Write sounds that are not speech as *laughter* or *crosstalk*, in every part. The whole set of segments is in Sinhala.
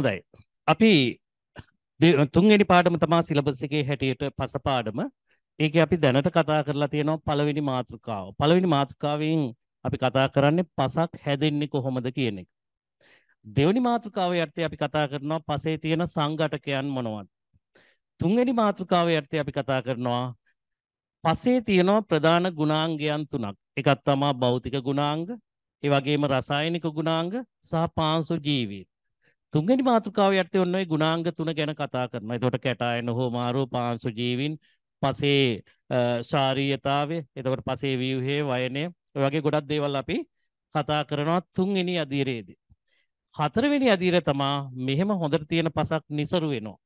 හොඳයි. අපි *hesitation* තුන්වෙනි පාඩම තමා සිලබස් එකේ හැටියට පසපාඩම. ඒකේ අපි දැනට කතා කරලා තියෙනවා පළවෙනි මාතෘකාව. පළවෙනි මාතෘකාවෙන් අපි කතා කරන්නේ පසක් හැදෙන්නේ කොහොමද කියන එක. දෙවෙනි මාතෘකාව යටතේ අපි කතා කරනවා පසේ තියෙන සංඝටකයන් මොනවද? තුන්වෙනි මාතෘකාව යටතේ අපි කතා කරනවා පසේ තියෙනවා ප්‍රධාන ගුණාංගයන් තුනක්. එකක් තමයි භෞතික ගුණාංග, ඒ වගේම රසායනික ගුණාංග සහ පාංශු ජීවී. තුන්වෙනි මාතෘකාව යටතේ ඔන්න ඔය ගුණාංග තුන ගැන කතා කරනවා. එතකොට කැටායන හෝමාරෝ පාංශු ජීවින් පසේ ශාරීයතාවය, එතකොට පසේ ව්‍යුහයේ වයනය, ඔය වගේ ගොඩක් දේවල් අපි කතා කරනවා තුන්වෙනි අධීරයේදී. හතරවෙනි අධීරය තමා මෙහෙම හොඳට තියෙන පසක් નિසරු වෙනවා.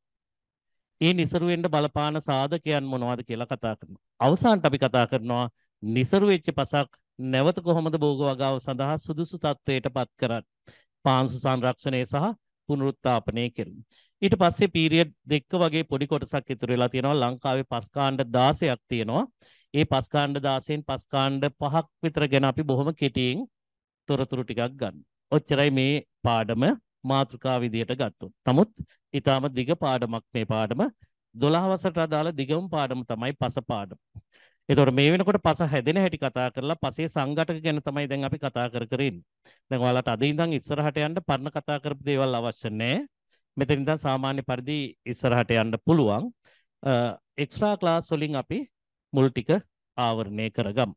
ඒ નિසරු වෙන්න බලපාන සාධකයන් මොනවද කියලා කතා කරනවා. අවසානට අපි කතා කරනවා નિසරු වෙච්ච පසක් නැවත කොහොමද භෝග වගාව සඳහා සුදුසු තත්ත්වයට පත් කරන්නේ. පාංශු සංරක්ෂණය සහ පුනරුත්ථාපනය කෙරෙමු. ඊට පස්සේ පීරියඩ් දෙක වගේ පොඩි කොටසක් ඉතුරු වෙලා තියෙනවා. ලංකාවේ පස් කාණ්ඩ 16ක් තියෙනවා. ඒ පස් කාණ්ඩ 16න් පස් කාණ්ඩ 5ක් විතර ගැන අපි බොහොම කෙටියෙන් තොරතුරු ටිකක් ගන්න. ඔච්චරයි මේ පාඩම මාතෘකා විදියට ගත්තොත්. නමුත් ඊටාම දිග පාඩමක් මේ පාඩම 12 වසරට අදාළ දිගම පාඩම තමයි පස පාඩම. එතකොට මේ වෙනකොට පස හැදෙන හැටි කතා කරලා පසේ සංඝටක ගැන තමයි දැන් අපි කතා කර කර ඉන්නේ. දැන් ඔයාලට අද ඉඳන් ඉස්සරහට යන්න පරණ කතා කරපු දේවල් අවශ්‍ය නැහැ. මෙතන ඉඳන් සාමාන්‍ය පරිදි ඉස්සරහට යන්න පුළුවන්. එක්ස්ට්‍රා ක්ලාස් වලින් අපි මුල් ටික ආවරණය කරගමු.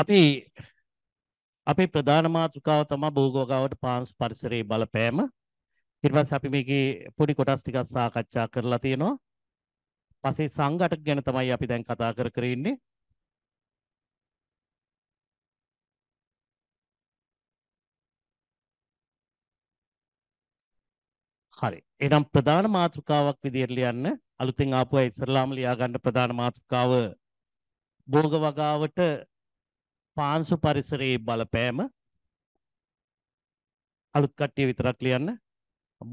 අපි අපේ ප්‍රධාන මාතෘකාව තමයි භූගෝගාවට පාංශ පරිසරයේ බලපෑම. ඊට පස්සේ අපි මේකේ පොඩි කොටස් ටිකක් සාකච්ඡා කරලා තියෙනවා. පස්සේ සංඝටක ගැන තමයි අපි දැන් කතා කර කර ඉන්නේ. හරි. එහෙනම් ප්‍රධාන මාතෘකාවක් විදිහට ලියන්න අලුතෙන් ආපු අය ඉස්සරලාම ලියා ගන්න ප්‍රධාන මාතෘකාව භෝග වගාවට පාන්සු පරිසරයේ බලපෑම අලුත් කට්ටිය විතරක් ලියන්න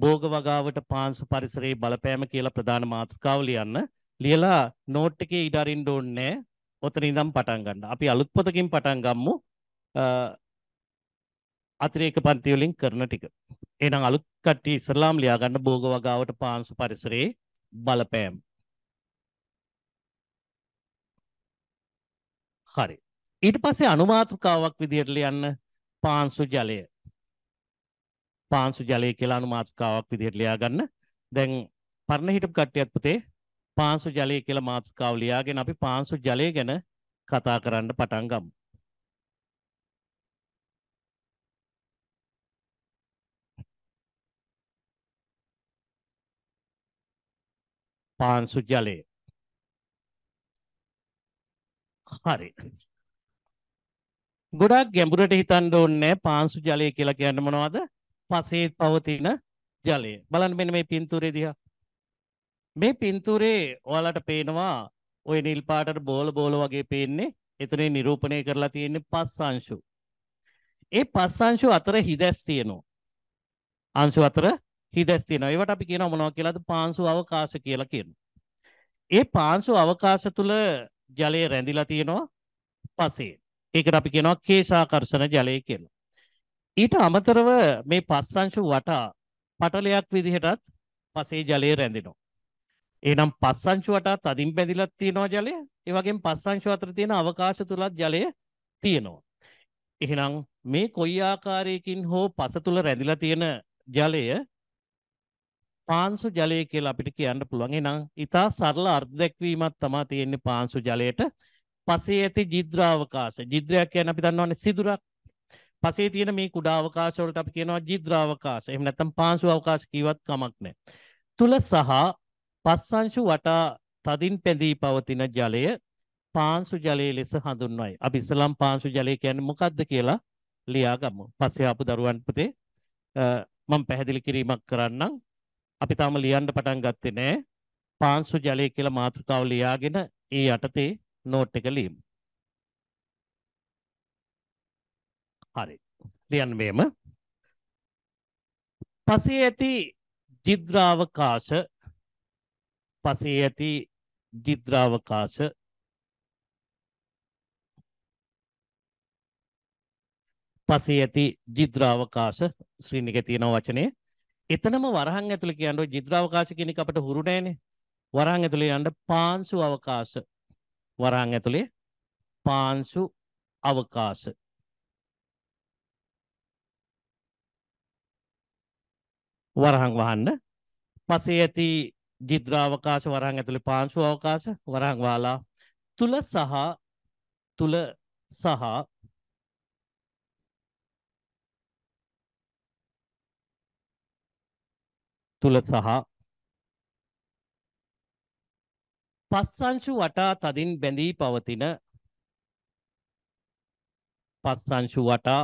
භෝග වගාවට පාන්සු පරිසරයේ බලපෑම කියලා ප්‍රධාන මාතෘකාව ලියන්න ලියලා නෝට් එකේ ඉඩ අරින්න ඕනේ ඔතන ඉඳන් පටන් ගන්න. අපි අලුත් පොතකින් පටන් ගමු. අතිරේක පන්ති වලින් කරන ටික. එහෙනම් අලුත් කට්ටිය ඉස්ලාම් ලියා ගන්න භෝග වගාවට පාන්සු පරිසරයේ බලපෑම. හරි. ඊට පස්සේ අනුමාතෘකාවක් විදිහට ලියන්න පාංශු ජලය. පාංශු ජලය කියලා අනුමාතෘකාවක් විදිහට ලියාගන්න. දැන් පරණ හිටපු කට්ටියත් පුතේ පාංශු ජලය කියලා මාතෘකාව ලියාගෙන අපි පාංශු ජලය ගැන කතා කරන්න පටන් ගමු. පාංශු ජලය. හරි. ගොඩක් ගැඹුරට හිතන්න ඕනේ පාංශු ජලය කියලා කියන්නේ මොනවද? පසේ පවතින ජලය. බලන්න මෙන්න මේ පින්තූරේ දිහා. මේ පින්තූරේ ඔයාලට පේනවා ওই නිල් පාටට බෝල බෝල වගේ පේන්නේ. එතනේ නිරූපණය කරලා තියෙන්නේ පස් අංශු. ඒ පස් අංශු අතර හිදැස් තියෙනවා. අංශු අතර හිදැස් තියෙනවා. ඒවට අපි කියනවා මොනවා කියලාද? පාංශු අවකාශ කියලා කියනවා. ඒ පාංශු අවකාශ තුල ජලය රැඳිලා තියෙනවා පසේ. ඒකට අපි කියනවා කේශාකර්ෂණ ජලය කියලා. ඊට අමතරව මේ පස්සංශු වටා පටලයක් විදිහටත් පසේ ජලය රැඳෙනවා. එහෙනම් පස්සංශු වටාත් අදින් බැඳිලා තියෙනවා ජලය. ඒ වගේම පස්සංශු අතර තියෙන අවකාශ තුලත් ජලය තියෙනවා. එහෙනම් මේ කොයි ආකාරයකින් හෝ පස තුල රැඳිලා තියෙන ජලය පාංශු ජලය කියලා අපිට කියන්න පුළුවන්. එහෙනම් ඊට සරල අර්ථ දැක්වීමක් තමයි තියෙන්නේ පාංශු ජලයට. පසේ ඇති ජිද්‍රාවකාශ ජිද්‍රයක් කියන්නේ අපි දන්නවනේ සිදුරක් පසේ තියෙන මේ කුඩා අවකාශ වලට අපි කියනවා ජිද්‍රාවකාශ එහෙම නැත්නම් පාංශු අවකාශ කීවත් කමක් නැහැ තුල සහ පස්සංශු වටා තදින් පැඳී පවතින ජලය පාංශු ජලය ලෙස හඳුන්වයි අපි ඉස්ලාම් පාංශු ජලය කියන්නේ මොකද්ද කියලා ලියාගමු පස්සේ ආපු දරුවන් පුතේ මම පැහැදිලි කිරීමක් කරන්නම් අපි තාම ලියන්න පටන් ගත්තේ නෑ පාංශු ජලය කියලා මාතෘකාව ලියාගෙන ඒ යටතේ නෝට් එක ලියමු. හරි. ලියන්න මේම. පසේ ඇති ජිද්‍රාවකාශ පසේ ඇති ජිද්‍රාවකාශ පසේ ඇති ජිද්‍රාවකාශ ශ්‍රීනික තියෙන වචනේ එතනම වරහන් ඇතුළේ කියනකොට ජිද්‍රාවකාශ කියන එක අපිට හුරු නෑනේ වරහන් ඇතුළේ යන්න පාංශු අවකාශ වරහන් ඇතුලේ පාංශු අවකාශ වරහන් වහන්න පසේ ඇති ජිද්‍රාවකාශ වරහන් ඇතුලේ පාංශු අවකාශ වරහන් වහලා තුල සහ තුල සහ තුල සහ පස්සංශු වටා තදින් බැඳී පවතින පස්සංශු වටා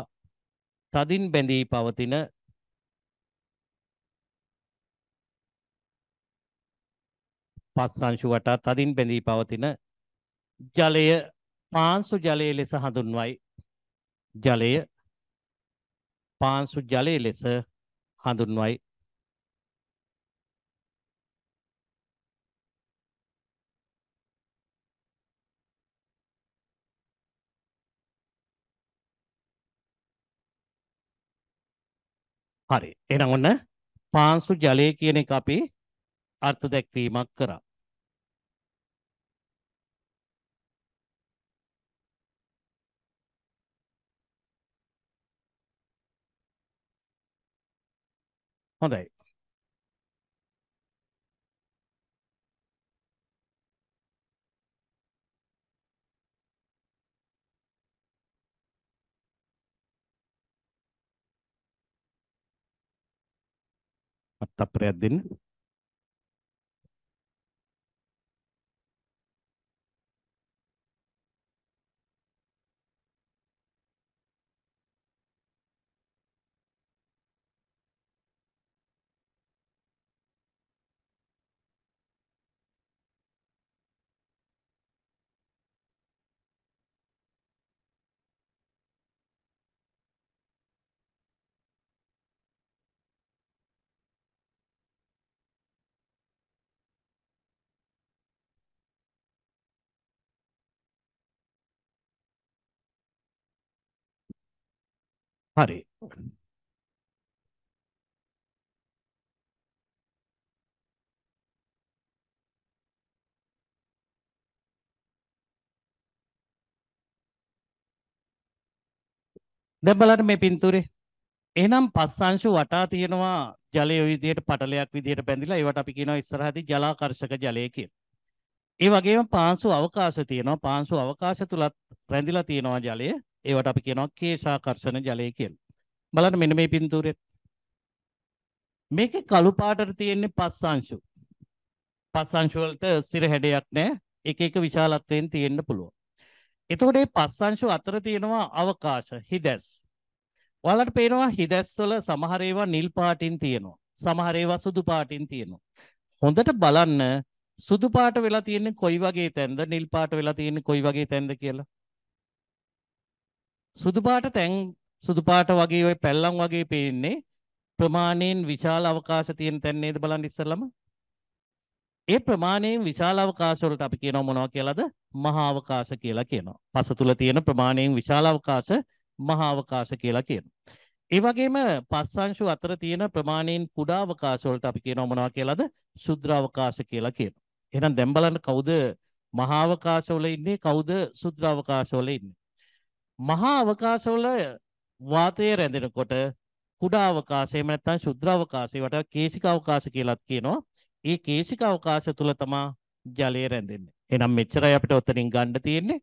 තදින් බැඳී පවතින පස්සංශු වටා තදින් බැඳී පවතින ජලය පාංශු ජලය ලෙස හඳුන්වයි ජලය පාංශු ජලය ලෙස හඳුන්වයි හරි. එහෙනම් ඔන්න පාංශු ජලය කියන එක අපි අර්ථ දැක්වීමක් කරා. හොඳයි. තප්පරයක් දෙන්න හරි. දැන් බලන්න මේ පින්තූරේ. එහෙනම් පස් අංශු වටා තියෙනවා ජලය ওই විදිහට පටලයක් විදිහට බැඳිලා ඒවට අපි කියනවා ඉස්සරහදී ජලාකර්ෂක ජලය කියලා. ඒ වගේම පාංශු අවකාශ තියෙනවා. පාංශු අවකාශ තුලත් රැඳිලා තියෙනවා ජලය. ඒවට අපි කියනවා කේශාකර්ෂණ ජලය කියලා. බලන්න මෙන්න මේ පින්තූරය. මේකේ කළු පාටට තියෙන්නේ පස් අංශු. පස් අංශු වලට ස්ථිර හැඩයක් නැහැ. එක එක විශාලත්වයෙන් තියෙන්න පුළුවන්. එතකොට මේ පස් අංශු අතර තියෙනවා අවකාශ හිදැස්. ඔයාලට පේනවා හිදැස් වල සමහර ඒවා නිල් පාටින් තියෙනවා. සමහර ඒවා සුදු පාටින් තියෙනවා. හොඳට බලන්න සුදු පාට වෙලා තියෙන්නේ කොයි වගේ තැනද නිල් පාට වෙලා තියෙන්නේ කොයි වගේ තැනද කියලා. සුදු පාට තැන් සුදු පාට වගේ ওই පැල්ලම් වගේ පේන්නේ ප්‍රමාණයෙන් විශාල අවකාශ තියෙන තැන් නේද බලන්න ඉස්සෙල්ලම ඒ ප්‍රමාණයෙන් විශාල අවකාශ වලට අපි කියනවා මොනවා කියලාද මහා අවකාශ කියලා කියනවා පස තුල තියෙන ප්‍රමාණයෙන් විශාල අවකාශ මහා අවකාශ කියලා කියනවා ඒ වගේම පස්සංශු අතර තියෙන ප්‍රමාණයෙන් කුඩා අවකාශ වලට අපි කියනවා මොනවා කියලාද ශුද්‍ර අවකාශ කියලා කියනවා එහෙනම් දැන් බලන්න කවුද මහා අවකාශ වල ඉන්නේ කවුද සුද්‍ර අවකාශ වල ඉන්නේ මහා අවකාශවල වාතය රැඳෙනකොට කුඩා අවකාශය එහෙම නැත්නම් ශුද්‍ර අවකාශය වට කේශික අවකාශ කියලාත් කියනවා. ඒ කේශික අවකාශ තුල තමයි ජලය රැඳෙන්නේ. එහෙනම් මෙච්චරයි අපිට උතරින් ගන්න තියෙන්නේ.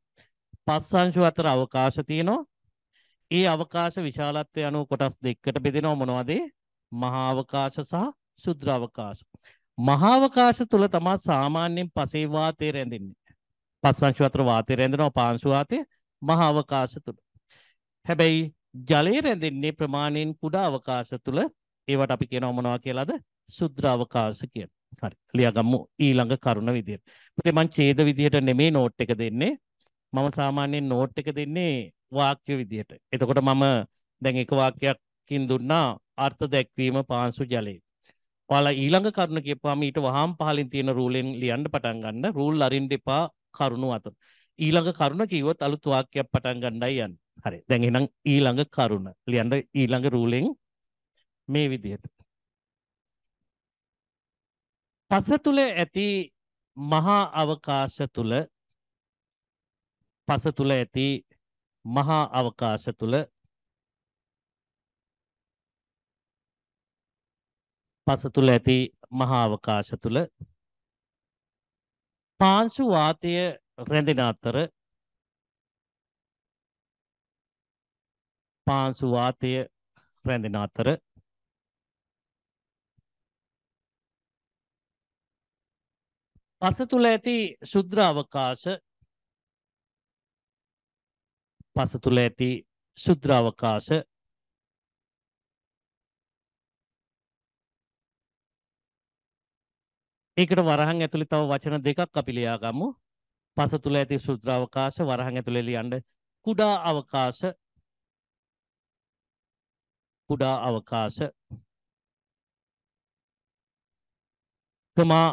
පස් අංශු අතර අවකාශ තියෙනවා. ඒ අවකාශ විශාලත්වය අනුව කොටස් දෙකකට බෙදෙනවා මොනවද? මහා අවකාශ සහ ශුද්‍ර අවකාශ. මහා අවකාශ තුල තමයි සාමාන්‍යයෙන් පසේ වාතය රැඳෙන්නේ. පස් අංශු අතර වාතය රැඳෙනවා පාංශු වාතය. මහා අවකාශ තුල. හැබැයි ජලය රැඳෙන්නේ ප්‍රමාණයෙන් කුඩා අවකාශ තුල ඒවට අපි කියනවා මොනවා කියලාද? සුද්‍ර අවකාශ කියන. හරි. ලියාගමු ඊළඟ කරුණ විදියට. පුතේ මං ඡේද විදියට නෙමේ නෝට් එක දෙන්නේ. මම සාමාන්‍යයෙන් නෝට් එක දෙන්නේ වාක්‍ය විදියට. එතකොට මම දැන් එක වාක්‍යයක්කින් දුන්නා අර්ථ දැක්වීම පාංශු ජලයේ. ඔයාලා ඊළඟ කරුණ කියපුවාම ඊට වහාම පහලින් තියෙන රූලෙන් ලියන්න පටන් ගන්න. රූල් අරින්න එපා කරුණු අතර. ඊළඟ කරුණ කිව්වොත් අලුත් වාක්‍යයක් පටන් ගන්නයි යන්නේ. හරි. දැන් එහෙනම් ඊළඟ කරුණ ලියන්න ඊළඟ රූලෙන් මේ විදිහට. පස තුල ඇති මහා අවකාශ තුල පස තුල ඇති මහා අවකාශ තුල පස තුල ඇති මහා අවකාශ තුල පාංශු වාතය රැඳෙන අතර පාංශු වාතය රැඳෙන අතර පස තුල ඇති ශුද්‍ර අවකාශ පස තුල ඇති ශුද්‍ර අවකාශ ඒකට වරහන් ඇතුලේ තව වචන දෙකක් අපි ලියාගමු පස තුල ඇති සුත්‍ර අවකාශ වරහන් ඇතුලේ ලියන්න කුඩා අවකාශ කුඩා අවකාශ තමා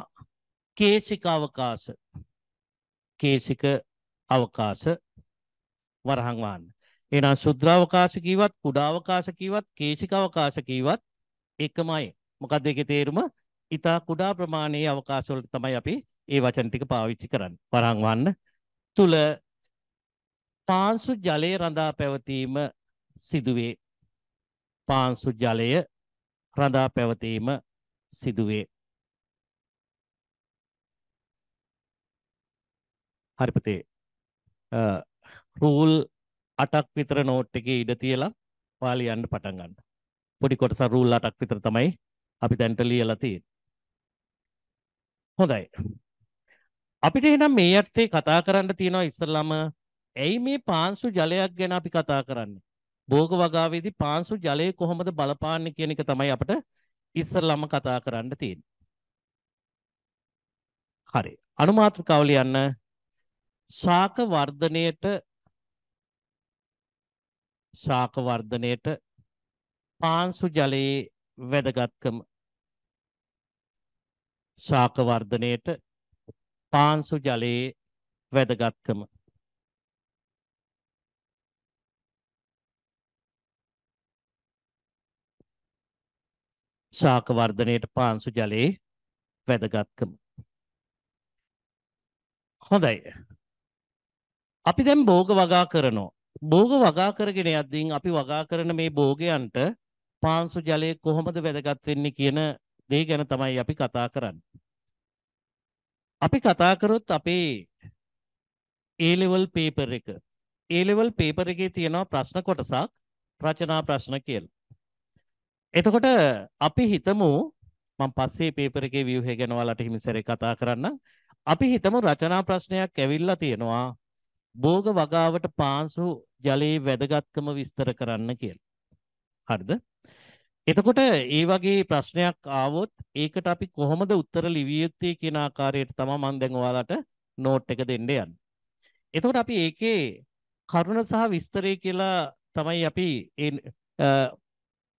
කේශික අවකාශ කේශික අවකාශ වරහන් වාන්න එහෙනම් සුද්‍රාවකාශ කීවත් කුඩාවකාශ කීවත් කේශික අවකාශ කීවත් එකමයි මොකද ඒකේ තේරුම ඊට කුඩා ප්‍රමාණයේ අවකාශ වලට තමයි අපි ඒ වචන ටික පාවිච්චි කරන්න. වරහන් වන්න තුල පාංශු ජලයේ රඳා පැවතීම සිදුවේ. පාංශු ජලය රඳා පැවතීම සිදුවේ. හරි පුතේ. රූල් 8ක් විතර නෝට් එකේ ඉඩ තියලා ඔයාලා යන්න පටන් ගන්න. පොඩි කොටස රූල් 8ක් විතර තමයි අපි දැන්ට ලියලා තියෙන්නේ. හොඳයි. අපිට එහෙනම් මේ යත්තේ කතා කරන්න තියෙනවා ඉස්සල්ලාම ඇයි මේ පාංශු ජලයක් ගැන අපි කතා කරන්නේ? භෝග වගාවේදී පාංශු ජලය කොහොමද බලපාන්නේ කියන එක තමයි අපිට ඉස්සල්ලාම කතා කරන්න තියෙන්නේ. හරි. අනුමාත්‍රකාව ලියන්න ශාක වර්ධනයේට ශාක වර්ධනයේට පාංශු ජලයේ වැදගත්කම ශාක වර්ධනයේට පාංශු ජලයේ වැදගත්කම ශාක වර්ධනයේට පාංශු ජලයේ වැදගත්කම හොඳයි අපි දැන් භෝග වගා කරනවා භෝග වගා කරගෙන යද්දී අපි වගා කරන මේ භෝගයන්ට පාංශු ජලය කොහොමද වැදගත් වෙන්නේ කියන දේ ගැන තමයි අපි කතා කරන්නේ අපි කතා කරොත් අපේ ඒලෙවල් පේපර් එක ඒලෙවල් පේපර් එකේ තියෙනවා ප්‍රශ්න කොටසක් රචනා ප්‍රශ්න කියල. එතකොට අපි හිතමු මං පස්සේ පේපර එකේ වියහ ගැනවලට හිමිසර කතා කරන්න අපි හිතමු රචනා ප්‍රශ්නයක් ඇවිල්ලා තියෙනවා බෝග වගාවට පාන්සු ජලයේ වැදගත්කම විස්තර කරන්න කියල. හරිද එතකොට ඒ වගේ ප්‍රශ්නයක් ආවොත් ඒකට අපි කොහොමද උත්තර ලිවිය යුත්තේ කියන ආකාරයට තමයි මම දැන් ඔයාලට නෝට් එක දෙන්න යන්නේ. එතකොට අපි ඒකේ කරුණ සහ විස්තරය කියලා තමයි අපි ඒ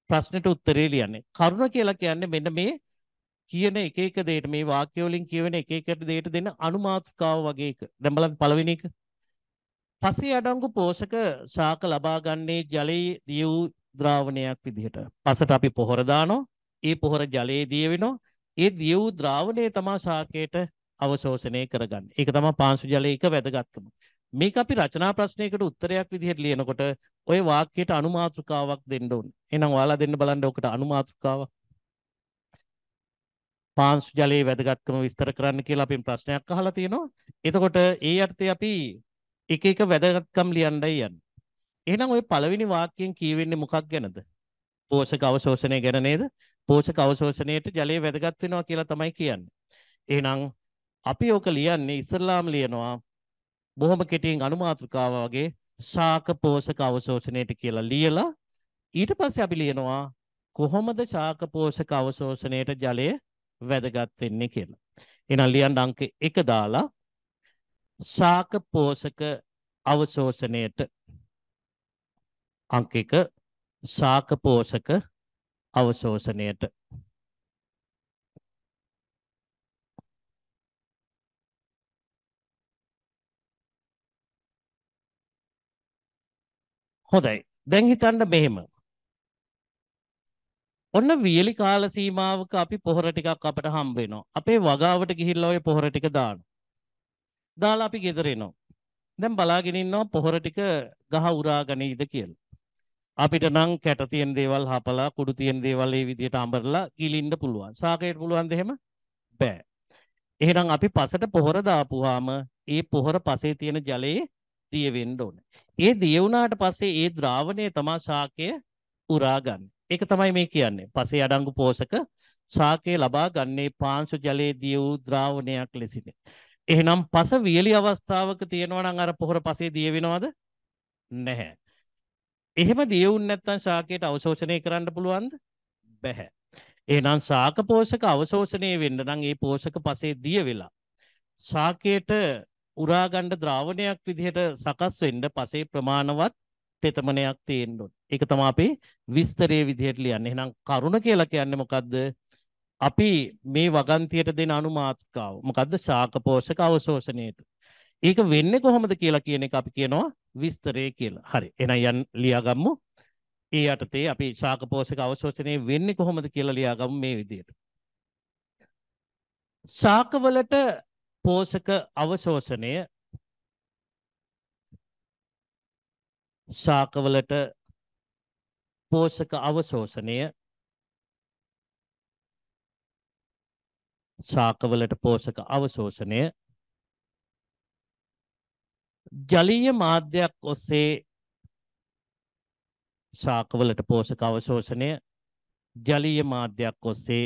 ප්‍රශ්නෙට උත්තරේ ලියන්නේ. කරුණ කියලා කියන්නේ මෙන්න මේ කියන එක එක දෙයට මේ වාක්‍ය වලින් කියවෙන එක එක දෙයට දෙන අනුමාත්‍රකාව වගේ එක. දැන් බලන්න පළවෙනි එක. පසේ අඩංගු පෝෂක ශාක ලබා ගන්නේ ජලයේ දිය වූ ද්‍රාවණයක් විදිහට. පසට අපි පොහොර ඒ පොහොර ජලයේ දියවෙනවා. ඒ දිය වූ ද්‍රාවණය තමයි ශාකයට අවශෝෂණය කරගන්න. ඒක තමයි පාංශු ජලයේ එක වැදගත්කම. මේක අපි රචනා ප්‍රශ්නයකට උත්තරයක් විදිහට ලියනකොට ওই වාක්‍යයට අනුමාතෘකාවක් දෙන්න ඕනේ. එහෙනම් ඔයාලා දෙන්න බලන්න ඔකට අනුමාතෘකාවක්. පාංශු ජලයේ වැදගත්කම විස්තර කරන්න කියලා අපෙන් ප්‍රශ්නයක් අහලා තියෙනවා. එතකොට ඒ යටතේ අපි එක එක වැදගත්කම් ලියන්නයි යන්නේ. එහෙනම් ওই පළවෙනි වාක්‍යයෙන් කියවෙන්නේ මොකක් ගැනද? පෝෂක අවශෝෂණය ගැන නේද? පෝෂක අවශෝෂණයට ජලය වැදගත් වෙනවා කියලා තමයි කියන්නේ. එහෙනම් අපි ඕක ලියන්නේ ඉස්ලාම් ලියනවා බොහොම කෙටියෙන් අනුමාතෘකාව වගේ ශාක පෝෂක අවශෝෂණයට කියලා ලියලා ඊට පස්සේ අපි ලියනවා කොහොමද ශාක පෝෂක අවශෝෂණයට ජලය වැදගත් වෙන්නේ කියලා. එහෙනම් ලියන්න අංක 1 දාලා ශාක පෝෂක අවශෝෂණයට අංකික ශාකපෝෂක අවශෝෂණයට හොඳයි දැන් හිතන්න මෙහෙම ඔන්න වියලි කාල සීමාවක අපි පොහොර ටිකක් අපට හම්බ වෙනවා. අපේ වගාවට ගිහිල්ලා ওই පොහොර ටික දාන. දාලා අපි ගෙදර එනවා. දැන් බලාගෙන ඉන්නවා පොහොර ටික ගහ උරා ගනීද කියලා. අපිට නම් කැට තියෙන දේවල් හපලා කුඩු තියෙන දේවල් ඒ විදිහට අඹරලා කිලින්න පුළුවන්. සාකයට පුළුවන් දෙහෙම බෑ. එහෙනම් අපි පසට පොහොර දාපුවාම ඒ පොහොර පසේ තියෙන ජලයේ දිය වෙන්න ඕනේ. ඒ දිය වුණාට පස්සේ ඒ ද්‍රාවණය තමයි ශාකය උරා ගන්න. ඒක තමයි මේ කියන්නේ. පසේ අඩංගු පෝෂක ශාකයේ ලබා ගන්නේ පාංශු ජලයේ දිය වූ ද්‍රාවණයක් ලෙසින්. එහෙනම් පස වියලි අවස්ථාවක තියෙනවා නම් අර පොහොර පසේ දිය වෙනවද? නැහැ. එහෙම දියුන් නැත්නම් ශාකයට අවශෝෂණය කරන්න පුළුවන්ද? බැහැ. එහෙනම් ශාක පෝෂක අවශෝෂණය වෙන්න නම් ඒ පෝෂක පසේ දිය වෙලා ශාකයට උරා ගන්න ද්‍රාවණයක් විදිහට සකස් වෙන්න පසේ ප්‍රමාණවත් තෙතමනයක් තියෙන්න ඕනේ. ඒක තමයි අපි විස්තරයේ විදිහට ලියන්නේ. එහෙනම් කරුණ කියලා කියන්නේ මොකද්ද? අපි මේ වගන්තියට දෙන අනුමාත්‍රකාව. මොකද්ද ශාක පෝෂක අවශෝෂණයට. ඒක වෙන්නේ කොහොමද කියලා කියන එක අපි කියනවා විස්තරය කියලා. හරි. එහෙනම් යන් ලියාගමු. ඒ යටතේ අපි ශාක පෝෂක අවශෝෂණය වෙන්නේ කොහොමද කියලා ලියාගමු මේ විදිහට. ශාකවලට පෝෂක අවශෝෂණය ශාකවලට පෝෂක අවශෝෂණය ශාකවලට පෝෂක අවශෝෂණය ජලීය මාධ්‍යයක් ඔස්සේ ශාකවලට පෝෂක අවශෝෂණය ජලීය මාධ්‍යයක් ඔස්සේ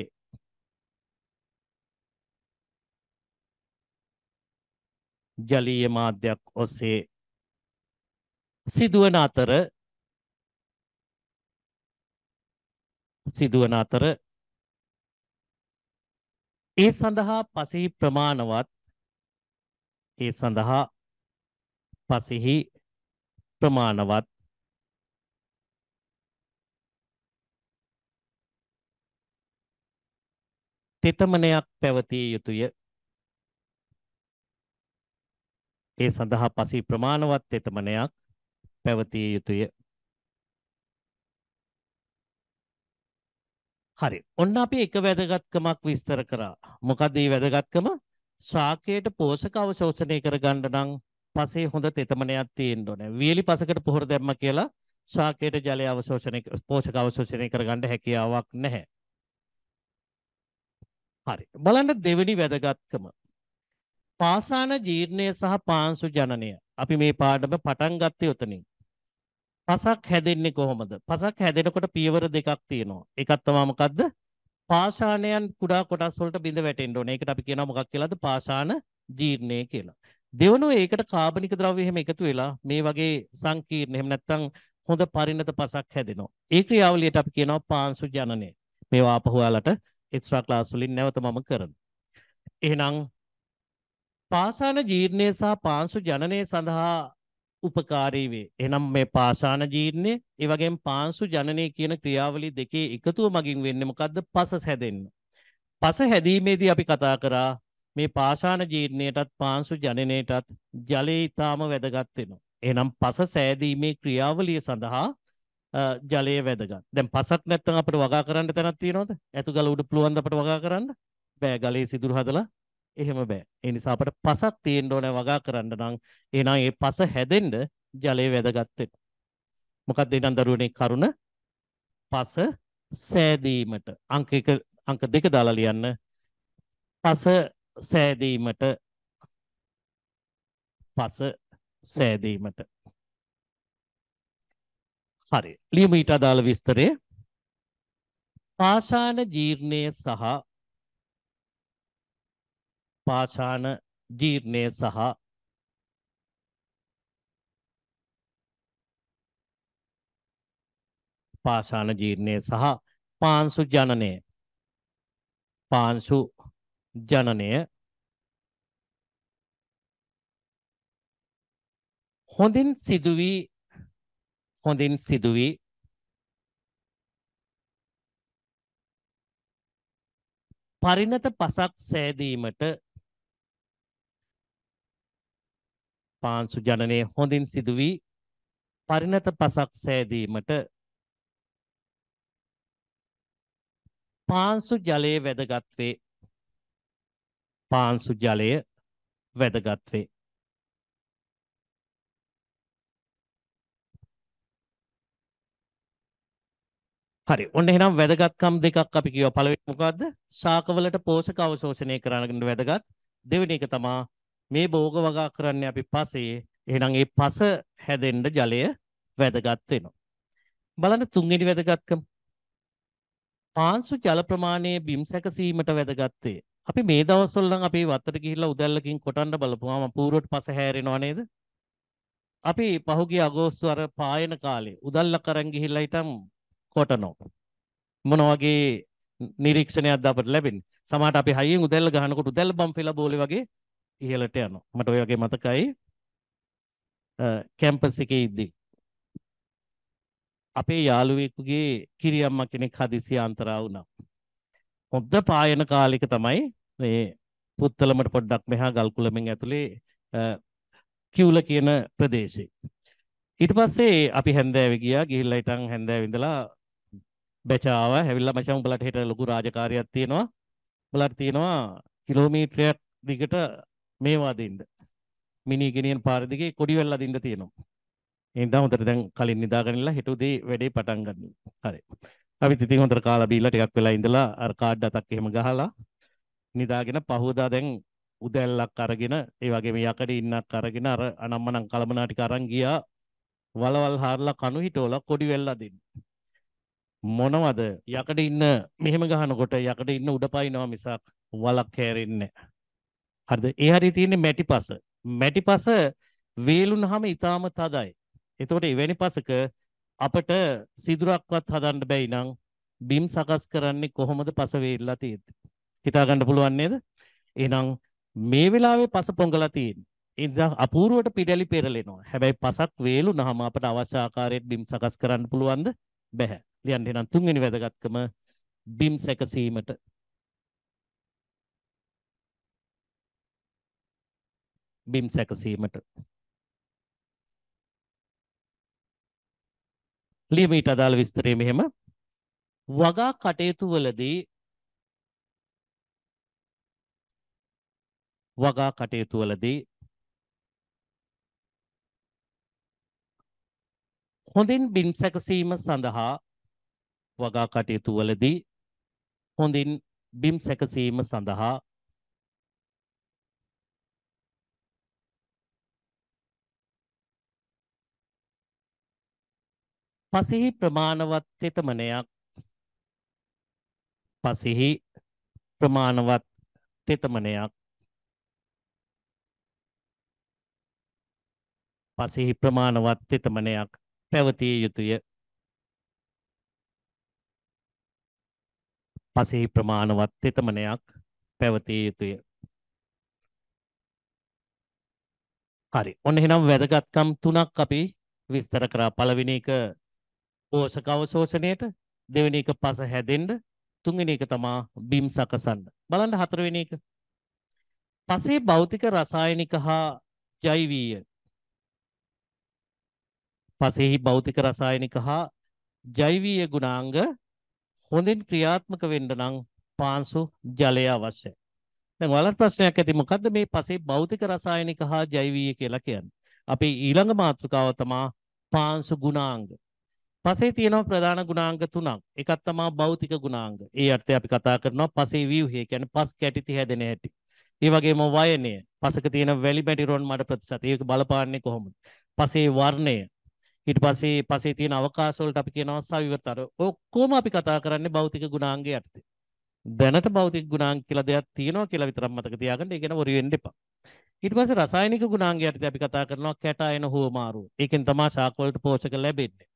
ජලීය මාධ්‍යයක් ඔස්සේ සිදුවන අතර සිදුවන අතර ඒ සඳහා පසෙහි ප්‍රමාණවත් ඒ සඳහා පසෙහි ප්‍රමාණවත් තෙතමනයක් පැවතිය යුතුය ඒ සඳහා පසි ප්‍රමාණවත් තෙතමනයක් පැවතිය යුතුය හරි ඔන්න අපි එක වැදගත්කමක් විස්තර කරා මොකද මේ වැදගත්කම ශාකයට පෝෂක අවශෝෂණය කරගන්න නම් පසේ හොඳ තෙතමනයක් තියෙන්න ඕනේ. වියලි පසකට පොහොර දැම්ම කියලා ශාකයට ජලය අවශෝෂණය පෝෂක අවශෝෂණය කරගන්න හැකියාවක් නැහැ. හරි. බලන්න දෙවෙනි වැදගත්කම. පාසාන ජීර්ණය සහ පාංශු ජනනය. අපි මේ පාඩම පටන් ගත්තේ උතනින්. පසක් හැදෙන්නේ කොහොමද? පසක් හැදෙනකොට පියවර දෙකක් තියෙනවා. එකක් තමයි මොකද්ද? පාෂාණයන් කුඩා කොටස් වලට බිඳ වැටෙන්න ඕනේ. ඒකට අපි කියනවා මොකක් කියලාද? පාෂාණ ජීර්ණය කියලා. දෙවනුව ඒකට කාබනික ද්‍රව්‍ය එහෙම එකතු වෙලා මේ වගේ සංකීර්ණ එහෙම නැත්නම් හොඳ පරිණත පසක් හැදෙනවා. ඒ ක්‍රියාවලියට අපි කියනවා පාංශු ජනනය. මේවා ආපහු ඔයාලට එක්ස්ට්‍රා ක්ලාස් වලින් නැවත මම කරනවා. එහෙනම් පාෂාණ ජීර්ණය සහ පාංශු ජනනය සඳහා උපකාරී වේ. එහෙනම් මේ පාෂාණ ජීර්ණය, ඒ වගේම පාංශු ජනනය කියන ක්‍රියාවලිය දෙකේ එකතුව මගින් වෙන්නේ මොකද්ද? පසස් හැදෙන්න. පස හැදීමේදී අපි කතා කරා මේ පාෂාණ ජීර්ණයටත් පාංශු ජනනයටත් ජලය ඊටාම වැදගත් වෙනවා. එහෙනම් පස සෑදීමේ ක්‍රියාවලිය සඳහා ජලය වැදගත්. දැන් පසක් නැත්තම් අපිට වගා කරන්න තැනක් තියෙනවද? ඇතුගල උඩ පුළුවන් ද අපිට වගා කරන්න? බෑ. ගලේ සිදුරු හදලා එහෙම බෑ. ඒ නිසා අපිට පසක් තියෙන්න ඕනේ වගා කරන්න නම් එහෙනම් ඒ පස හැදෙන්න ජලය වැදගත් වෙනවා. මොකක්ද එහෙනම් දරුවනේ කරුණ? පස සෑදීමට. අංක 1 අංක 2 දාලා ලියන්න. පස සෑදීමට පස සෑදීමට හරි ලියමු ඊට අදාළ විස්තරය පාෂාණ ජීර්ණය සහ පාෂාණ ජීර්ණය සහ පාෂාණ ජීර්ණය සහ පාංශු ජනනය පාංශු ජනනය හොඳින් සිදුවී හොඳින් සිදුවී පරිණත පසක් සෑදීමට පාන්සු ජනනය හොඳින් සිදුවී පරිණත පසක් සෑදීමට පාන්සු ජලයේ වැදගත් වේ පාංශු ජලය වැදගත් වේ. හරි. ඔන්න එහෙනම් වැදගත්කම් දෙකක් අපි කියවා. පළවෙනි මොකද්ද? ශාකවලට පෝෂක අවශෝෂණය කරන්න වැදගත්. දෙවෙනි එක තමයි මේ භෝග වගා කරන්නේ අපි පසේ. එහෙනම් ඒ පස හැදෙන්න ජලය වැදගත් වෙනවා. බලන්න තුන්වෙනි වැදගත්කම. පාංශු ජල ප්‍රමාණය බිම් සැකසීමට වැදගත් වේ. අපි මේ දවස්වල නම් අපි වත්තට ගිහිල්ලා උදැල්ලකින් කොටන්න බලපුවාම පූර්වට පස හැරෙනව නේද? අපි පහුගිය අගෝස්තු අර පායන කාලේ උදැල්ල කරන් ගිහිල්ලා හිටම් කොටනෝ. මොන වගේ නිරීක්ෂණයක්ද අපට ලැබෙන්නේ? සමහරට අපි හයියෙන් උදැල්ල ගහනකොට උදැල්ල බම්ෆෙලා බෝලේ වගේ ඉහළට යනවා. මට ඔය වගේ මතකයි කැම්පස් එකේ ඉද්දී අපේ යාළුවෙකුගේ කිරියම්ම කෙනෙක් හදිසි අන්තරා වුණා. හොද්ද පායන කාලෙක තමයි මේ පුත්තලමට පොඩ්ඩක් මෙහා ගල්කුලමෙන් ඇතුලේ කිවුල කියන ප්‍රදේශේ. ඊට පස්සේ අපි හැන්දෑවේ ගියා ගිහිල්ලා ඊටන් හැන්දෑවේ ඉඳලා බැචාව හැවිල්ලා මචං උඹලට හෙට ලොකු රාජකාරියක් තියෙනවා. උඹලට තියෙනවා කිලෝමීටරයක් දිගට මේවා දෙන්න. මිනි ගෙනියන පාර දිගේ කොඩි වෙල්ලා දෙන්න තියෙනවා. එහෙනම් හොඳට දැන් කලින් නිදාගෙන ඉන්න හෙට උදේ වැඩේ පටන් ගන්න. හරි. අපි ඉතින් හොඳට කාලා බීලා ටිකක් වෙලා ඉඳලා අර කාඩ් අතක් එහෙම ගහලා නිදාගෙන පහුවදා දැන් උදැල්ලක් අරගෙන ඒ වගේ මේ යකඩ ඉන්නක් අරගෙන අර අනම්මනම් කලමනා ටික අරන් ගියා වලවල් හාරලා කණු හිටවලා කොඩි වෙල්ලා දෙන්න මොනවද යකඩ ඉන්න මෙහෙම ගහනකොට යකඩ ඉන්න උඩපයින්නවා මිසක් වලක් හැරෙන්නේ හරිද ඒ හරිය තියෙන්නේ මැටිපස මැටිපස වේලුනහම ඊටාම තදයි එතකොට එවැනි පසක අපට සිදුරක්වත් හදන්න බැයි නම් බිම් සකස් කරන්නේ කොහොමද පස වේල්ලා තියෙද්දි හිතාගන්න පුළුවන් නේද? එහෙනම් මේ වෙලාවේ පස පොඟලා තියෙන්නේ. ඉතින් අපූර්වට පිඩැලි පෙරලෙනවා. හැබැයි පසක් වේලුනහම අපට අවශ්‍ය ආකාරයට බිම් සකස් කරන්න පුළුවන්ද? බැහැ. ලියන්න එහෙනම් තුන්වෙනි වැදගත්කම බිම් සැකසීමට බිම් සැකසීමට ලියමීට අදාළ විස්තරය මෙහෙම වගා කටයුතු වලදී වගා කටයුතු වලදී හොඳින් බිම් සැකසීම සඳහා වගා කටයුතු වලදී හොඳින් බිම් සැකසීම සඳහා පසිහි ප්‍රමාණවත් තෙතමනයක් පසිහි ප්‍රමාණවත් තෙතමනයක් පසෙහි ප්‍රමාණවත් තෙතමනයක් පැවතිය යුතුය. පසෙහි ප්‍රමාණවත් තෙතමනයක් පැවතිය යුතුය. හරි. ඔන්න එහෙනම් වැදගත්කම් තුනක් අපි විස්තර කරා. පළවෙනි එක පෝෂක අවශෝෂණයට, දෙවෙනි එක පස හැදෙන්න, තුන්වෙනි එක තමා බිම් සකසන්න. බලන්න හතරවෙනි එක. පසේ භෞතික රසායනික හා ජෛවීය පසෙහි භෞතික රසායනික හා ජෛවීය ගුණාංග හොඳින් ක්‍රියාත්මක වෙන්න නම් පාංශු ජලය අවශ්‍යයි. දැන් ඔයාලට ප්‍රශ්නයක් ඇති මොකද්ද මේ පසේ භෞතික රසායනික හා ජෛවීය කියලා කියන්නේ? අපේ ඊළඟ මාතෘකාව තමයි පාංශු ගුණාංග. පසේ තියෙනවා ප්‍රධාන ගුණාංග තුනක්. එකක් තමයි භෞතික ගුණාංග. ඒ අර්ථය අපි කතා කරනවා පසේ ව්‍යුහය කියන්නේ පස් කැටිති හැදෙන හැටි. ඒ වගේම වයනය. පසක තියෙන වැලි මැටි රොන් මඩ ප්‍රතිශතය. ඒක බලපාන්නේ කොහොමද? පසේ වර්ණය. ඊට පස්සේ පසේ තියෙන අවකාශ වලට අපි කියනවා සවිවතර. ඔක්කොම අපි කතා කරන්නේ භෞතික ගුණාංගය යටතේ. දැනට භෞතික ගුණාංග කියලා දෙයක් තියෙනවා කියලා විතරක් මතක තියාගන්න. ඒක ගැන worry වෙන්න එපා. ඊට පස්සේ රසායනික ගුණාංගය යටතේ අපි කතා කරනවා කැටායන හුවමාරුව. ඒකෙන් තමයි ශාක වලට පෝෂක ලැබෙන්නේ.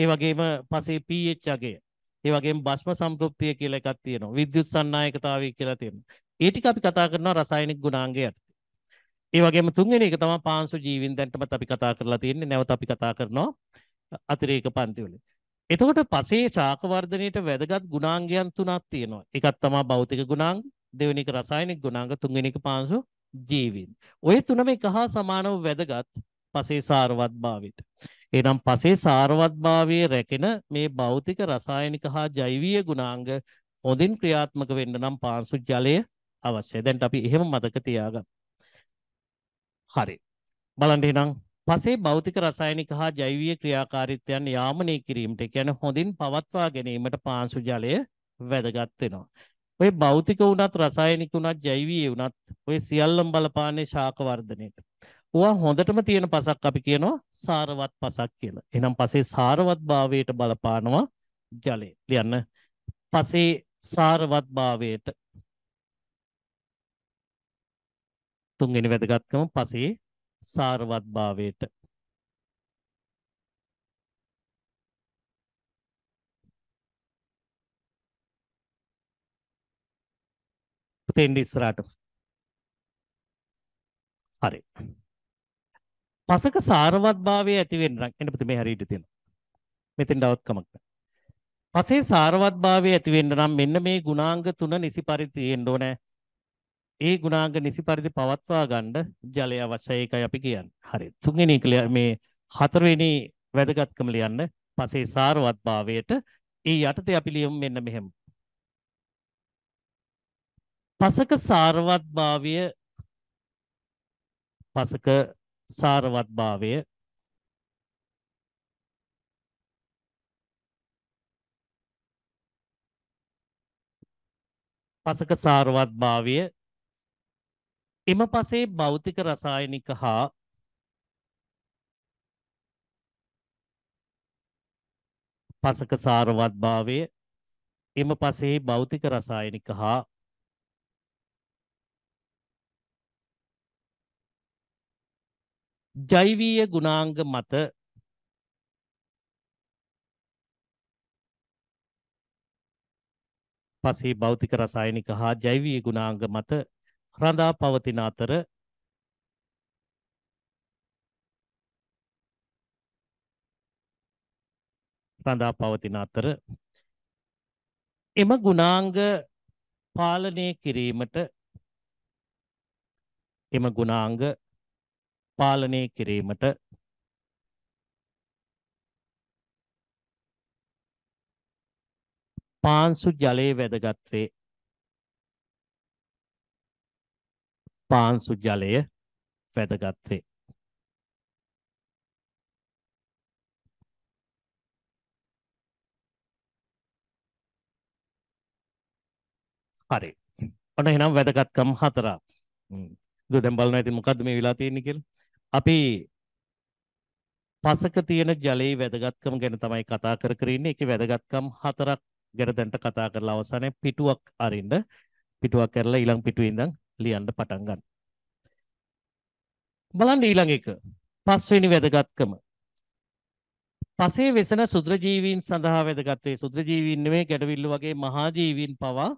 ඒ වගේම පසේ pH අගය. ඒ වගේම භස්ම සම්පෘප්තිය කියලා එකක් තියෙනවා. විද්‍යුත් සන්නායකතාවය කියලා තියෙනවා. ඒ ටික අපි කතා කරනවා රසායනික ගුණාංගය යටතේ. ඒ වගේම තුන්වෙනි එක තමයි පාංශු ජීවීන් දැන්ටමත් අපි කතා කරලා තියෙන්නේ නැවත අපි කතා කරනවා අතිරේක පන්ති වල. එතකොට පසේ ශාක වර්ධනයේට වැදගත් ගුණාංගයන් තුනක් තියෙනවා. එකක් තමයි භෞතික ගුණාංග, දෙවෙනි එක රසායනික ගුණාංග, තුන්වෙනි එක පාංශු ජීවීන්. ওই තුනම එක හා සමානව වැදගත් පසේ සාරවත්භාවයට. එනම් පසේ සාරවත්භාවයේ රැකෙන මේ භෞතික රසායනික හා ජෛවීය ගුණාංග හොඳින් ක්‍රියාත්මක වෙන්න නම් පාංශු ජලය අවශ්‍යයි. දැන් අපි එහෙම මතක තියාගමු. හරි. බලන්න එහෙනම් පසේ භෞතික රසායනික හා ජෛවීය ක්‍රියාකාරීත්වයන් යාමනය කිරීමට කියන්නේ හොඳින් පවත්වා ගැනීමට පාංශු ජලය වැදගත් වෙනවා. ඔය භෞතික වුණත් රසායනික වුණත් ජෛවීය වුණත් ඔය සියල්ලම බලපාන්නේ ශාක වර්ධනයට. ඕවා හොඳටම තියෙන පසක් අපි කියනවා සාරවත් පසක් කියලා. එහෙනම් පසේ සාරවත්භාවයට බලපානවා ජලය. ලියන්න. පසේ සාරවත්භාවයට තුන්වෙනි වැදගත්කම පසේ සාරවත්භාවයට තෙන්ඩි ඉස්සරහට හරි පසක සාරවත්භාවය ඇති වෙන්න එන්න පුතේ මේ හරියට තියෙනවා මෙතෙන් ඩවුට් කමක් නැහැ පසේ සාරවත්භාවය ඇති වෙන්න නම් මෙන්න මේ ගුණාංග තුන නිසි පරිදි තියෙන්න ඕනේ ඒ ගුණාංග නිසි පරිදි පවත්වා ගන්න ජලය අවශ්‍යයි ඒකයි අපි කියන්නේ. හරි. තුන්වෙනි එක මේ හතරවෙනි වැදගත්කම ලියන්න පසේ සාරවත්භාවයට ඒ යටතේ අපි ලියමු මෙන්න මෙහෙම. පසක සාරවත්භාවය පසක සාරවත්භාවය පසක සාරවත්භාවය එම පසේ භෞතික රසායනික හා පසක සාරවත් භාවය එම පසේ භෞතික රසායනික හා ජෛවීය ගුණාංග මත පසේ භෞතික රසායනික හා ජෛවීය ගුණාංග මත රඳා පවතින අතර රඳා පවතින අතර එම ගුණාංග පාලනය කිරීමට එම ගුණාංග පාලනය කිරීමට පාන්සු ජලයේ වැදගත් වේ පාංශු ජලය වැදගත් වේ. හරි. ඔන්න එහෙනම් වැදගත්කම් හතරක්. දුක දැන් බලනවා ඉතින් මොකද්ද මේ වෙලා තියෙන්නේ කියලා. අපි පසක තියෙන ජලයේ වැදගත්කම ගැන තමයි කතා කර කර ඉන්නේ. ඒකේ වැදගත්කම් හතරක් ගැන දැන්ට කතා කරලා අවසානයේ පිටුවක් අරින්න. පිටුවක් කරලා ඊළඟ පිටුවේ ඉඳන් ලියන්න පටන් ගන්න. බලන්න ඊළඟ එක පස්වෙනි වැදගත්කම. පසේ වෙසෙන සුද්‍රජීවීන් සඳහා වැදගත් වේ. සුද්‍රජීවීන් නෙමෙයි ගැටවිල්ලු වගේ මහා ජීවීන් පවා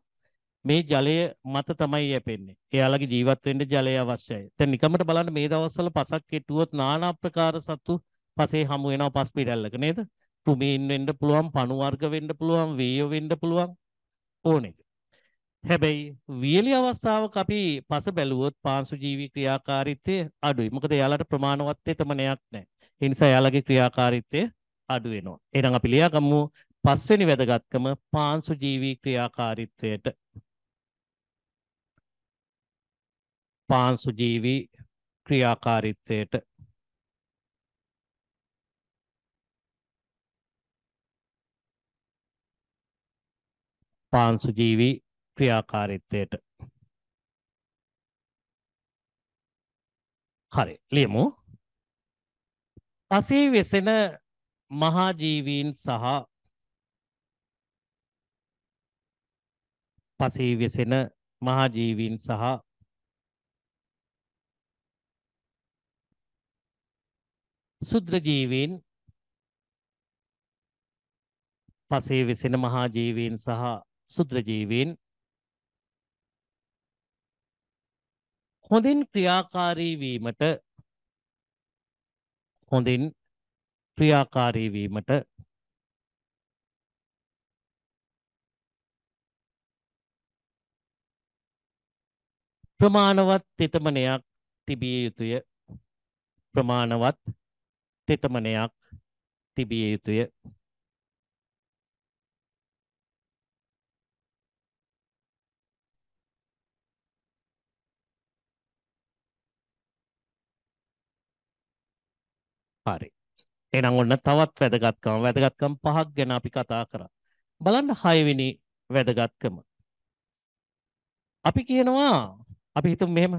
මේ ජලය මත තමයි යැපෙන්නේ. එයාලගේ ජීවත් වෙන්න ජලය අවශ්‍යයි. දැන් නිකමට බලන්න මේ දවස්වල පසක් කෙටුවොත් নানা ආකාර සත්තු පසේ හමු වෙනවා පස් පිටල්ලක නේද? කුමීන් වෙන්න පුළුවන්, පණු වර්ග වෙන්න පුළුවන්, වේයෝ වෙන්න පුළුවන් ඕන එක. හැබැයි වියලි අවස්ථාවක අපි පස බැලුවොත් පාංශු ජීවි ක්‍රියාකාරීත්වය අඩුයි. මොකද එයාලට ප්‍රමාණවත්ත්වයේ තමනයක් නැහැ. ඒ නිසා එයාලගේ ක්‍රියාකාරීත්වය අඩු වෙනවා. එහෙනම් අපි ලියාගමු පස්වෙනි වැදගත්කම පාංශු ජීවි ක්‍රියාකාරීත්වයට. පාංශු ජීවි ක්‍රියාකාරීත්වයට පාංශු ජීවි ක්‍රියාකාරීත්වයට හරි ලියමු පසේ වෙසෙන මහා ජීවීන් සහ පසේ වෙසෙන මහා ජීවීන් සහ සුද්‍ර ජීවීන් පසේ වෙසෙන මහා ජීවීන් සහ සුද්‍ර ජීවීන් හොඳින් ක්‍රියාකාරී වීමට හොඳින් ක්‍රියාකාරී වීමට ප්‍රමාණවත් තෙතමනයක් තිබිය යුතුය ප්‍රමාණවත් තෙතමනයක් තිබිය යුතුය හරි. එහෙනම් ඔන්න තවත් වැදගත්කම වැදගත්කම් පහක් ගැන අපි කතා කරා. බලන්න 6 වෙනි වැදගත්කම. අපි කියනවා අපි හිතමු මෙහෙම.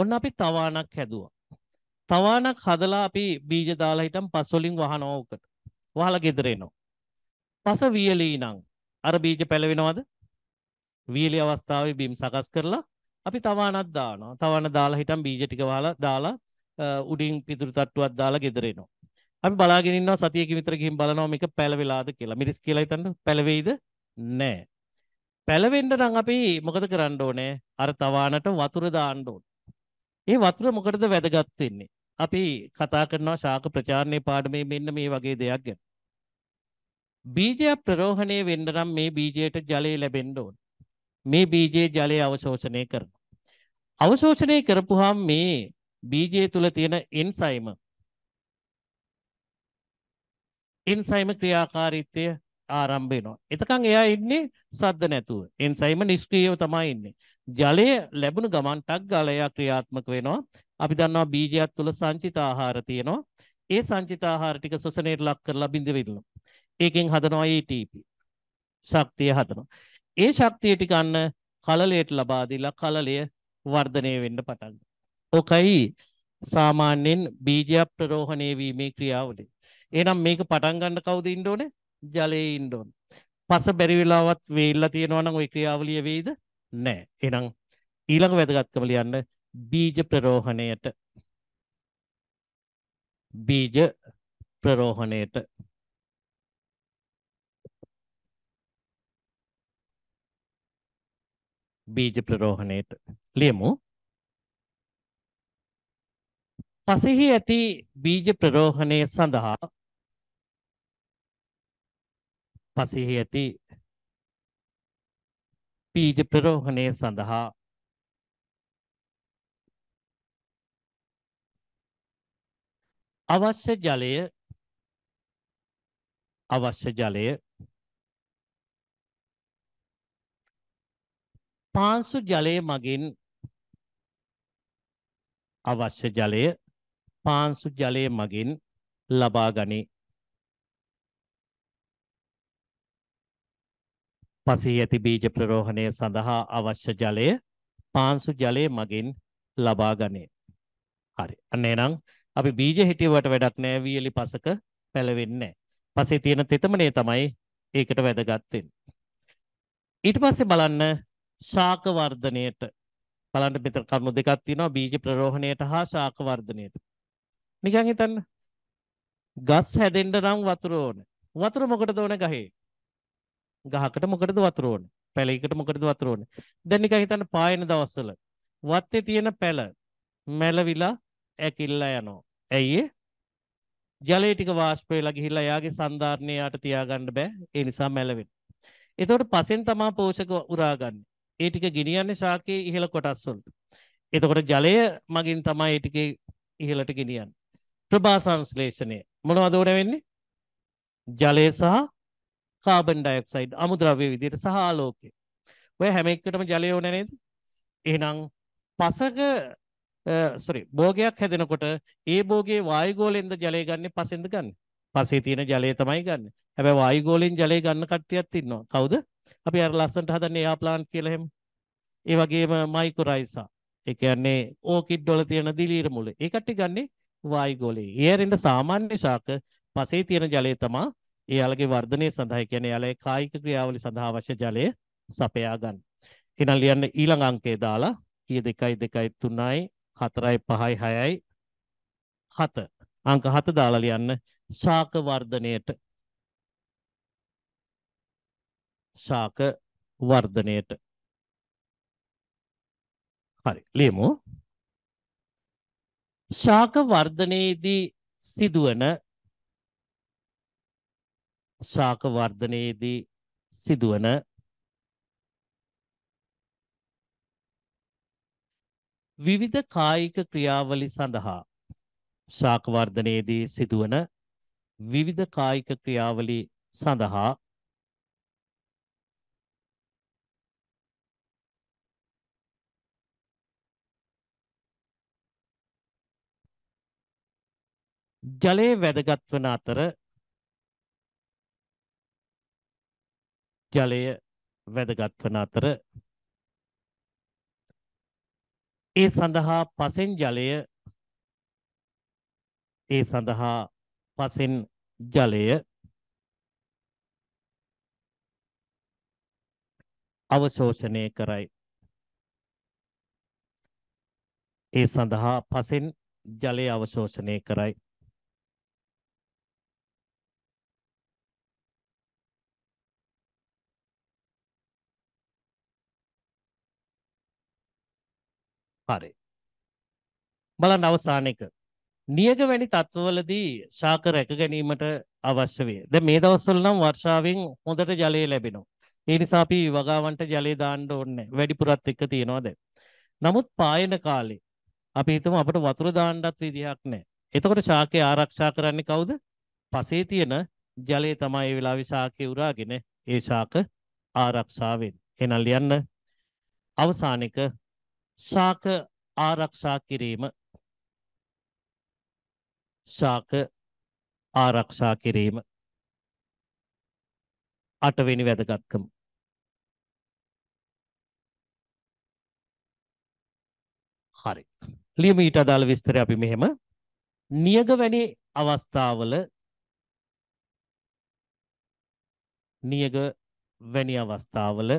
ඔන්න අපි තවාණක් හැදුවා. තවාණක් හදලා අපි බීජ දාලා හිටන් පස් වලින් වහනවා උකට. වහලා ගෙදර එනවා. පස වියලී නම් අර බීජ පැලවෙනවද? වියලි අවස්ථාවේ බිම් සකස් කරලා අපි තවාණක් දානවා. තවාණ දාලා හිටන් බීජ ටික වහලා දාලා උඩින් පිදුරු තට්ටුවක් දාලා ගෙදර එනවා. අපි බලාගෙන ඉන්නවා සතියක විතර ගිහින් බලනවා මේක පැලවෙලාද කියලා. මිරිස් කියලා හිතන්න පැලවෙයිද? නෑ. පැලවෙන්න නම් අපි මොකද කරන්න ඕනේ? අර තවානට වතුර දාන්න ඕනේ. ඒ වතුර මොකටද වැදගත් වෙන්නේ? අපි කතා කරනවා ශාක ප්‍රචාරණයේ පාඩමේ මෙන්න මේ වගේ දෙයක් ගැන. බීජයක් ප්‍රරෝහණය වෙන්න නම් මේ බීජයට ජලය ලැබෙන්න ඕන. මේ බීජයේ ජලය අවශෝෂණය කරනවා. අවශෝෂණය කරපුවාම මේ බීජය තුල තියෙන එන්සයිම එන්සයිම ක්‍රියාකාරීත්වය ආරම්භ වෙනවා. එතකන් එයා ඉන්නේ සද්ද නැතුව. එන්සයිම නිෂ්ක්‍රීයව තමයි ඉන්නේ. ජලය ලැබුණු ගමන් ටක් ගාලා එයා ක්‍රියාත්මක වෙනවා. අපි දන්නවා බීජයක් තුල සංචිත ආහාර තියෙනවා. ඒ සංචිත ආහාර ටික ශ්වසනයට ලක් කරලා බිඳ ඒකෙන් හදනවා ATP. ශක්තිය හදනවා. ඒ ශක්තිය ටික අන්න කලලයට ලබා දීලා කලලය වර්ධනය වෙන්න පටන් ගන්නවා. ඕකයි සාමාන්‍යයෙන් බීජයක් ප්‍රරෝහණය වීමේ ක්‍රියාවද. එහෙනම් මේක පටන් ගන්න කවුද ඉන්න ඕනේ? ජලයේ ඉන්න ඕනේ. පස බැරි වෙලාවත් වෙilla තියෙනවා නම් ওই ක්‍රියාවලිය වෙයිද? නැහැ. එහෙනම් ඊළඟ වැදගත්කම ලියන්න බීජ ප්‍රරෝහණයට බීජ ප්‍රරෝහණයට බීජ ප්‍රරෝහණයට ලියමු පසෙහි ඇති බීජ ප්‍රරෝහණය සඳහා පසෙහි ඇති බීජ ප්‍රරෝහණය සඳහා අවශ්‍ය ජලය අවශ්‍ය ජලය පාංශු ජලය මගින් අවශ්‍ය ජලය පාංශු ජලය මගින් ලබා ගනී. පසී ඇති බීජ ප්‍රරෝහණය සඳහා අවශ්‍ය ජලය පාංශු ජලය මගින් ලබා ගනී. හරි. අන්න එහෙනම් අපි බීජ හිටියවට වැඩක් නෑ වියලි පසක පැලවෙන්නේ නෑ. පසේ තියෙන තෙතමනේ තමයි ඒකට වැදගත් ඊට පස්සේ බලන්න ශාක වර්ධනයට බලන්න මෙතන කරුණු දෙකක් තියෙනවා බීජ ප්‍රරෝහණයට හා ශාක වර්ධනයට. නිකන් හිතන්න. ගස් හැදෙන්න නම් වතුර ඕන. වතුර මොකටද ඕන ගහේ? ගහකට මොකටද වතුර ඕන? පැලයකට මොකටද වතුර ඕන? දැන් නිකන් හිතන්න පායන දවස්වල වත්තේ තියෙන පැල මැලවිලා ඇකිල්ලා යනවා. ඇයි ජලය ටික වාෂ්ප වෙලා ගිහිල්ලා යාගේ සන්ධාරණේ යාට තියාගන්න බෑ. ඒ නිසා මැලවෙන. එතකොට පසෙන් තමා පෝෂක උරාගන්නේ. ඒ ටික ගෙනියන්නේ ශාකයේ ඉහළ කොටස් වලට. එතකොට ජලය මගින් තමයි ඒ ටිකේ ඉහළට ගෙනියන්නේ. ප්‍රභා සංශ්ලේෂණය මොනවද ඕන වෙන්නේ? ජලය සහ කාබන් ඩයොක්සයිඩ් අමුද්‍රව්‍ය විදිහට සහ ආලෝකය. ඔය හැම එකකටම ජලය ඕන නේද? එහෙනම් පසක සෝරි භෝගයක් හැදෙනකොට ඒ භෝගේ වායුගෝලෙන්ද ජලය ගන්නෙ පසෙන්ද ගන්නෙ? පසේ තියෙන ජලය තමයි ගන්නෙ. හැබැයි වායුගෝලෙන් ජලය ගන්න කට්ටියක් ඉන්නවා. කවුද? අපි අර ලස්සනට හදන්නේ එයා ප්ලාන්ට් කියලා එහෙම. ඒ වගේම මයිකෝරයිසා. ඒ කියන්නේ ඕකිඩ් වල තියෙන දිලීර මුල. ඒ කට්ටිය ගන්නේ වායු ගෝලයේ. ඊයරින්ද සාමාන්‍ය ශාක පසේ තියෙන ජලය තමා එයාලගේ වර්ධනය සඳහා කියන්නේ එයාලගේ කායික ක්‍රියාවලිය සඳහා අවශ්‍ය ජලය සපයා ගන්න. එහෙනම් ලියන්න ඊළඟ අංකය දාලා 2 2 3යි 4යි 5යි 6යි 7 අංක 7 දාලා ලියන්න ශාක වර්ධනයේට ශාක වර්ධනයේට හරි ලියමු ශාක වර්ධනයේදී සිදුවන ශාක වර්ධනයේදී සිදුවන විවිධ කායික ක්‍රියාවලි සඳහා ශාක වර්ධනයේදී සිදුවන විවිධ කායික ක්‍රියාවලි සඳහා ජලය වැදගත් වන අතර ජලය වැදගත් වන අතර ඒ සඳහා පසෙන් ජලය ඒ සඳහා පසෙන් ජලය අවශෝෂණය කරයි ඒ සඳහා පසෙන් ජලය අවශෝෂණය කරයි හරි. බලන්න අවසාන එක. නියග වැනි තත්ත්වවලදී ශාක රැක ගැනීමට අවශ්‍ය වේ. දැන් මේ දවස්වල නම් වර්ෂාවෙන් හොඳට ජලය ලැබෙනවා. ඒ නිසා අපි වගාවන්ට ජලය දාන්න ඕනේ. වැඩිපුරත් එක්ක තියනවා දැන්. නමුත් පායන කාලේ අපි හිතමු අපිට වතුර දාන්නත් විදිහක් නැහැ. එතකොට ශාකේ ආරක්ෂා කරන්නේ කවුද? පසේ තියෙන ජලය තමයි ඒ වෙලාවේ ශාකේ උරාගෙන ඒ ශාක ආරක්ෂා වෙන්නේ. එහෙනම් ලියන්න අවසාන එක ශාක ආරක්ෂා කිරීම ශාක ආරක්ෂා කිරීම අටවෙනි වැදගත්කම හරි ලියම ඊට අදාළ විස්තරය අපි මෙහෙම නියග වැනි අවස්ථාවල නියග වැනි අවස්ථාවල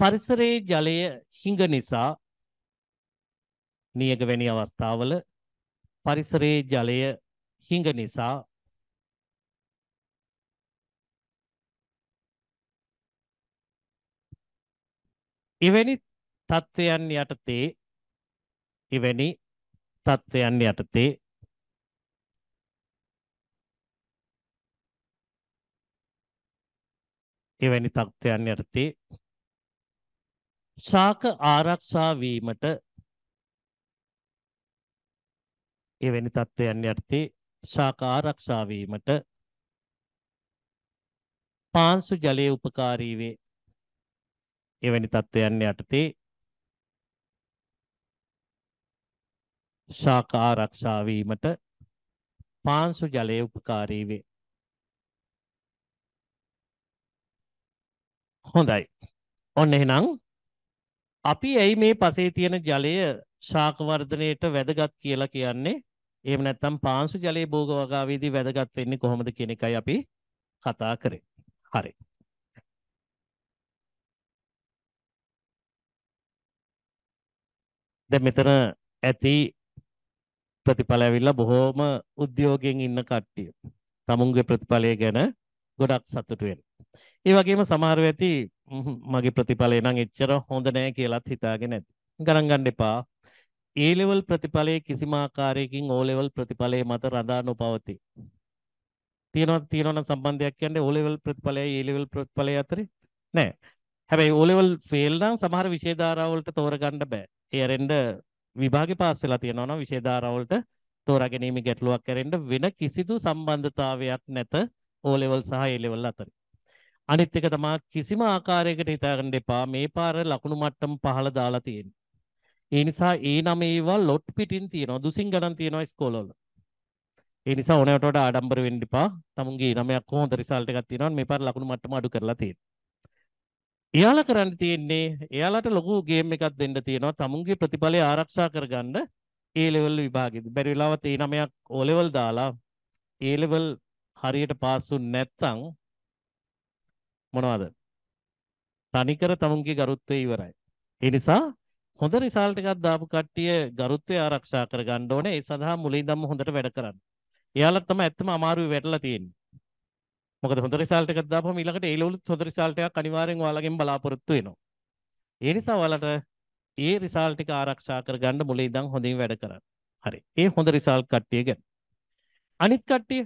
පරිසරයේ ජලය හිඟ නිසා නියග වැනි අවස්ථාවල පරිසරයේ ජලය හිඟ නිසා එවැනි தත්වයන් යටතේ එවැනි தත්වයන් යටතේ එවැනි தත්වයන් යටතේ ශාක ආරක්ෂා වීමට එවැනි தත්ත්වයන් යටතේ ශාක ආරක්ෂා වීමට පාංශු ජලයේ උපකාරී වේ. එවැනි தත්ත්වයන් යටතේ ශාක ආරක්ෂා වීමට පාංශු ජලයේ උපකාරී වේ. හොඳයි. ඔන්න එහෙනම් අපි ඇයි මේ පසේ තියෙන ජලය ශාකවර්ධනයට වැදගත් කියලා කියන්නේ එහෙම නැත්නම් පාංශු ජලයේ භෝග වගාවේදී වැදගත් වෙන්නේ කොහොමද කියන එකයි අපි කතා කරේ. හරි. දැන් මෙතන ඇති ප්‍රතිඵල ඇවිල්ලා බොහෝම උද්‍යෝගයෙන් ඉන්න කට්ටිය. තමුන්ගේ ප්‍රතිඵලය ගැන ගොඩක් සතුටු වෙනවා. ඒ වගේම සමහරව ඇති මගේ ප්‍රතිඵලය නම් එච්චර හොඳ නෑ කියලාත් හිතාගෙන ඇති. ගණන් ගන්න එපා. A level ප්‍රතිඵලයේ කිසිම ආකාරයකින් O level ප්‍රතිඵලයේ මත රඳා නොපවතී. තියෙනවා තියෙනවා සම්බන්ධයක් කියන්නේ O level ප්‍රතිඵලයයි A level ප්‍රතිඵලය අතරේ නෑ. හැබැයි O level fail නම් සමහර විෂය ධාරාවලට තෝරගන්න බෑ. ඒ අරෙන්ද විභාගේ පාස් වෙලා තියෙනවා නම් විෂය ධාරාවලට තෝරා ගැනීම ගැටලුවක් කරෙන්න වෙන කිසිදු සම්බන්ධතාවයක් නැත O level සහ A level අතර. අනිත් එක තමයි කිසිම ආකාරයකට හිතාගන්න එපා මේ පාර ලකුණු මට්ටම් පහළ දාලා තියෙන්නේ. ඒ නිසා ඒ නම ඒවා ලොට් පිටින් තියෙනවා දුසින් ගණන් තියෙනවා ඉස්කෝලවල. ඒ නිසා ඕනෑවට වඩා ආඩම්බර වෙන්න එපා. තමුන්ගේ නමයක් හොඳ රිසල්ට් එකක් තියෙනවා මේ පාර ලකුණු මට්ටම අඩු කරලා තියෙනවා. එයාලා කරන්න තියෙන්නේ එයාලට ලොකු ගේම් එකක් දෙන්න තියෙනවා තමුන්ගේ ප්‍රතිඵලය ආරක්ෂා කරගන්න ඒ ලෙවල් විභාගෙදි. බැරි වෙලාවත් ඒ නමයක් ඕ ලෙවල් දාලා ඒ ලෙවල් හරියට පාස් වුනේ නැත්නම් මොනවද? තනිකර තමුන්ගේ ගරුත්වය ඉවරයි. ඒ නිසා හොඳ රිසල්ට් එකක් දාපු කට්ටිය ගරුත්වය ආරක්ෂා කරගන්න ඕනේ. ඒ සඳහා මුලින්දම හොඳට වැඩ කරන්න. එයාලට තමයි ඇත්තම අමාරුවේ වැටලා තියෙන්නේ. මොකද හොඳ රිසල්ට් එකක් දාපුවම ඊළඟට ඒ ලෙවලුත් හොඳ රිසල්ට් එකක් අනිවාර්යෙන් ඔයාලගෙන් බලාපොරොත්තු වෙනවා. ඒ නිසා ඔයාලට ඒ රිසල්ට් එක ආරක්ෂා කරගන්න මුලින්දම් හොඳින් වැඩ කරන්න. හරි. ඒ හොඳ රිසල්ට් කට්ටිය ගැන. අනිත් කට්ටිය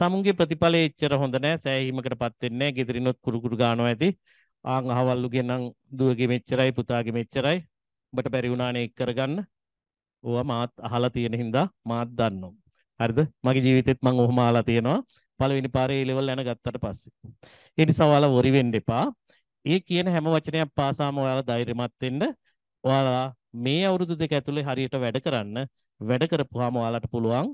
තමුන්ගේ ප්‍රතිඵලය එච්චර හොඳ නෑ සෑහීමකටපත් වෙන්නේ නෑ ගෙදරිනොත් කුරු කුරු ගන්නවා ඇති ආන් අහවල්ලුගේ නම් දුවගේ මෙච්චරයි පුතාගේ මෙච්චරයි ඔබට බැරි වුණානේ එක් කරගන්න ඕවා මාත් අහලා තියෙන හින්දා මාත් දන්නවා හරිද මගේ ජීවිතෙත් මම ඔහොම අහලා තියෙනවා පළවෙනි පාරේ ඒ ලෙවල් යන ගත්තට පස්සේ ඒ නිසා ඔයාලා වරි වෙන්න එපා ඒ කියන හැම වචනයක් පාසාම ඔයාලා ධෛර්යමත් වෙන්න ඔයාලා මේ අවුරුදු දෙක ඇතුලේ හරියට වැඩ කරන්න වැඩ කරපුවාම ඔයාලට පුළුවන්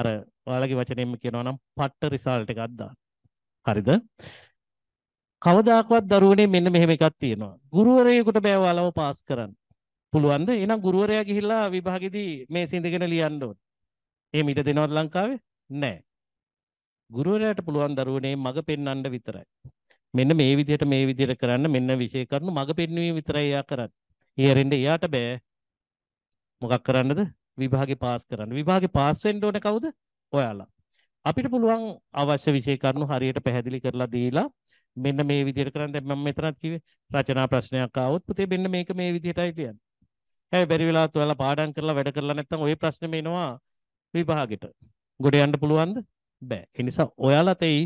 අර ඔයාලගේ වචනයෙන්ම කියනවා නම් පට්ට රිසල්ට් එකක් දාන්න. හරිද? කවදාකවත් දරුවනේ මෙන්න මෙහෙම එකක් තියෙනවා. ගුරුවරයෙකුට බෑ ඔයාලව පාස් කරන්න. පුළුවන්ද? එහෙනම් ගුරුවරයා ගිහිල්ලා විභාගෙදී මේ සිඳගෙන ලියන්න ඕනේ. එහෙම ඉඩ දෙනවද ලංකාවේ? නැහැ. ගුරුවරයාට පුළුවන් දරුවනේ මග පෙන්වන්න විතරයි. මෙන්න මේ විදිහට මේ විදිහට කරන්න මෙන්න විෂය කරුණු මග පෙන්වීම විතරයි එයා කරන්නේ. ඊයරින්ද එයාට බෑ මොකක් කරන්නද? විභාගේ පාස් කරන්න. විභාගේ පාස් වෙන්න ඕනේ කවුද? ඔයාලා. අපිට පුළුවන් අවශ්‍ය විෂය කරුණු හරියට පැහැදිලි කරලා දීලා මෙන්න මේ විදිහට කරන්න දැන් මම මෙතනත් කිව්වේ රචනා ප්‍රශ්නයක් ආවොත් පුතේ මෙන්න මේක මේ විදිහටයි ලියන්න. හැබැයි බැරි වෙලාවත් ඔයාලා පාඩම් කරලා වැඩ කරලා නැත්නම් ওই ප්‍රශ්නෙම එනවා විභාගෙට. ගොඩ යන්න පුළුවන්ද? බෑ. ඒ නිසා ඔයාලා තෙයි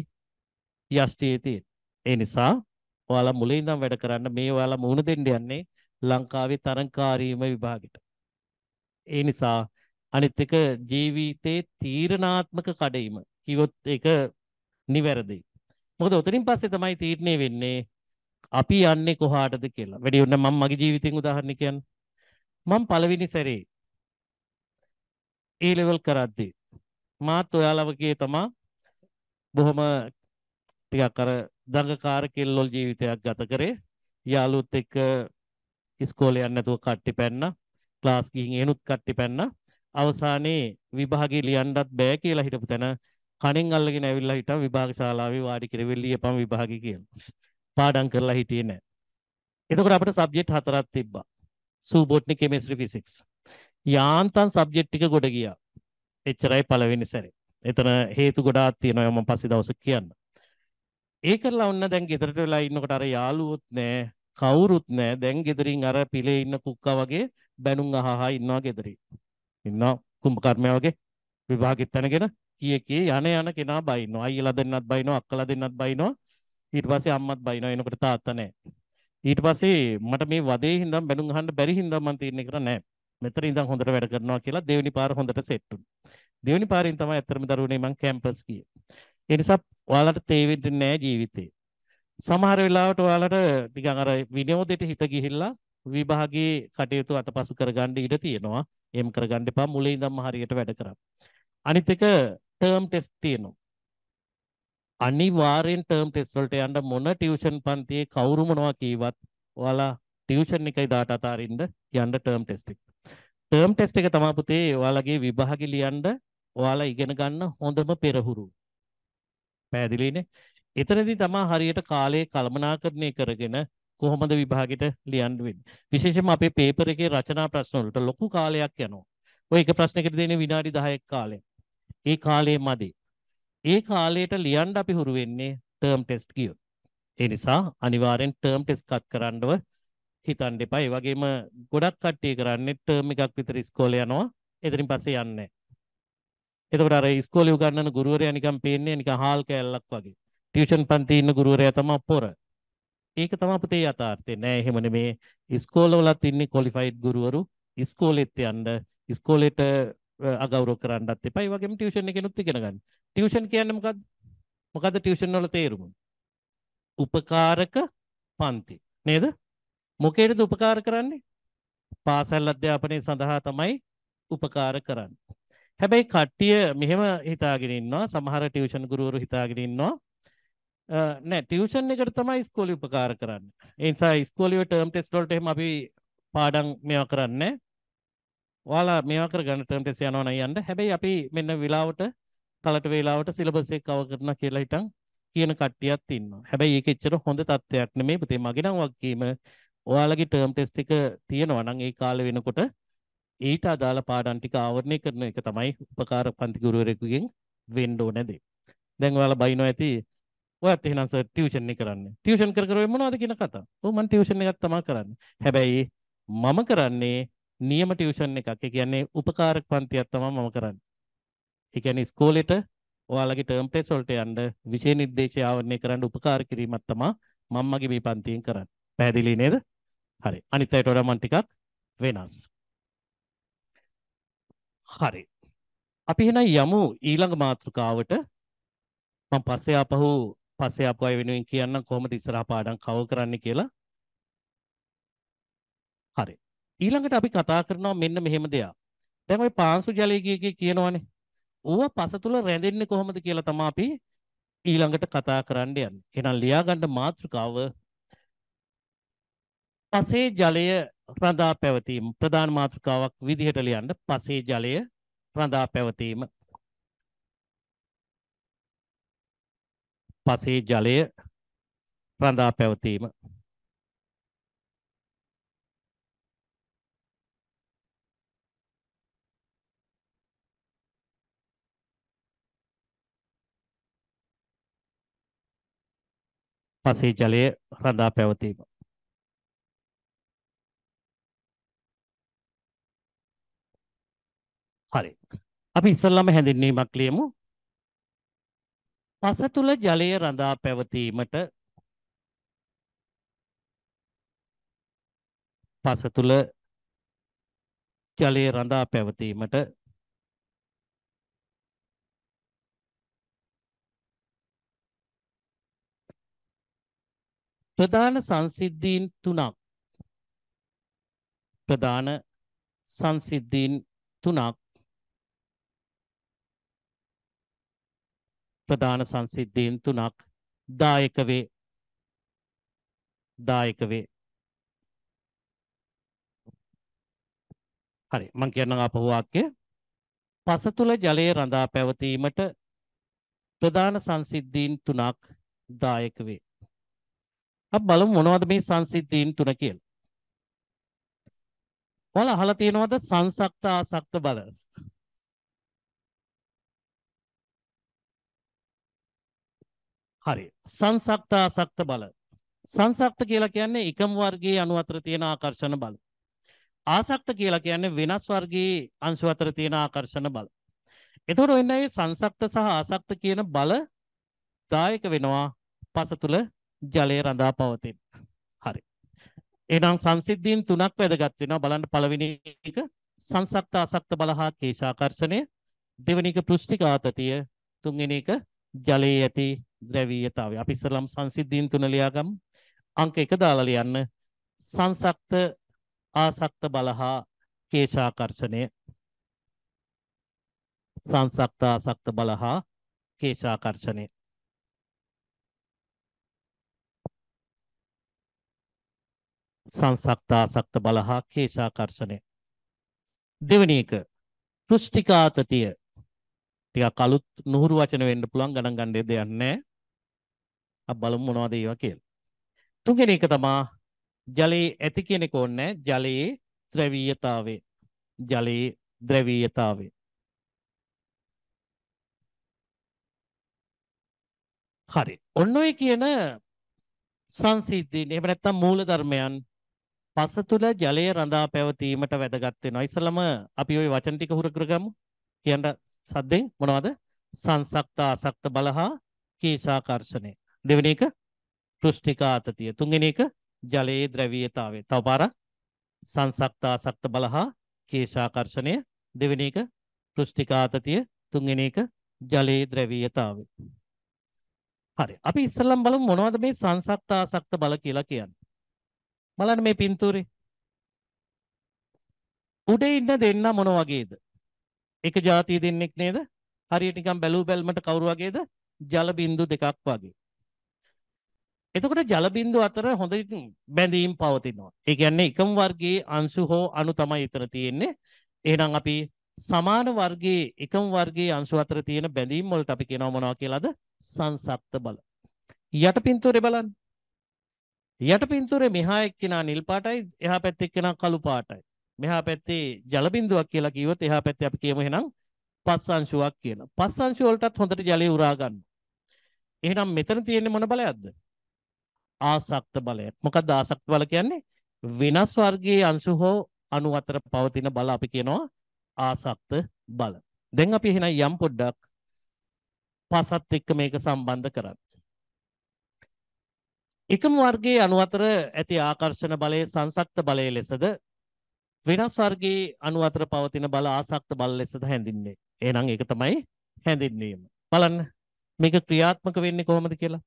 යෂ්ටියේ තියෙන. ඒ නිසා ඔයාලා මුලින් ඉඳන් වැඩ කරන්න මේ ඔයාලා මුහුණ දෙන්න යන්නේ ලංකාවේ තරංකාරීම විභාගෙට. ඒ නිසා අනිත් එක ජීවිතේ තීරණාත්මක කඩයිම කිව්වොත් ඒක නිවැරදි. මොකද උතරින් පස්සේ තමයි තීරණය වෙන්නේ අපි යන්නේ කොහාටද කියලා. වැඩි උන්න මම මගේ ජීවිතෙන් උදාහරණ කියන්න. මම පළවෙනි සැරේ A level කරද්දී මාත් ඔයාලා වගේ තමා බොහොම ටිකක් අර දඟකාර කෙල්ලොල් ජීවිතයක් ගත කරේ. යාළුවොත් එක්ක ඉස්කෝලේ යන්න නැතුව කට්ටි පැන්නා. ක්ලාස් ගිහින් ඒනුත් කට්ටි පැන්නා. අවසානයේ විභාගේ ලියන්නත් බෑ කියලා හිටපු තැන කණෙන් අල්ලගෙන ඇවිල්ලා හිටන් විභාග ශාලාවේ වාඩි කරවිල් ලියපන් විභාගේ කියලා. පාඩම් කරලා හිටියේ නෑ. එතකොට අපිට සබ්ජෙක්ට් හතරක් තිබ්බා. සූබොට්නි කෙමිස්ට්‍රි ෆිසික්ස්. යාන්තම් සබ්ජෙක්ට් ටික ගොඩ ගියා. එච්චරයි පළවෙනි සැරේ. එතන හේතු ගොඩාක් තියෙනවා මම පස්සේ දවසක් කියන්න. ඒ කරලා ඔන්න දැන් ගෙදරට වෙලා ඉන්නකොට අර යාළුවොත් නෑ කවුරුත් නෑ දැන් ගෙදරින් අර පිලේ ඉන්න කුක්කා වගේ බැනුම් අහහා ඉන්නවා ගෙදරින් ඉන්නවා කුම්භ කර්මය වගේ විභාගෙත් තනගෙන කී කී යන යන කෙනා බයිනවා අයියලා දෙන්නත් බයිනවා අක්කලා දෙන්නත් බයිනවා ඊට පස්සේ අම්මත් බයිනවා එනකොට තාත්තා නෑ ඊට පස්සේ මට මේ වදේ හින්දා බැනුම් අහන්න බැරි හින්දා මම තීරණය කරා නෑ මෙතන ඉඳන් හොඳට වැඩ කරනවා කියලා දෙවෙනි පාර හොඳට සෙට් වුණා. දෙවෙනි පාරෙන් තමයි ඇත්තටම දරුවනේ මම කැම්පස් ගියේ. ඒ නිසා ඔයාලට තේරෙන්නේ නැහැ ජීවිතේ. සමහර වෙලාවට ඔයාලට නිකන් අර විනෝදෙට හිත ගිහිල්ලා විභාගයේ කටයුතු අතපසු කරගන්න ඉඩ තියෙනවා. එහෙම කරගන්න එපා මුලින් ඉඳන්ම හරියට වැඩ කරන්න. අනිත් එක ටර්ම් ටෙස්ට් තියෙනවා. අනිවාර්යෙන් ටර්ම් ටෙස්ට් වලට යන්න මොන ටියුෂන් පන්තියේ කවුරු මොනවා කීවත් ඔයාලා ටියුෂන් එකයි දාට අතාරින්න යන්න ටර්ම් ටෙස්ට් එක. ටර්ම් ටෙස්ට් එක තමයි පුතේ ඔයාලගේ විභාගෙ ලියන්න ඔයාලා ඉගෙන ගන්න හොඳම පෙරහුරු. පැහැදිලිනේ? එතනදී තමා හරියට කාලයේ කළමනාකරණය කරගෙන කොහොමද විභාගෙට ලියන්න වෙන්නේ විශේෂයෙන්ම අපේ පේපර් එකේ රචනා ප්‍රශ්න වලට ලොකු කාලයක් යනවා ඔය එක ප්‍රශ්නයකට දෙන්නේ විනාඩි 10ක් කාලයක් ඒ කාලයේ මදි ඒ කාලයට ලියන්න අපි හුරු වෙන්නේ ටර්ම් ටෙස්ට් කියොත් ඒ නිසා අනිවාර්යෙන් ටර්ම් ටෙස්ට් කත් කරන්නව හිතන්න එපා ඒ වගේම ගොඩක් කට්ටිය කරන්නේ ටර්ම් එකක් විතර ඉස්කෝලේ යනවා එතනින් පස්සේ යන්නේ එතකොට අර ඉස්කෝලේ උගන්වන ගුරුවරයා නිකන් පේන්නේ නිකන් හාල් කෑල්ලක් වගේ ටියුෂන් පන්ති ඉන්න ගුරුවරයා තමයි පොර. ඒක තමයි අපතේ යථාර්ථය. නෑ එහෙම නෙමේ. ඉස්කෝලවලත් ඉන්නේ ක්වොලිෆයිඩ් ගුරුවරු. ඉස්කෝලෙත් යන්න ඉස්කෝලේට අගෞරව කරන්නත් එපා. ඒ වගේම ටියුෂන් එකෙනුත් ඉගෙන ගන්න. ටියුෂන් කියන්නේ මොකද්ද? මොකද්ද ටියුෂන් වල තේරුම? උපකාරක පන්ති. නේද? මොකේද උපකාර කරන්නේ? පාසල් අධ්‍යාපනය සඳහා තමයි උපකාර කරන්නේ. හැබැයි කට්ටිය මෙහෙම හිතාගෙන ඉන්නවා සමහර ටියුෂන් ගුරුවරු හිතාගෙන ඉන්නවා නෑ ටියුෂන් එකට තමයි ඉස්කෝලේ උපකාර කරන්නේ. ඒ නිසා ඉස්කෝලේ ටර්ම් ටෙස්ට් වලට එහෙම අපි පාඩම් මේවා කරන්නේ ඔයාලා මේවා කරගන්න ටර්ම් ටෙස්ට් යනවා නම් යන්න. හැබැයි අපි මෙන්න වෙලාවට කලට වේලාවට සිලබස් එක කව කරනවා කියලා හිටන් කියන කට්ටියක් ඉන්නවා. හැබැයි ඒක එච්චර හොඳ තත්ත්වයක් නෙමෙයි. පුතේ මගේ නම් වගකීම ඔයාලගේ ටර්ම් ටෙස්ට් එක තියෙනවා නම් ඒ කාලේ වෙනකොට ඊට අදාළ පාඩම් ටික ආවරණය කරන එක තමයි උපකාර පන්ති ගුරුවරයෙකුගෙන් වෙන්න ඕනේ දේ. දැන් ඔයාලා බයිනෝ ඇති ඔයත් එහෙනම් සර් ටියුෂන් එක කරන්නේ. ටියුෂන් කර කර මොනවද කියන කතාව. ඔව් මම ටියුෂන් එකක් තමයි කරන්නේ. හැබැයි මම කරන්නේ නියම ටියුෂන් එකක්. ඒ කියන්නේ උපකාරක පන්තියක් තමයි මම කරන්නේ. ඒ කියන්නේ ඉස්කෝලේට ඔයාලගේ ටර්ම් ටෙස්ට් වලට යන්න විෂය නිර්දේශය ආවරණය කරන්න උපකාර කිරීමක් තමයි මම මගේ මේ පන්තියෙන් කරන්නේ. පැහැදිලි නේද? හරි. අනිත් අයට වඩා මම ටිකක් වෙනස්. හරි. අපි එහෙනම් යමු ඊළඟ මාතෘකාවට. මම පස්සේ ආපහු පස්සේ ආපු අය වෙනුවෙන් කියන්නම් කොහොමද ඉස්සරහ පාඩම් කව කරන්න කියලා. හරි. ඊළඟට අපි කතා කරනවා මෙන්න මෙහෙම දෙයක්. දැන් ওই පාංශු ජලයේ ගියේ කියනවනේ. ඌව පස තුල රැඳෙන්නේ කොහොමද කියලා තමයි අපි ඊළඟට කතා කරන්න යන්නේ. එහෙනම් ලියාගන්න මාතෘකාව පසේ ජලය රඳා පැවතීම ප්‍රධාන මාතෘකාවක් විදිහට ලියන්න පසේ ජලය රඳා පැවතීම පසේ ජලය රඳා පැවතීම පසේ ජලය රඳා පැවතීම හරි අපි ඉස්සල්ලාම හැඳින්වීමක් ලියමු පස තුල ජලය රඳා පැවතීමට පස තුල ජලය රඳා පැවතීමට ප්‍රධාන සංසිද්ධීන් තුනක් ප්‍රධාන සංසිද්ධීන් තුනක් ප්‍රධාන සංසිද්ධීන් තුනක් දායක වේ දායක වේ හරි මම කියන්නම් ආපහු වාක්‍ය පසතුල ජලයේ රඳා පැවතීමට ප්‍රධාන සංසිද්ධීන් තුනක් දායක වේ අප බලමු මොනවද මේ සංසිද්ධීන් තුන කියලා ඔයාලා අහලා තියෙනවද සංසක්ත ආසක්ත බල හරි. සංසක්ත ආසක්ත බල. සංසක්ත කියලා කියන්නේ එකම වර්ගයේ අණු අතර තියෙන ආකර්ෂණ බල. ආසක්ත කියලා කියන්නේ වෙනස් වර්ගයේ අංශු අතර තියෙන ආකර්ෂණ බල. එතකොට ඔන්න ඒ සංසක්ත සහ ආසක්ත කියන බල දායක වෙනවා පස තුල ජලය රඳා පවතින. හරි. එහෙනම් සංසිද්ධීන් තුනක් වැදගත් වෙනවා බලන්න පළවෙනි එක සංසක්ත ආසක්ත බල හා කේශාකර්ෂණය දෙවෙනි එක පෘෂ්ටිකාතතිය තුන්වෙනි එක ජලයේ ඇති ද්‍රවීයතාවය. අපි ඉස්සරලම් සංසිද්ධීන් තුන ලියාගමු. අංක 1 දාලා ලියන්න. සංසක්ත ආසක්ත බලහා කේශාකර්ෂණය. සංසක්ත ආසක්ත බලහා කේශාකර්ෂණය. සංසක්ත ආසක්ත බලහා කේශාකර්ෂණය. දෙවෙනි එක පෘෂ්ටිකාතතිය ටිකක් අලුත් නුහුරු වචන වෙන්න පුළුවන් ගණන් ගන්න දෙයක් නැහැ. අපි බලමු මොනවද ඒවා කියලා. තුන්වෙනි එක තමයි ජලයේ ඇති කියන එක ඕනේ ජලයේ ද්‍රවීයතාවය. ජලයේ ද්‍රවීයතාවය. හරි. ඔන්න ඔය කියන සංසිද්ධීන් එහෙම නැත්නම් මූල ධර්මයන් පස තුල ජලය රඳා පැවතීමට වැදගත් වෙනවා. ඉස්සලම අපි ওই වචන ටික හුරු කරගමු. කියන්න සද්දෙන් මොනවද? සංසක්ත ආසක්ත බලහා කේශාකර්ෂණය. දෙවෙනි එක පෘෂ්ඨිකාතතිය. තුන්වෙනි එක ජලයේ ද්‍රවීයතාවය. තව පාරක් සංසක්තාසක්ත බලහා කේශාකර්ෂණය. දෙවෙනි එක පෘෂ්ඨිකාතතිය. තුන්වෙනි එක ජලයේ ද්‍රවීයතාවය. හරි. අපි ඉස්සෙල්ලම බලමු මොනවද මේ සංසක්තාසක්ත බල කියලා කියන්නේ. බලන්න මේ පින්තූරේ. උඩේ ඉන්න දෙන්න මොන වගේද? එක જાතිය දෙන්නෙක් නේද? හරියට නිකන් බැලූ බැල්මට කවුරු වගේද? ජල බින්දු දෙකක් වගේ. එතකොට ජල බිඳුව අතර හොඳ බැඳීම් පවතිනවා. ඒ කියන්නේ එකම වර්ගයේ අංශු හෝ අණු තමයි ඊතර තියෙන්නේ. එහෙනම් අපි සමාන වර්ගයේ එකම වර්ගයේ අංශු අතර තියෙන බැඳීම් වලට අපි කියනවා මොනවා කියලාද? සංසප්ත බල. යට පින්තූරේ බලන්න. යට පින්තූරේ මෙහා එක්කෙනා නිල් පාටයි, එහා පැත්තේ එක්කෙනා කළු පාටයි. මෙහා පැත්තේ ජල බිඳුවක් කියලා කිව්වොත් එහා පැත්තේ අපි කියමු එහෙනම් පස් අංශුවක් කියලා. පස් අංශු වලටත් හොඳට ජලය උරා ගන්න. එහෙනම් මෙතන තියෙන්නේ මොන බලයක්ද? ආසක්ත බලය. මොකක්ද ආසක්ත බල කියන්නේ? වෙනස් වර්ගයේ අංශු හෝ අණු අතර පවතින බල අපි කියනවා ආසක්ත බල. දැන් අපි එහෙනම් යම් පොඩ්ඩක් පසත් එක්ක මේක සම්බන්ධ කරන්න. එකම වර්ගයේ අණු අතර ඇති ආකර්ෂණ බලය සංසක්ත බලය ලෙසද වෙනස් වර්ගයේ අණු අතර පවතින බල ආසක්ත බල ලෙසද හැඳින්නේ. එහෙනම් ඒක තමයි හැඳින්වීම. බලන්න මේක ක්‍රියාත්මක වෙන්නේ කොහොමද කියලා.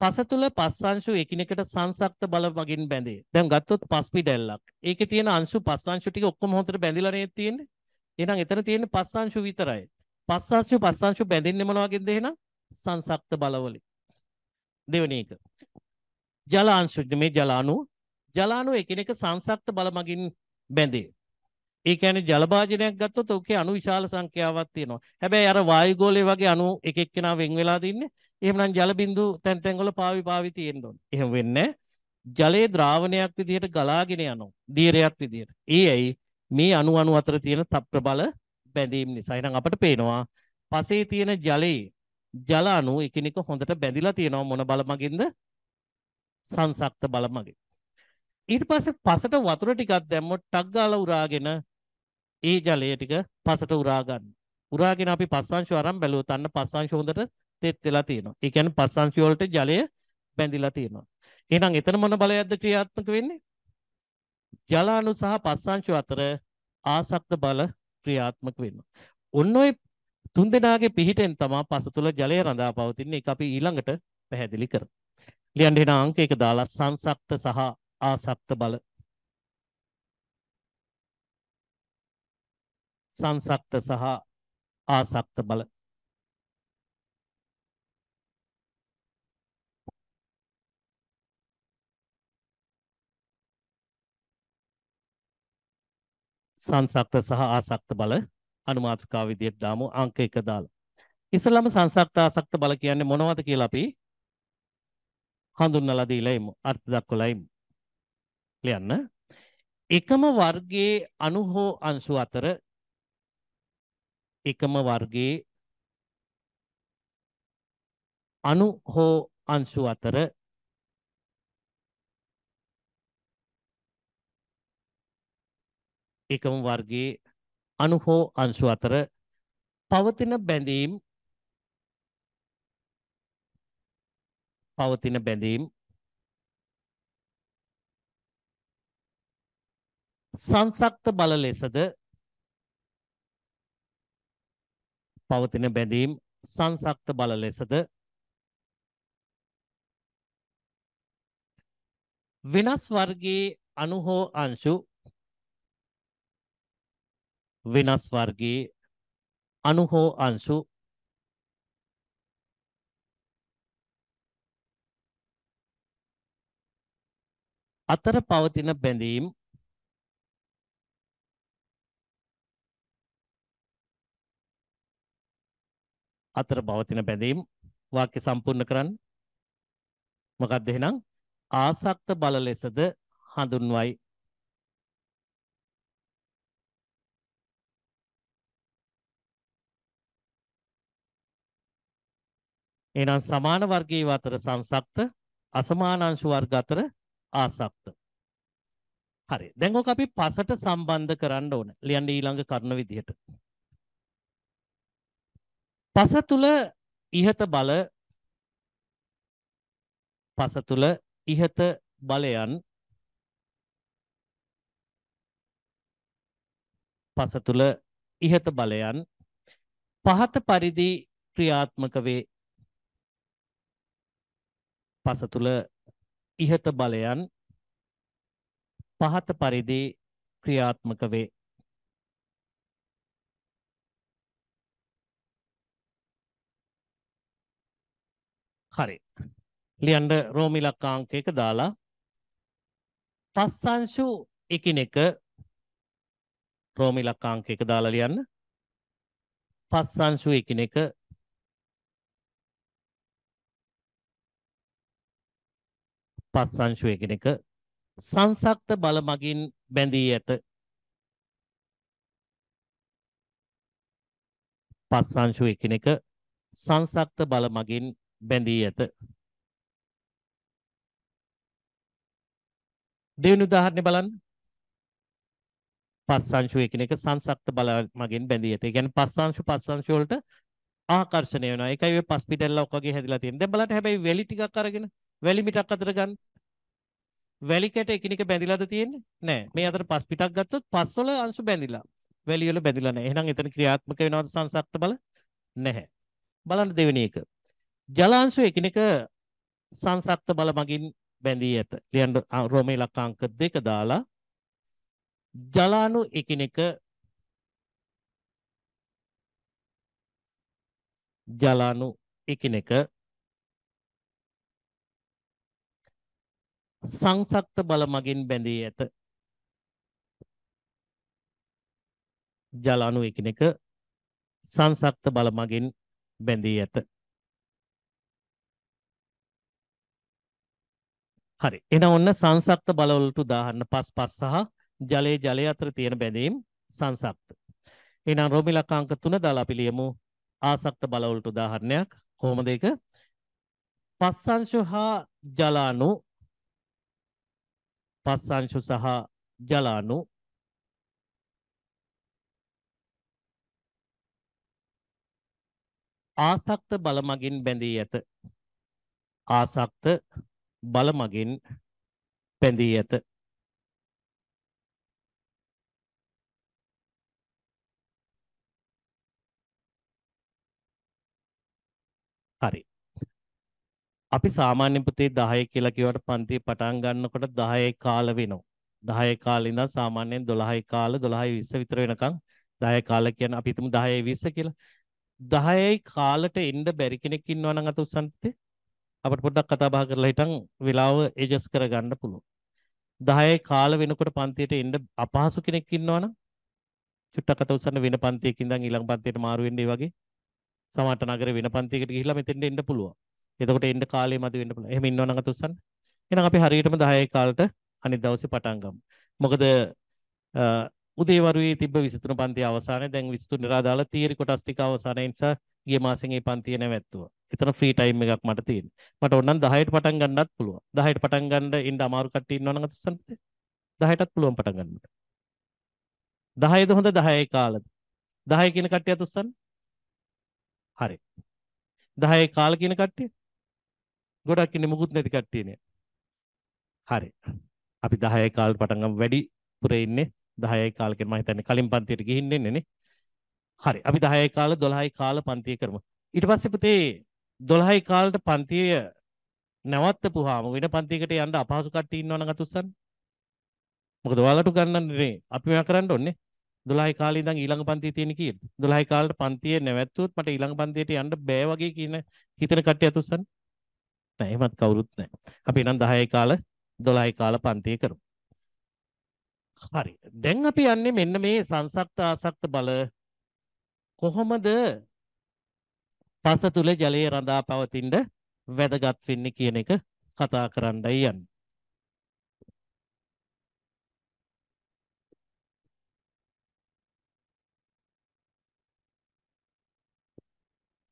පස තුල පස් අංශු එකිනෙකට සංසක්ත බල මගින් බැඳේ. දැන් ගත්තොත් පස් පිටැල්ලක්. ඒකේ තියෙන අංශු පස් අංශු ටික ඔක්කොම හොතට බැඳිලා නේද තියෙන්නේ? එහෙනම් එතන තියෙන්නේ පස් අංශු විතරයි. පස් අංශු පස් අංශු බැඳෙන්නේ මොන වගේද එහෙනම්? සංසක්ත බලවලින්. දෙවෙනි එක. ජල අංශු මේ ජල අණු ජල අණු එකිනෙක සංසක්ත බල මගින් බැඳේ. ඒ කියන්නේ ජලභාජනයක් ගත්තොත් ඔකේ අණු විශාල සංඛ්‍යාවක් තියෙනවා. හැබැයි අර වායුගෝලයේ වගේ අණු එක එක්කෙනා වෙන් වෙලා දින්නේ. එහෙමනම් ජල බිඳු තැන් තැන් වල පාවි පාවි තියෙන්න ඕනේ. එහෙම වෙන්නේ ජලයේ ද්‍රාවණයක් විදිහට ගලාගෙන යනවා. දීරයක් විදිහට. ඒ ඇයි මේ අණු අණු අතර තියෙන තප්ප්‍රබල බැඳීම් නිසා. එහෙනම් අපිට පේනවා පසේ තියෙන ජලයේ ජල අණු එකිනෙක හොඳට බැඳිලා තියෙනවා මොන බල මගින්ද? සංසක්ත බල මගින්. ඊට පස්සේ පසට වතුර ටිකක් දැම්මොත් ටක් ගාලා උරාගෙන ඒ ජලය ටික පසට උරා ගන්න. උරාගෙන අපි පස්සංශෝ අරන් බැලුවොත් අන්න පස්සංශෝ හොඳට තෙත් වෙලා තියෙනවා. ඒ කියන්නේ පස්සංශෝ වලට ජලය බැඳිලා තියෙනවා. එහෙනම් එතන මොන බලයක්ද ක්‍රියාත්මක වෙන්නේ? ජලාණු සහ පස්සංශෝ අතර ආසක්ත බල ක්‍රියාත්මක වෙනවා. ඔන්න ඔය තුන් දෙනාගේ පිහිටෙන් තමයි පස තුල ජලය රඳා පවතින්නේ. ඒක අපි ඊළඟට පැහැදිලි කරමු. ලියන්න එන අංක එක දාලා සංසක්ත සහ ආසක්ත බල සංසක්ත සහ ආසක්ත බල සංසක්ත සහ ආසක්ත බල අනුමාතෘකාව විදිහට දාමු අංක 1 දාලා. ඉස්සලම සංසක්ත ආසක්ත බල කියන්නේ මොනවද කියලා අපි හඳුන්වලා දීලා ඉමු. අර්ථ දක්වලා ඉමු. ලියන්න. එකම වර්ගයේ අණු හෝ අංශු අතර එකම වර්ගයේ අණු හෝ අංශු අතර එකම වර්ගයේ අණු හෝ අංශු අතර පවතින බැඳීම් පවතින බැඳීම් සංසක්ත බල ලෙසද පවතින බැඳීම් සංසක්ත බල ලෙසද වෙනස් වර්ගයේ අණු හෝ අංශු වෙනස් වර්ගයේ අණු හෝ අංශු අතර පවතින බැඳීම් අතර පවතින බැඳීම් වාක්‍ය සම්පූර්ණ කරන්න. මොකක්ද එහෙනම්? ආසක්ත බල ලෙසද හඳුන්වයි. එහෙනම් සමාන වර්ගීව අතර සංසක්ත, අසමාන අංශ වර්ග අතර ආසක්ත. හරි. දැන් ඔක අපි පසට සම්බන්ධ කරන්න ඕන. ලියන්න ඊළඟ කරුණ විදිහට. පස තුල ඉහත බල පස තුල ඉහත බලයන් පස තුල ඉහත බලයන් පහත පරිදි ක්‍රියාත්මක වේ පස තුල ඉහත බලයන් පහත පරිදි ක්‍රියාත්මක වේ හරි. ලියන්න රෝම ඉලක්ක අංකයක දාලා පස්සංශු එකිනෙක රෝම ඉලක්ක අංකයක දාලා ලියන්න. පස්සංශු එකිනෙක පස්සංශු එකිනෙක සංසක්ත බල මගින් බැඳී ඇත. පස්සංශු එකිනෙක සංසක්ත බල මගින් බැඳී ඇත. දෙවෙනි උදාහරණය බලන්න. පස්සංශු එකිනෙක සංසක්ත බල මගින් බැඳී ඇත. ඒ කියන්නේ පස්සංශු පස්සංශු වලට ආකර්ෂණය වෙනවා. ඒකයි ඔය පස් පිටල්ලක් වගේ හැදිලා තියෙන්නේ. දැන් බලන්න හැබැයි වැලි ටිකක් අරගෙන වැලි මිටක් අතර ගන්න. වැලි කැට එකිනෙක බැඳිලාද තියෙන්නේ? නෑ. මේ අතර පස් පිටක් ගත්තොත් පස්වල අංශු බැඳිලා. වැලි වල බැඳිලා නෑ. එහෙනම් එතන ක්‍රියාත්මක වෙනවද සංසක්ත බල? නැහැ. බලන්න දෙවෙනි එක. ජලාංශු එකිනෙක සංසක්ත බල මගින් බැඳී ඇත. ලියන්න රෝම ඉලක්ක අංක දෙක දාලා ජලාණු එකිනෙක ජලාණු එකිනෙක සංසක්ත බල මගින් බැඳී ඇත. ජලාණු එකිනෙක සංසක්ත බල මගින් බැඳී ඇත. හරි. එහෙනම් ඔන්න සංසප්ත බලවලට උදාහරණ 5 5 සහ ජලයේ ජලය අතර තියෙන බැඳීම් සංසප්ත. එහෙනම් රෝමිලක් අංක 3 දාලා අපි ලියමු ආසක්ත බලවලට උදාහරණයක්. කොහොමද ඒක? පස්සංශු හා ජලානු පස්සංශු සහ ජලානු ආසක්ත බල මගින් බැඳී ඇත. ආසක්ත බලමගින් පැඳී ඇත. හරි. අපි සාමාන්‍ය පුතේ 10 කියලා කියවට පන්තිය පටන් ගන්නකොට 10 කාල වෙනවා. 10 කාලේ ඉඳන් සාමාන්‍යයෙන් 12 කාල 12 20 විතර වෙනකන් 10 කාල කියන්නේ අපි හිතමු 10 20 කියලා. 10 කාලට එන්න බැරි කෙනෙක් ඉන්නව නම් අත උස්සන්තේ අපිට පොඩ්ඩක් කතා බහ කරලා හිටන් වෙලාව ඇඩ්ජස්ට් කරගන්න පුළුවන්. 10යි කාල වෙනකොට පන්තියට එන්න අපහසු කෙනෙක් ඉන්නවනම් චුට්ටක් අත උස්සන්න වෙන පන්තියක ඉඳන් ඊළඟ පන්තියට මාරු වෙන්න ඒ වගේ සමහරට නගර වෙන පන්තියකට ගිහිල්ලා මෙතෙන්ට එන්න පුළුවන්. එතකොට එන්න කාලේ මදි වෙන්න පුළුවන්. එහෙම ඉන්නවනම් අත උස්සන්න. එහෙනම් අපි හරියටම 10යි කාලට අනිත් දවසේ පටන් ගමු. මොකද උදේවරුේ තිබ්බ 23 පන්තිය අවසානයේ දැන් 23 දාලා තියරි කොටස් ටික අවසානයේ නිසා ගිය මාසෙන් ඒ පන්තිය නැවැත්තුවා. එතන ෆ්‍රී ටයිම් එකක් මට තියෙන. මට ඕනනම් 10ට පටන් ගන්නත් පුළුවන්. 10ට පටන් ගන්න ඉන්න අමාරු කට්ටිය ඉන්නවනම් අතසන්තද? 10ටත් පුළුවන් පටන් ගන්න මට. 10ද හොඳ 10යි කාලද? 10 කියන කට්ටිය අතසන්. හරි. 10යි කාල කියන කට්ටිය. ගොඩක් ඉන්නේ මුකුත් නැති කට්ටියනේ. හරි. අපි 10යි කාලේ පටන් ගමු වැඩි පුරේ ඉන්නේ 10යි කාලේ මම හිතන්නේ කලින් පන්තියට ගිහින් ඉන්නේ නේ. හරි අපි 10යි කාලේ 12යි කාලේ පන්තිය කරමු. ඊට පස්සේ පුතේ 12යි කාලට පන්තිය නැවත්තපුවාම වෙන පන්තියකට යන්න අපහසු කට්ටිය ඉන්නවනම් අතුස්සන්. මොකද ඔයාලට ගන්නන්නේ අපි මෙයා කරන්න ඕනේ. 12යි කාලේ ඉඳන් ඊළඟ පන්තිය තියෙන කීයද? 12යි කාලේට පන්තිය නැවැත්තුවොත් මට ඊළඟ පන්තියට යන්න බෑ වගේ කියන හිතන කට්ටිය අතුස්සන්. නෑ එහෙමත් කවුරුත් නෑ. අපි එනම් 10යි කාලේ 12යි කාලේ පන්තිය කරමු. හරි. දැන් අපි යන්නේ මෙන්න මේ සංසක්ත ආසක්ත බල කොහොමද පස තුල ජලය රඳා පවතින්න වැදගත් වෙන්නේ කියන එක කතා කරන්නයි යන්නේ.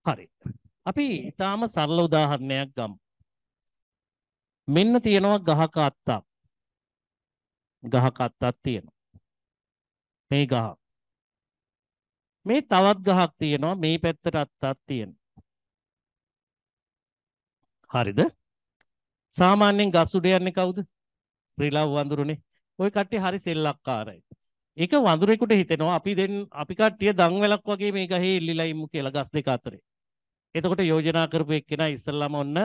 හරි. අපි ඊටාම සරල උදාහරණයක් ගමු. මෙන්න තියෙනවා ගහක අත්තක්. ගහක අත්තක් තියෙනවා. මේ ගහක්. මේ තවත් ගහක් තියෙනවා මේ පැත්තට අත්තක් තියෙන. හරිද? සාමාන්‍යයෙන් ගස් උඩ යන්නේ කවුද? රිලව් වඳුරුනේ. ওই කට්ටිය හරි සෙල්ලක්කාරයි. ඒක වඳුරෙකුට හිතෙනවා අපි දැන් අපි කට්ටිය දන් වැලක් වගේ මේ ගහේ ඉල්ලිලා ඉමු කියලා ගස් දෙක අතරේ. එතකොට යෝජනා කරපු එක්කෙනා ඉස්සල්ලාම ඔන්න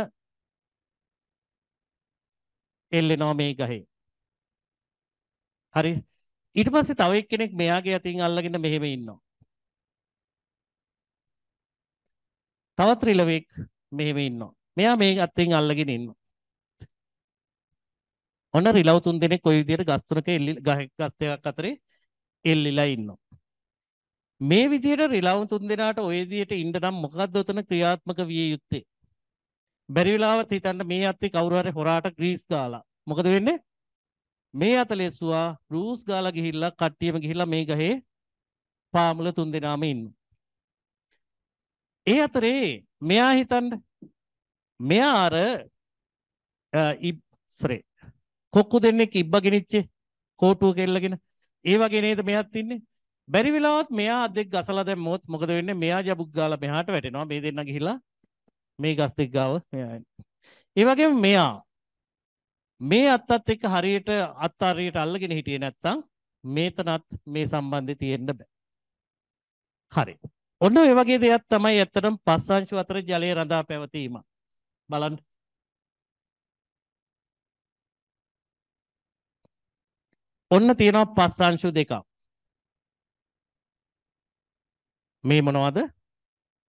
එල්ලෙනවා මේ ගහේ. හරි. ඊට පස්සේ තව එක්කෙනෙක් මෙයාගේ අතින් අල්ලගෙන මෙහෙම ඉන්නවා. තවත් රිලවෙක් මෙහෙම ඉන්නවා. මෙයා මේ අතෙන් අල්ලගෙන ඉන්නවා. ඔන්න රිලව් තුන් දෙනෙක් කොයි විදිහට ගස් තුනක එල්ලි ගස් දෙකක් අතරේ එල්ලිලා ඉන්නවා. මේ විදිහට රිලව් තුන් දෙනාට ওই විදිහට ඉන්න නම් මොකද්ද උතන ක්‍රියාත්මක විය යුත්තේ? බැරි වෙලාවත් හිතන්න මේ අතේ කවුරු හරි හොරාට ග්‍රීස් ගාලා. මොකද වෙන්නේ? මේ අත ලෙස්සුවා රූස් ගාලා ගිහිල්ලා කට්ටියම ගිහිල්ලා මේ ගහේ පාමුල තුන් දෙනාම ඉන්නවා. ඒ අතරේ මෙයා හිතන්න මෙයා අර ඉස්රේ කොක්කු දෙන්නෙක් ඉබ්බ ගෙනිච්චේ කෝටුව කෙල්ලගෙන ඒ වගේ නේද මෙයාත් ඉන්නේ බැරි වෙලාවත් මෙයා අදෙක් ගසලා දැම්මොත් මොකද වෙන්නේ මෙයා ජබුක් ගාලා මෙහාට වැටෙනවා මේ දෙන්න ගිහිලා මේ ගස් දෙක ගාව මෙයා ඒ වගේම මෙයා මේ අත්තත් එක්ක හරියට අත් හරියට අල්ලගෙන හිටියේ නැත්තම් මේතනත් මේ සම්බන්ධය තියෙන්න බෑ හරි ඔන්න ඔය වගේ දෙයක් තමයි ඇත්තටම පස් අංශු අතර ජලය රඳා පැවතීම. බලන්න. ඔන්න තියෙනවා පස් අංශු දෙකක්. මේ මොනවද?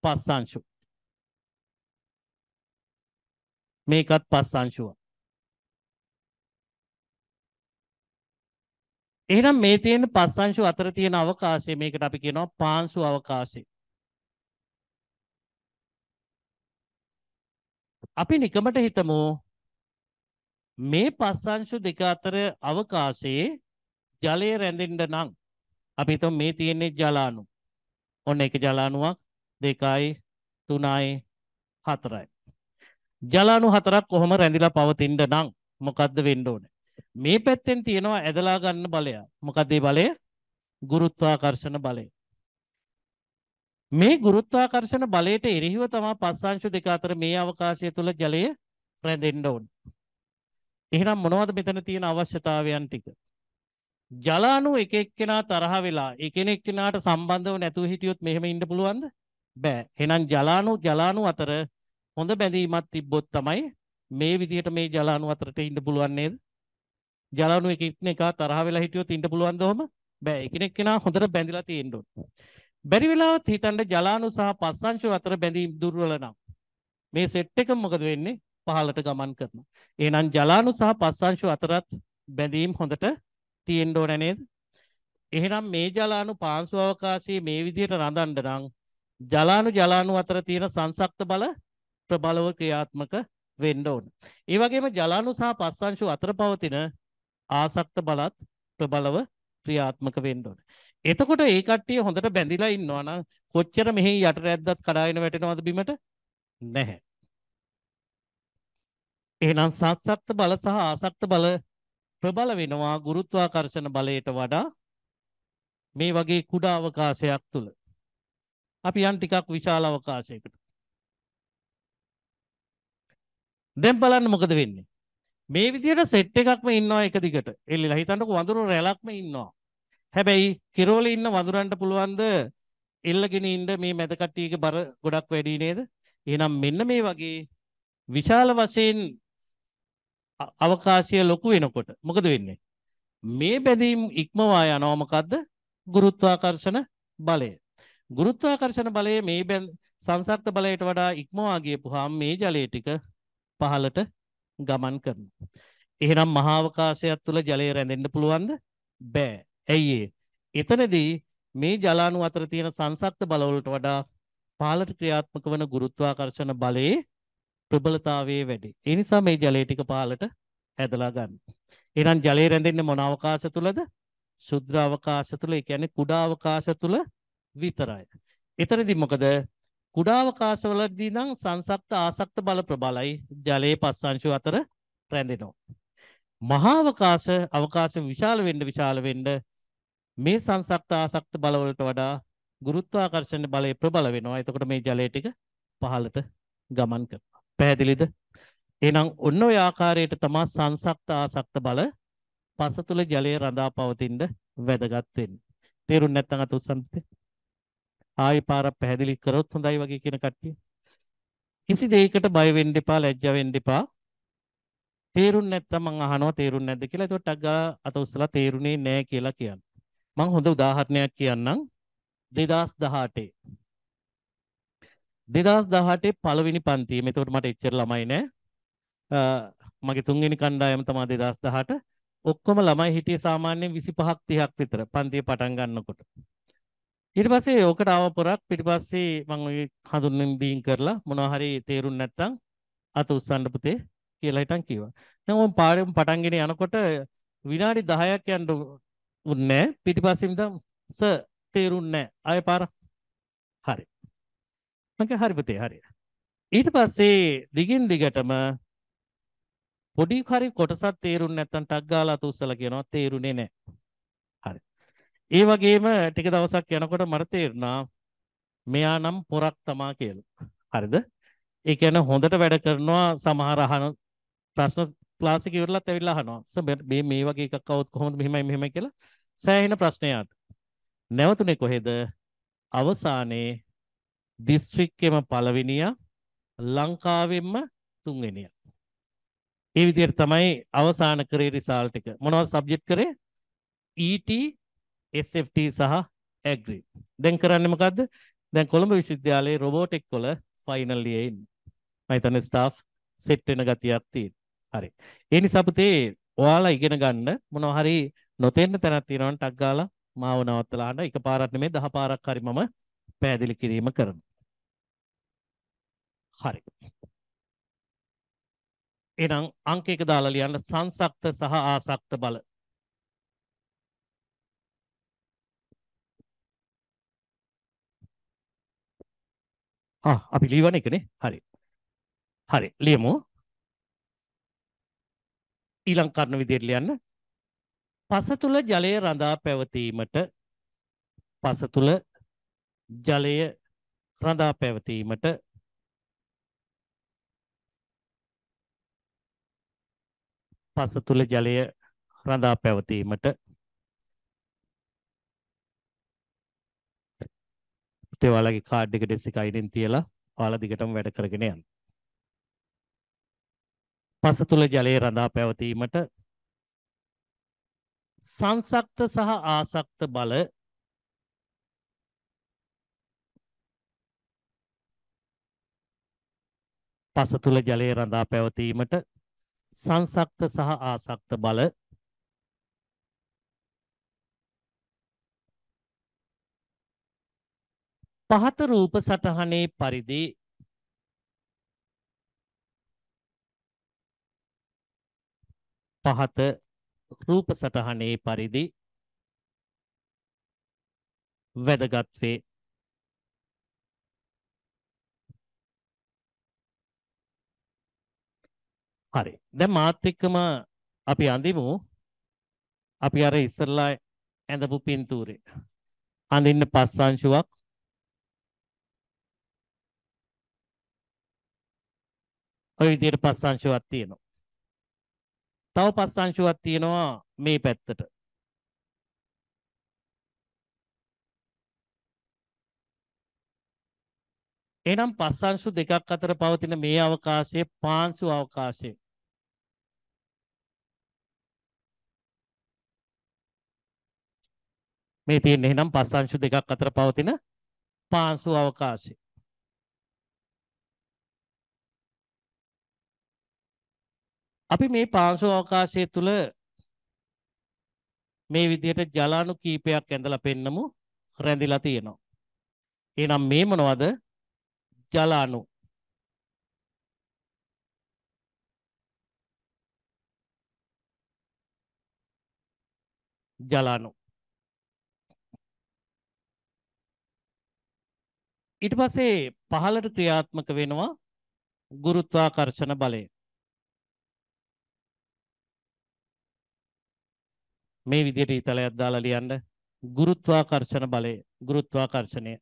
පස් අංශු. මේකත් පස් අංශුව. එහෙනම් මේ තියෙන පස් අංශු අතර තියෙන අවකාශය මේකට අපි කියනවා පාංශු අවකාශය. අපි නිකමට හිතමු මේ පස්සංශු දෙක අතර අවකාශයේ ජලය රැඳෙන්න නම් අපි හිතමු මේ තියෙන්නේ ජලාණු. ඔන්න එක ජලාණුවක් 2යි 3යි 4යි. ජලාණු හතරක් කොහොම රැඳිලා පවතින්න නම් මොකද්ද වෙන්න ඕනේ? මේ පැත්තෙන් තියෙනවා ඇදලා ගන්න බලය. මොකද ඒ බලය? ගුරුත්වාකර්ෂණ බලය. මේ ගුරුත්වාකර්ෂණ බලයට එරෙහිව තමයි පස්සාංශ දෙක අතර මේ අවකාශය තුල ජලය රැඳෙන්න ඕන. එහෙනම් මොනවද මෙතන තියෙන අවශ්‍යතාවයන් ටික? ජල අණු එක එක්කෙනා තරහ වෙලා එකිනෙක කෙනාට සම්බන්ධව නැතුව හිටියොත් මෙහෙම ඉන්න පුළුවන්ද? බෑ. එහෙනම් ජල අණු ජල අණු අතර හොඳ බැඳීමක් තිබ්බොත් තමයි මේ විදිහට මේ ජල අණු අතරට ඉන්න පුළුවන් නේද? ජල අණු එකිනෙකා තරහ වෙලා හිටියොත් ඉන්න පුළුවන්ද ඔහම? බෑ. එකිනෙක කෙනා හොඳට බැඳිලා තියෙන්න ඕන. බැරි වෙලාවත් හිතන්න ජලානු සහ පස්සංශු අතර බැඳීම් දුර්වල නම් මේ සෙට් එක මොකද වෙන්නේ පහළට ගමන් කරනවා. එහෙනම් ජලානු සහ පස්සංශු අතරත් බැඳීම් හොඳට තියෙන්න ඕන නේද? එහෙනම් මේ ජලානු පාංශු අවකාශයේ මේ විදිහට රඳන්න නම් ජලානු ජලානු අතර තියෙන සංසක්ත බල ප්‍රබලව ක්‍රියාත්මක වෙන්න ඕන. ඒ වගේම ජලානු සහ පස්සංශු අතර පවතින ආසක්ත බලත් ප්‍රබලව ක්‍රියාත්මක වෙන්න ඕනේ. එතකොට ඒ කට්ටිය හොඳට බැඳිලා ඉන්නවා නම් කොච්චර මෙහි යට රැද්දත් කඩාගෙන වැටෙනවද බිමට? නැහැ. එහෙනම් සත්සත්ත්ව බල සහ ආසත්ත්ව බල ප්‍රබල වෙනවා ගුරුත්වාකර්ෂණ බලයට වඩා මේ වගේ කුඩා අවකාශයක් තුල. අපි යන් ටිකක් විශාල අවකාශයකට. දැන් බලන්න මොකද වෙන්නේ? මේ විදිහට සෙට් එකක්ම ඉන්නවා එක දිගට. එල්ලලා හිතන්නකො වඳුරු රැලක්ම ඉන්නවා. හැබැයි කිරෝලේ ඉන්න වඳුරන්ට පුළුවන්ද එල්ලගෙන ඉන්න මේ මැද කට්ටියගේ බර ගොඩක් වැඩි නේද? එහෙනම් මෙන්න මේ වගේ විශාල වශයෙන් අවකාශය ලොකු වෙනකොට මොකද වෙන්නේ? මේ බැඳීම් ඉක්මවා යනවා මොකද්ද? ගුරුත්වාකර්ෂණ බලය. ගුරුත්වාකර්ෂණ බලය මේ සංසර්ථ බලයට වඩා ඉක්මවා ගියපුවාම මේ ජලය ටික පහළට ගමන් කරනවා. එහෙනම් මහාවකාශයත් තුළ ජලය රැඳෙන්න පුළුවන්ද? බෑ. ඇයි එතනදී මේ ජලාණු අතර තියෙන සංසක්ත බලවලට වඩා පාලට ක්‍රියාත්මක වන ගුරුත්වාකර්ෂණ බලයේ ප්‍රබලතාවයේ වැඩි. ඒ නිසා මේ ජලය ටික පාලට හැදලා ගන්න. එහෙනම් ජලය රැඳෙන්නේ මොන අවකාශ තුලද? ශුද්‍ර අවකාශ තුල, ඒ කියන්නේ කුඩා අවකාශ තුල විතරයි. එතනදී මොකද? කුඩා අවකාශවලදී නම් සංසක්ත ආසක්ත බල ප්‍රබලයි. ජලයේ පස් අංශු අතර රැඳෙනවා. මහා අවකාශ අවකාශ විශාල වෙන්න විශාල වෙන්න මේ සංසක්ත ආසක්ත බලවලට වඩා ගුරුත්වාකර්ෂණ බලය ප්‍රබල වෙනවා. එතකොට මේ ජලය ටික පහළට ගමන් කරනවා. පැහැදිලිද? එහෙනම් ඔන්න ඔය ආකාරයට තමයි සංසක්ත ආසක්ත බල පස තුල ජලය රඳා පවතින්න වැදගත් වෙන්නේ. තේරුම් නැත්නම් අත උස්සන්තේ. ආයි පාරක් පැහැදිලි කරොත් හොඳයි වගේ කියන කට්ටිය. කිසි දෙයකට බය වෙන්න එපා, ලැජ්ජා වෙන්න එපා. තේරුම් නැත්නම් මං අහනවා තේරුම් නැද්ද කියලා. එතකොට අග්ගා අත උස්සලා තේරුනේ නැහැ කියලා කියන්න. මම හොඳ උදාහරණයක් කියන්නම් 2018 2018 පළවෙනි පන්තියේම එතකොට මට එච්චර ළමයි නෑ මගේ තුන්වෙනි කණ්ඩායම තමයි 2018 ඔක්කොම ළමයි හිටියේ සාමාන්‍යයෙන් 25ක් 30ක් විතර පන්තිය පටන් ගන්නකොට ඊට පස්සේ ඔකට ආව පොරක් පිටිපස්සේ මම ඔය හඳුන්වීම් දීන් කරලා මොනවා හරි තේරුම් නැත්නම් අත උස්සන්න පුතේ කියලා හිටන් කිව්වා. දැන් මම පාඩම් පටන්ගෙන යනකොට විනාඩි 10ක් යන්න නෑ පිටිපස්සේ ඉඳන් සර් තේරුන්නේ නෑ ආයෙ පාර හරි මගේ හරි පුතේ හරි ඊට පස්සේ දිගින් දිගටම පොඩි හරි කොටසක් තේරුන්නේ නැත්නම් ටක් ගාලා තුස්සලා කියනවා තේරුනේ නෑ හරි ඒ වගේම ටික දවසක් යනකොට මට තේරුණා මෙයා නම් පොරක් තමා කියලා හරිද ඒ කියන්නේ හොඳට වැඩ කරනවා සමහර අහන ප්‍රශ්න ක්ලාස් එක ඉවරලත් ඇවිල්ලා අහනවා. සර් මේ මේ වගේ එකක් આવොත් කොහොමද මෙහෙමයි මෙහෙමයි කියලා සෑහෙන ප්‍රශ්නයක්. නැවතුනේ කොහෙද? අවසානයේ දිස්ත්‍රික්කෙම පළවෙනියා ලංකාවෙන්ම තුන්වෙනියා. ඒ විදිහට තමයි අවසාන කරේ රිසල්ට් එක. මොනවද සබ්ජෙක්ට් කරේ? ET, SFT සහ Agri. දැන් කරන්නේ මොකද්ද? දැන් කොළඹ විශ්වවිද්‍යාලයේ රොබෝටික් වල ෆයිනල් ලියේ ඉන්න. මම හිතන්නේ ස්ටාෆ් සෙට් වෙන ගතියක් තියෙන. හරි. ඒ නිසා පුතේ ඔයාලා ඉගෙන ගන්න මොනවා හරි නොතේරෙන තැනක් තියෙනවා නම් ටක් ගාලා මාව නවත්තලා ආන්න එක පාරක් නෙමෙයි දහ පාරක් හරි මම පැහැදිලි කිරීම කරනවා. හරි. එහෙනම් අංක එක දාලා ලියන්න සංසක්ත සහ ආසක්ත බල ආ අපි ලියවන එකනේ හරි හරි ලියමු ඊළඟ කර්ණ විදියට ලියන්න පස තුල ජලය රඳා පැවතීමට පස තුල ජලය රඳා පැවතීමට පස තුල ජලය රඳා පැවතීමට ඒ වලගේ කාඩ් එක ඩෙස් එක අයිඩෙන් තියලා ඔයාලා දිගටම වැඩ කරගෙන යන්න. පස තුල ජලය රඳා පැවතීමට සංසක්ත සහ ආසක්ත බල පස තුල ජලයේ රඳා පැවතීමට සංසක්ත සහ ආසක්ත බල පහත රූප සටහනේ පරිදි පහත රූප සටහනේ පරිදි වැදගත් වේ. හරි. දැන් මාත් එක්කම අපි අඳිමු. අපි අර ඉස්සල්ලා ඇඳපු පින්තූරේ. අඳින්න පස් අංශුවක්. ඔය විදිහට පස් අංශුවක් තියෙනවා. තව පස් අංශුවක් තියෙනවා මේ පැත්තට. එහෙනම් පස් අංශු දෙකක් අතර පවතින මේ අවකාශයේ පාංශු අවකාශය. මේ තියෙන්නේ එහෙනම් පස් අංශු දෙකක් අතර පවතින පාංශු අවකාශය. අපි මේ පාංශු අවකාශය තුල මේ විදිහට ජලාණු කීපයක් ඇඳලා පෙන්නමු රැඳිලා තියෙනවා. එහෙනම් මේ මොනවද? ජලාණු. ජලාණු. ඊට පස්සේ පහළට ක්‍රියාත්මක වෙනවා ගුරුත්වාකර්ෂණ බලය. මේ විදිහට ඊතලයක් දාලා ලියන්න ගුරුත්වාකර්ෂණ බලය ගුරුත්වාකර්ෂණය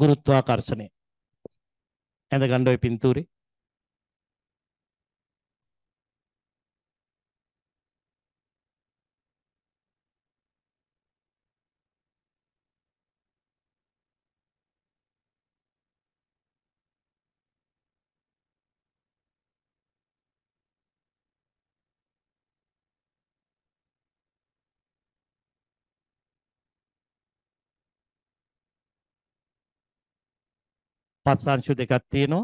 ගුරුත්වාකර්ෂණය ඇඳ ගන්න ওই පින්තූරේ පස් අංශු දෙකක් තියෙනවා.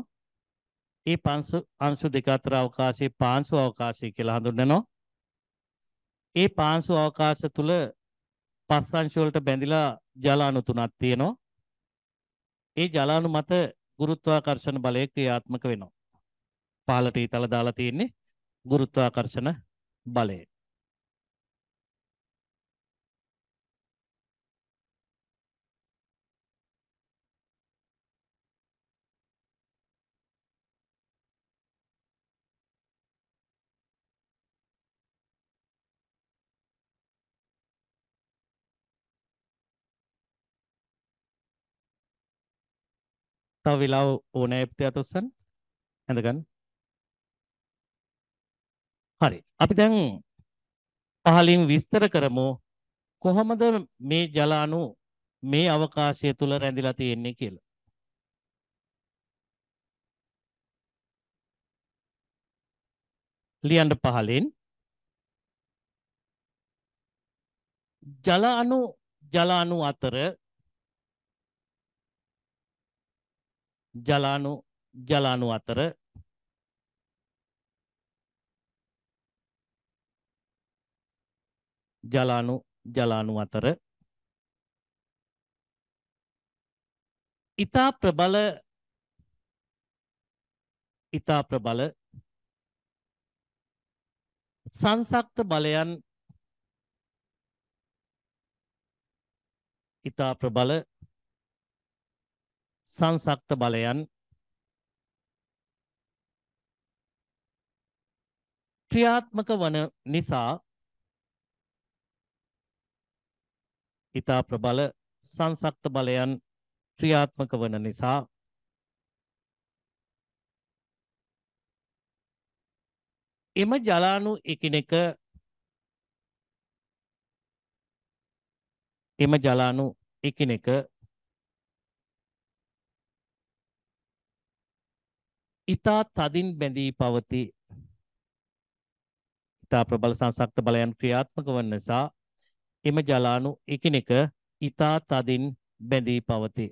ඒ පංශු අංශු දෙක අතර අවකාශයේ පාංශු අවකාශය කියලා හඳුන්වනවා. ඒ පාංශු අවකාශ තුල පස් අංශු වලට බැඳිලා ජලාණු තුනක් තියෙනවා. ඒ ජලාණු මත ගුරුත්වාකර්ෂණ බලය ක්‍රියාත්මක වෙනවා. පහළට ඊතල දාලා තියෙන්නේ ගුරුත්වාකර්ෂණ බලය. තව වෙලාව ඕනෑ පිටයත් ඔස්සන් ඇඳගන්න. හරි. අපි දැන් පහලින් විස්තර කරමු කොහොමද මේ ජල අණු මේ අවකාශය තුල රැඳිලා තියෙන්නේ කියලා. ලියන්න පහලින් ජල අණු ජල අණු අතර ජලාණු ජලාණු අතර ජලාණු ජලාණු අතර ඊතා ප්‍රබල ඊතා ප්‍රබල සංසක්ත බලයන් ඊතා ප්‍රබල සංසක්ත බලයන් ක්‍රියාත්මක වන නිසා ඊතා ප්‍රබල සංසක්ත බලයන් ක්‍රියාත්මක වන නිසා එම ජලාණු එකිනෙක එම ජලාණු එකිනෙක ඊතා තදින් බැඳී පවතී. ඊතා ප්‍රබල සංසක්ත බලයන් ක්‍රියාත්මක වන නිසා එම ජලාණු එකිනෙක ඊතා තදින් බැඳී පවතී.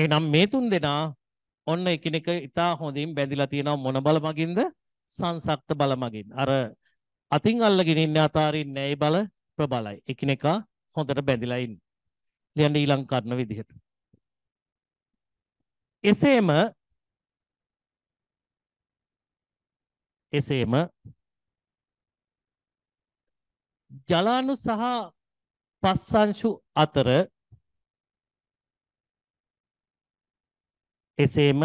එහෙනම් මේ තුන් දෙනා ඔන්න එකිනෙක ඊතා හොඳින් බැඳිලා තියෙනවා මොන බල මගින්ද? සංසක්ත බල මගින්. අර අතින් අල්ලගෙන ඉන්න අතාරින්නේ නැහැ බල ප්‍රබලයි. එකිනෙකා හොඳට බැඳිලා ඉන්න. ලියන්න ඊළඟ කරන විදිහට. එසේම එසේම ජලාණු සහ පස්සංශු අතර එසේම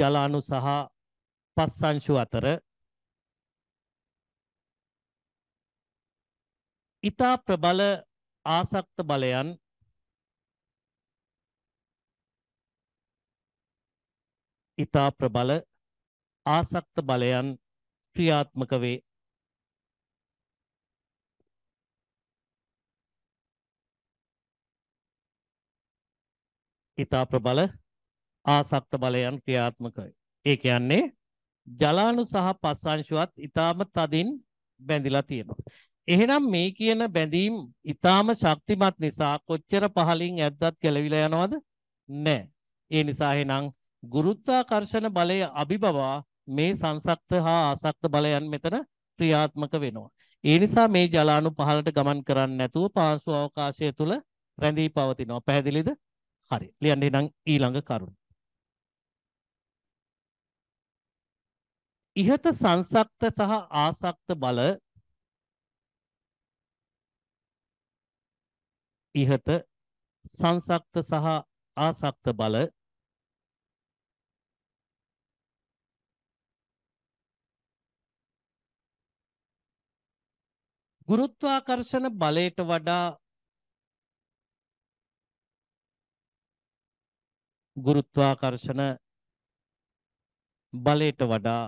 ජලාණු සහ පස්සංශු අතර ඊතා ප්‍රබල ආසක්ත බලයන් ඊතා ප්‍රබල ආසක්ත බලයන් ක්‍රියාත්මක වේ. ඊතා ප්‍රබල ආසක්ත බලයන් ක්‍රියාත්මක වේ. ඒ කියන්නේ ජලාණු සහ පස්සංශුවත් ඊටාම තදින් බැඳිලා තියෙනවා. එහෙනම් මේ කියන බැඳීම් ඊටාම ශක්තිමත් නිසා කොච්චර පහලින් ඇද්දත් ගැලවිලා යනවද? නැහැ. ඒ නිසා එහෙනම් ගුරුත්වාකර්ෂණ බලය අභිබවා මේ සංසක්ත හා ආසක්ත බලයන් මෙතන ක්‍රියාත්මක වෙනවා. ඒ නිසා මේ ජලාණු පහළට ගමන් කරන්නේ නැතුව පාංශු අවකාශය තුල රැඳී පවතිනවා. පැහැදිලිද? හරි. ලියන්න එනම් ඊළඟ කරුණ. ඉහත සංසක්ත සහ ආසක්ත බල ඉහත සංසක්ත සහ ආසක්ත බල ගුරුත්වාකර්ෂණ බලයට වඩා ගුරුත්වාකර්ෂණ බලයට වඩා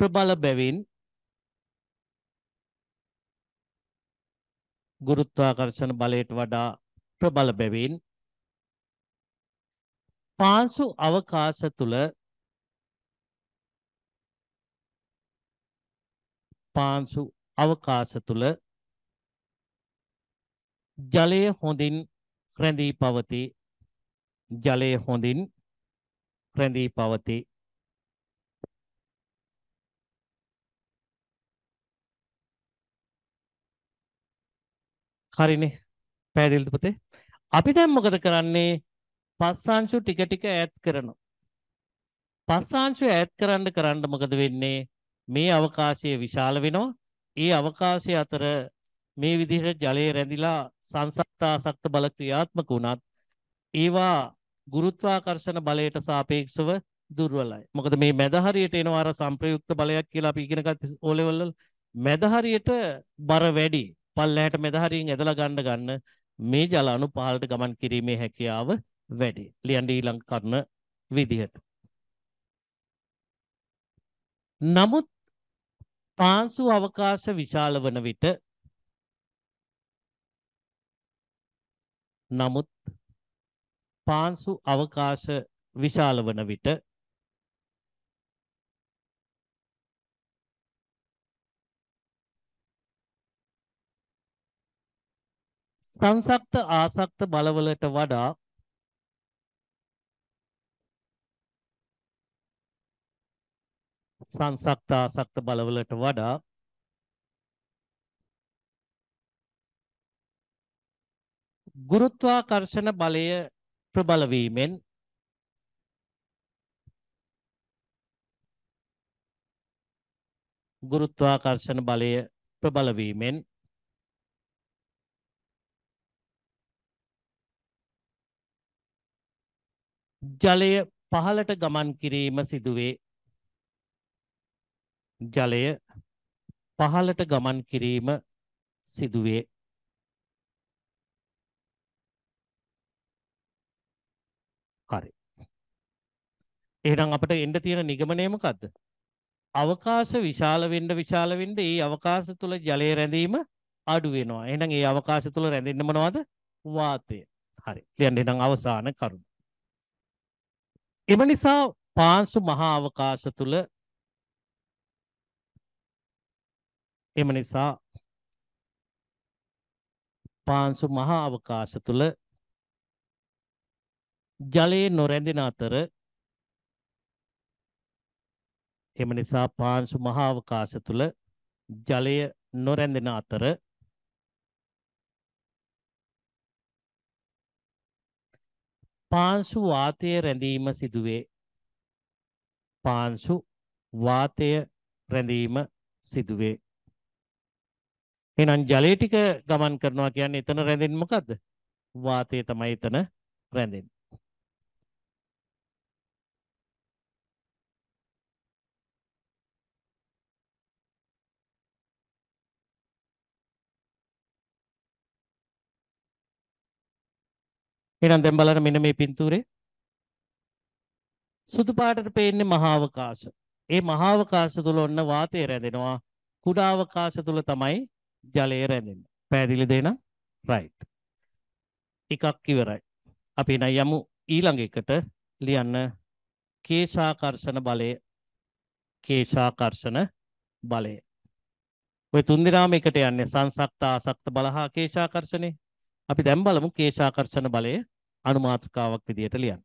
ප්‍රබල බැවින් ගුරුත්වාකර්ෂණ බලයට වඩා ප්‍රබල බැවින් පාංශු අවකාශ තුල පාන්සු අවකාශ තුල ජලය හොඳින් රැඳී පවතී ජලය හොඳින් රැඳී පවතී හරිනේ පැහැදිලිද පුතේ අපි දැන් මොකද කරන්නේ පස්සංශු ටික ටික ඈඩ් කරනවා පස්සංශු ඈඩ් කරන්න කරන්න මොකද වෙන්නේ මේ අවකාශය විශාල වෙනවා. ඒ අවකාශය අතර මේ විදිහට ජලය රැඳිලා සංසක්තාසක්ත බල ක්‍රියාත්මක වුණත් ඒවා ගුරුත්වාකර්ෂණ බලයට සාපේක්ෂව දුර්වලයි. මොකද මේ මැද හරියට එනවා අර සංප්‍රයුක්ත බලයක් කියලා අපි ඉගෙන ගත්ත ඕ ලෙවල් වල මැද හරියට බර වැඩි. පල්ලහැට මැද හරියෙන් ඇදලා ගන්න ගන්න මේ ජල අණු පහළට ගමන් කිරීමේ හැකියාව වැඩි. ලියන්න ඊළඟ කරන විදිහට. නමුත් පාංශු අවකාශ විශාල වන විට නමුත් පාංශු අවකාශ විශාල වන විට සංසක්ත ආසක්ත බලවලට වඩා සංසක්ත ආසක්ත බලවලට වඩා ගුරුත්වාකර්ෂණ බලය ප්‍රබල වීමෙන් ගුරුත්වාකර්ෂණ බලය ප්‍රබල වීමෙන් ජලය පහළට ගමන් කිරීම සිදුවේ ජලය පහළට ගමන් කිරීම සිදුවේ. හරි. එහෙනම් අපිට එන්න තියෙන නිගමනය මොකද්ද? අවකාශ විශාල වෙන්න විශාල වෙන්න ඒ අවකාශ තුල ජලය රැඳීම අඩු වෙනවා. එහෙනම් ඒ අවකාශ තුල රැඳෙන්න මොනවද? වාතය. හරි. ලියන්න එහෙනම් අවසාන කරුණ. එම නිසා පාංශු මහා අවකාශ තුල එම නිසා පාංශු මහා අවකාශ තුල ජලයේ නොරැඳෙන අතර එම නිසා පාංශු මහා අවකාශ තුල ජලය නොරැඳෙන අතර පාංශු වාතය රැඳීම සිදුවේ පාංශු වාතය රැඳීම සිදුවේ එහෙනම් ජලය ටික ගමන් කරනවා කියන්නේ එතන රැඳෙන්නේ මොකද්ද? වාතය තමයි එතන රැඳෙන්නේ. එහෙනම් දැන් බලන්න මෙන්න මේ පින්තූරේ සුදු පාටට පේන්නේ මහා අවකාශ. ඒ මහා අවකාශ තුල ඔන්න වාතය රැඳෙනවා. කුඩා අවකාශ තුල තමයි ජලය රැඳෙන්න. පැහැදිලිද එහෙනම්? right. එකක් ඉවරයි. අපි එහෙනම් යමු ඊළඟ එකට ලියන්න කේශාකර්ෂණ බලය. කේශාකර්ෂණ බලය. ඔය තුන්දෙනාම එකට යන්නේ සංසක්ත ආසක්ත බලහා කේශාකර්ෂණේ. අපි දැන් බලමු කේශාකර්ෂණ බලය අනුමාත්‍රකාවක් විදියට ලියන්න.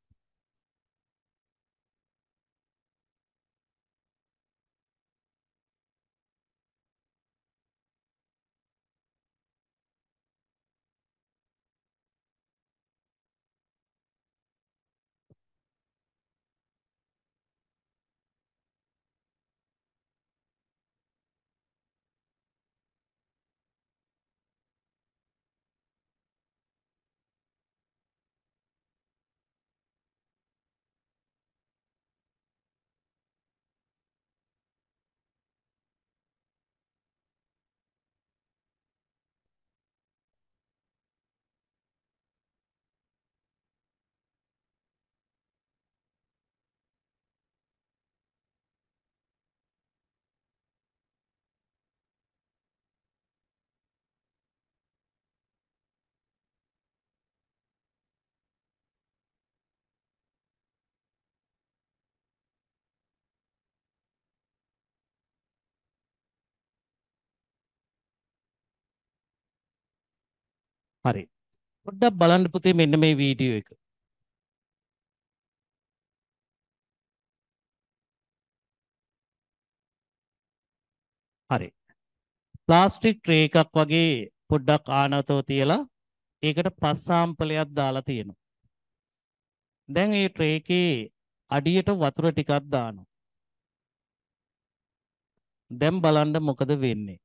හරි. පොඩ්ඩක් බලන්න පුතේ මෙන්න මේ වීඩියෝ එක. හරි. ප්ලාස්ටික් ට්‍රේ එකක් වගේ පොඩ්ඩක් ආනතෝ තියලා ඒකට පස් සාම්පලයක් දාලා තියෙනවා. දැන් මේ ට්‍රේ එකේ අඩියට වතුර ටිකක් දානවා. දැන් බලන්න මොකද වෙන්නේ.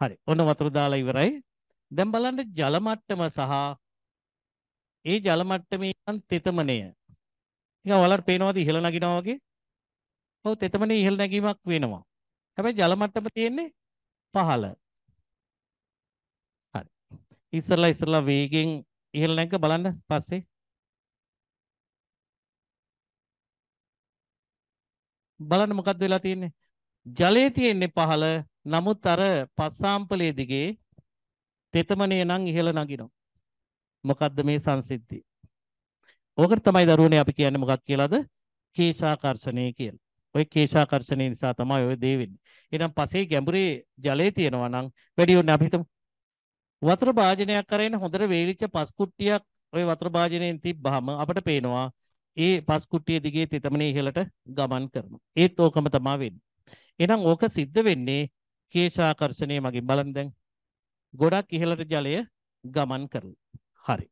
හරි. ඔන්න වතුර දාලා ඉවරයි. දැන් බලන්න ජල මට්ටම සහ ඒ ජල මට්ටමේ ඉඳන් තෙතමනය. නිකන් ඔයාලට පේනවාද ඉහළ නගිනවා වගේ? ඔව් තෙතමනේ ඉහළ නැගීමක් වෙනවා. හැබැයි ජල මට්ටම තියෙන්නේ පහළ. හරි. ඉස්සලා ඉස්සලා වේගෙන් ඉහළ නැග බලන්න පස්සේ බලන්න මොකද්ද වෙලා තියෙන්නේ? ජලයේ තියෙන්නේ පහළ නමුත් අර පස්සාම්පලේ දිගේ තෙතමනේ නම් ඉහළ නගිනවා. මොකද්ද මේ සංසිද්ධිය? ඕකට තමයි දරුවනේ අපි කියන්නේ මොකක් කියලාද? කේශාකර්ෂණය කියලා. ඔය කේශාකර්ෂණය නිසා තමයි ඔය දේ වෙන්නේ. එහෙනම් පසේ ගැඹුරේ ජලය තියෙනවා නම් වැඩි ඕනේ අපි හිතමු. වතුර භාජනයක් කරගෙන හොඳට වේලිච්ච පස් කුට්ටියක් ඔය වතුර භාජනයෙන් තිබ්බහම අපිට පේනවා ඒ පස් කුට්ටිය දිගේ තෙතමනේ ඉහළට ගමන් කරනවා. ඒත් ඕකම තමයි වෙන්නේ. එහෙනම් ඕක සිද්ධ වෙන්නේ කේශාකර්ෂණය මගින් බලන්න දැන් ගොඩක් ඉහළට ජලය ගමන් කරලා. හරි.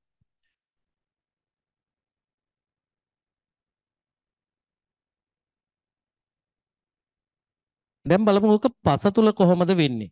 දැන් බලමු ඕක පස තුල කොහොමද වෙන්නේ?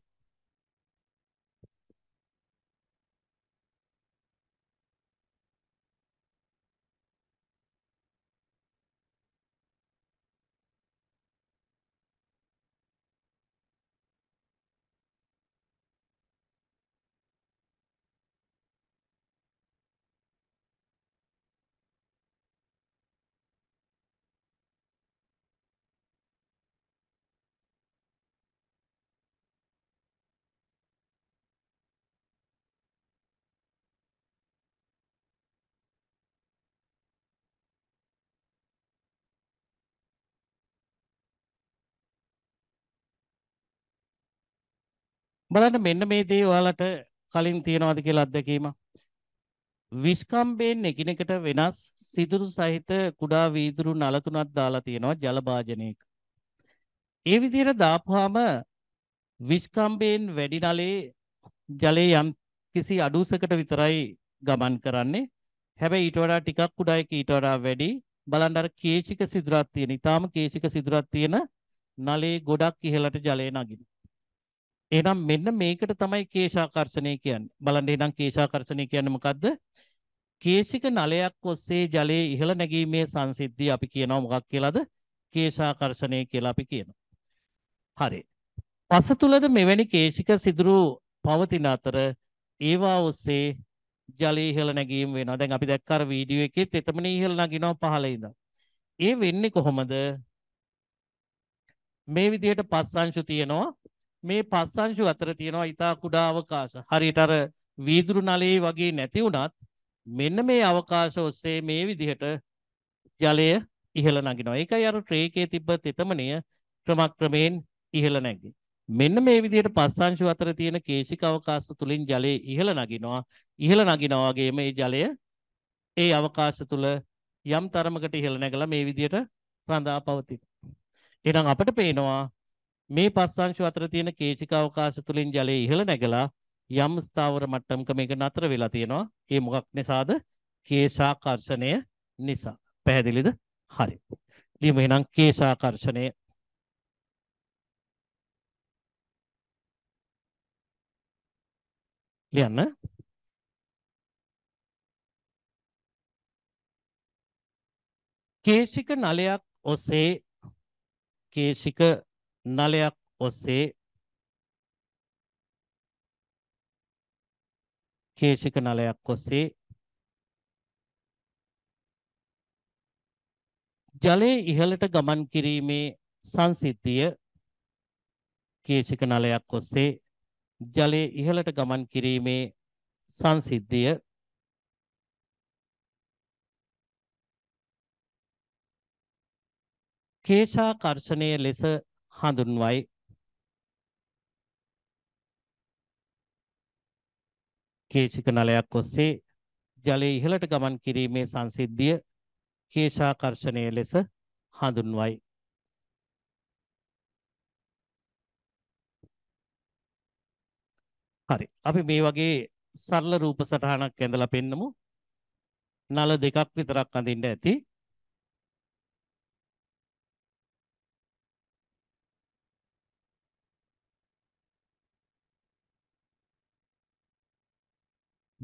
බලන්න මෙන්න මේ දේ ඔයාලට කලින් තියෙනවද කියලා අත්දැකීම. විස්කම්බයෙන් එකිනෙකට වෙනස් සිදුරු සහිත කුඩා වීදුරු නල තුනක් දාලා තියෙනවා ජල භාජනයක. ඒ විදිහට දාපුවාම විස්කම්බයෙන් වැඩි නලේ ජලයේ යම් කිසි අඩුසකට විතරයි ගමන් කරන්නේ. හැබැයි ඊට වඩා ටිකක් කුඩායක ඊට වඩා වැඩි බලන්න අර කේචික සිදුරක් තියෙන. ඊටාම කේචික සිදුරක් තියෙන නලේ ගොඩක් ඉහළට ජලය නගිනවා. එහෙනම් මෙන්න මේකට තමයි කේශාකර්ෂණය කියන්නේ. බලන්න එහෙනම් කේශාකර්ෂණය කියන්නේ මොකද්ද? කේශික නලයක් ඔස්සේ ජලයේ ඉහළ නැගීමේ සංසිද්ධිය අපි කියනවා මොකක් කියලාද? කේශාකර්ෂණය කියලා අපි කියනවා. හරි. පස තුලද මෙවැනි කේශික සිදුරු පවතින අතර ඒවා ඔස්සේ ජලයේ ඉහළ නැගීම වෙනවා. දැන් අපි දැක්ක අර වීඩියෝ එකෙත් එතමන ඉහළ නගිනවා පහළ ඉඳන්. ඒ වෙන්නේ කොහොමද? මේ විදිහට පස් අංශු තියෙනවා මේ පස් අංශු අතර තියෙනවා ඊටා කුඩා අවකාශ. හරියට අර වීදුරු නලයේ වගේ නැති වුණත් මෙන්න මේ අවකාශ ඔස්සේ මේ විදිහට ජලය ඉහළ නගිනවා. ඒකයි අර ට්‍රේකේ තිබ්බ තෙතමනය ක්‍රමක්‍රමයෙන් ඉහළ නැගෙන්නේ. මෙන්න මේ විදිහට පස්සංශු අතර තියෙන කේශික අවකාශ තුලින් ජලය ඉහළ නගිනවා ඉහළ නගිනවා වගේම මේ ජලය ඒ අවකාශ තුල යම් තරමකට ඉහළ නැගලා මේ විදිහට රඳා පවතින. එහෙනම් අපිට පේනවා මේ පස් අංශු අතර තියෙන කේශික අවකාශ තුලින් ජලය ඉහළ නැගලා යම් ස්ථාවර මට්ටමක මේක නතර වෙලා තියෙනවා. ඒ මොකක් නිසාද? කේශාකර්ෂණය නිසා. පැහැදිලිද? හරි. ලියමු එහෙනම් කේශාකර්ෂණය ලියන්න. කේශික නලයක් ඔසේ කේශික නලයක් ඔස්සේ කේශික නලයක් ඔස්සේ ජලයේ ඉහළට ගමන් කිරීමේ සංසිද්ධිය කේශික නලයක් ඔස්සේ ජලයේ ඉහළට ගමන් කිරීමේ සංසිද්ධිය කේශාකර්ෂණයේ ලෙස හඳුන්වයි. කේශික නලයක් ඔස්සේ ජලය ඉහළට ගමන් කිරීමේ සංසිද්ධිය කේශාකර්ෂණය ලෙස හඳුන්වයි. හරි. අපි මේ වගේ සරල රූප සටහනක් ඇඳලා පෙන්නමු. නල දෙකක් විතරක් අඳින්න ඇති.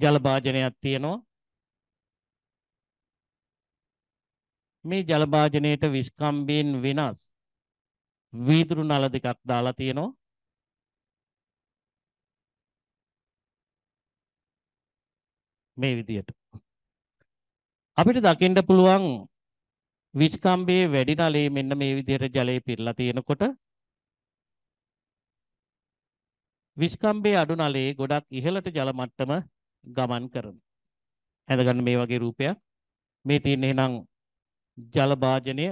ජලභාජනයක් තියෙනවා. මේ ජලභාජනයේට විස්කම්බීන් වෙනස් වීදුරු නල දෙකක් දාලා තියෙනවා. මේ විදියට. අපිට දකින්න පුළුවන් විස්කම්බේ වැඩි නලේ මෙන්න මේ විදියට ජලය පිරලා තියෙනකොට විස්කම්බේ අඩු නලයේ ගොඩක් ඉහළට ජල මට්ටම ගමන් කරමු. හැඳගන්න මේ වගේ රූපයක්. මේ තියෙන එහෙනම් ජල භාජනය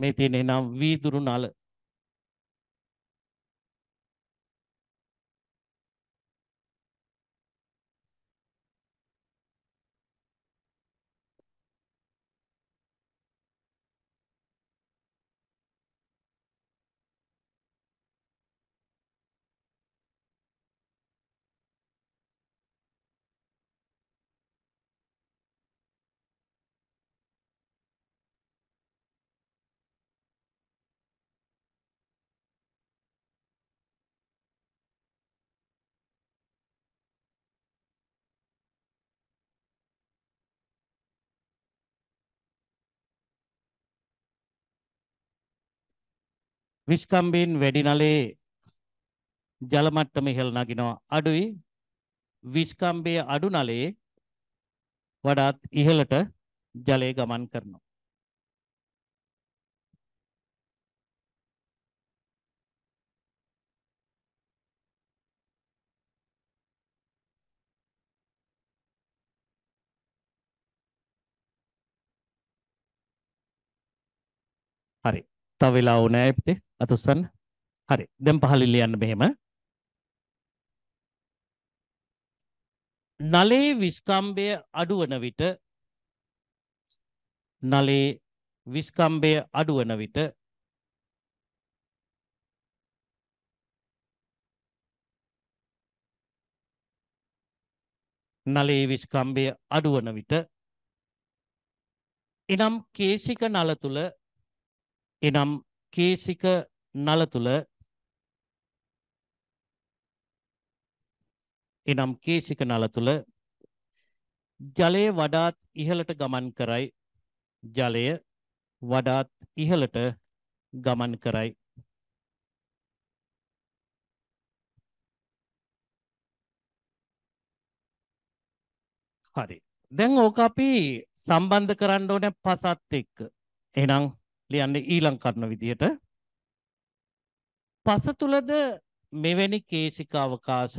මේ තියෙන එහෙනම් වීදුරු නල විස්කම්බෙන් වැඩි නලේ ජල මට්ටම ඉහළ නගිනවා අඩුයි විස්කම්බයේ අඩු නලයේ වඩාත් ඉහළට ජලය ගමන් කරනවා හරි තව වෙලා ඕනේ නෑ පුතේ අත උස්සන්න. හරි. දැන් පහළින් ලියන්න මෙහෙම. නලේ විස්කම්භය අඩුවන විට නලේ විස්කම්භය අඩුවන විට නලේ විස්කම්භය අඩුවන විට එනම් කේසික නල තුල එනම් කේශික නල තුල එනම් කේශික නල තුල ජලය වඩාත් ඉහළට ගමන් කරයි ජලය වඩාත් ඉහළට ගමන් කරයි හරි දැන් ඕක අපි සම්බන්ධ කරන්න ඕනේ පසත් එක්ක එහෙනම් ලියන්නේ ඊළඟ කරන විදිහට පස තුලද මෙවැනි කේශික අවකාශ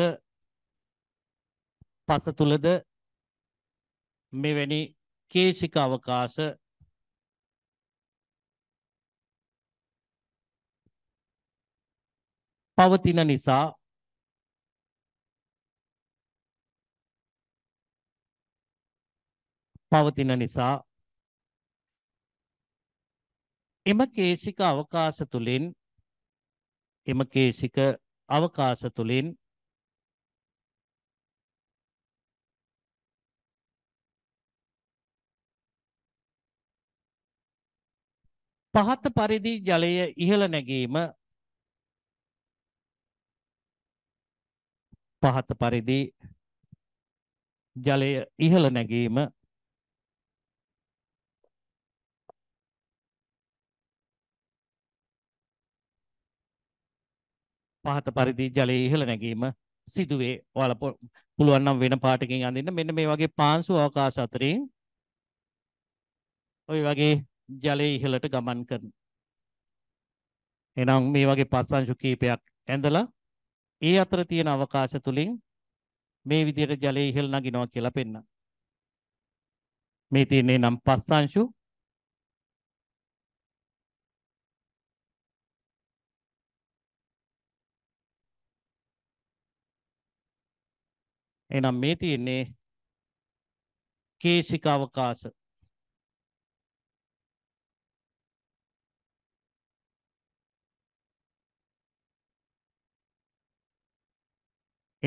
පස තුලද මෙවැනි කේශික අවකාශ පවතින නිසා පවතින නිසා එම කේශික අවකාශ තුලින් එම කේශික අවකාශ තුලින් පහත පරිදි ජලය ඉහළ නැගීම පහත පරිදි ජලය ඉහළ නැගීම පහත පරිදි ජලයේ ඉහළ නැගීම සිදුවේ. ඔයාලා පුළුවන් නම් වෙන පාටකින් අඳින්න. මෙන්න මේ වගේ පාංශු අවකාශ අතරින් ওই වගේ ජලයේ ඉහළට ගමන් කරන. එහෙනම් මේ වගේ පස්සංශු කීපයක් ඇඳලා ඒ අතර තියෙන අවකාශ තුලින් මේ විදිහට ජලයේ ඉහළ නගිනවා කියලා පෙන්නන. මේ තියෙන්නේ නම් පස්සංශු එහෙනම් මේ තියෙන්නේ කේශික අවකාශ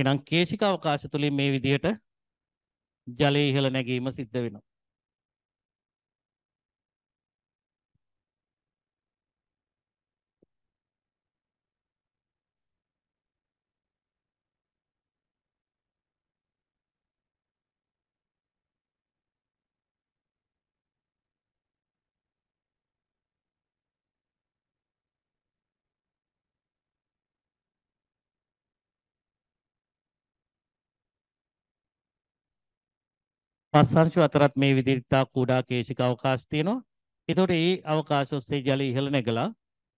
එහෙනම් කේශික අවකාශ තුලින් මේ විදිහට ජලය ඉහළ නැගීම සිද්ධ වෙනවා පස් අංශු අතරත් මේ විදිහට තා කුඩා කේශික අවකාශ තියෙනවා. ඒතකොට ඒ අවකාශ ඔස්සේ ජලය ඉහළ නැගලා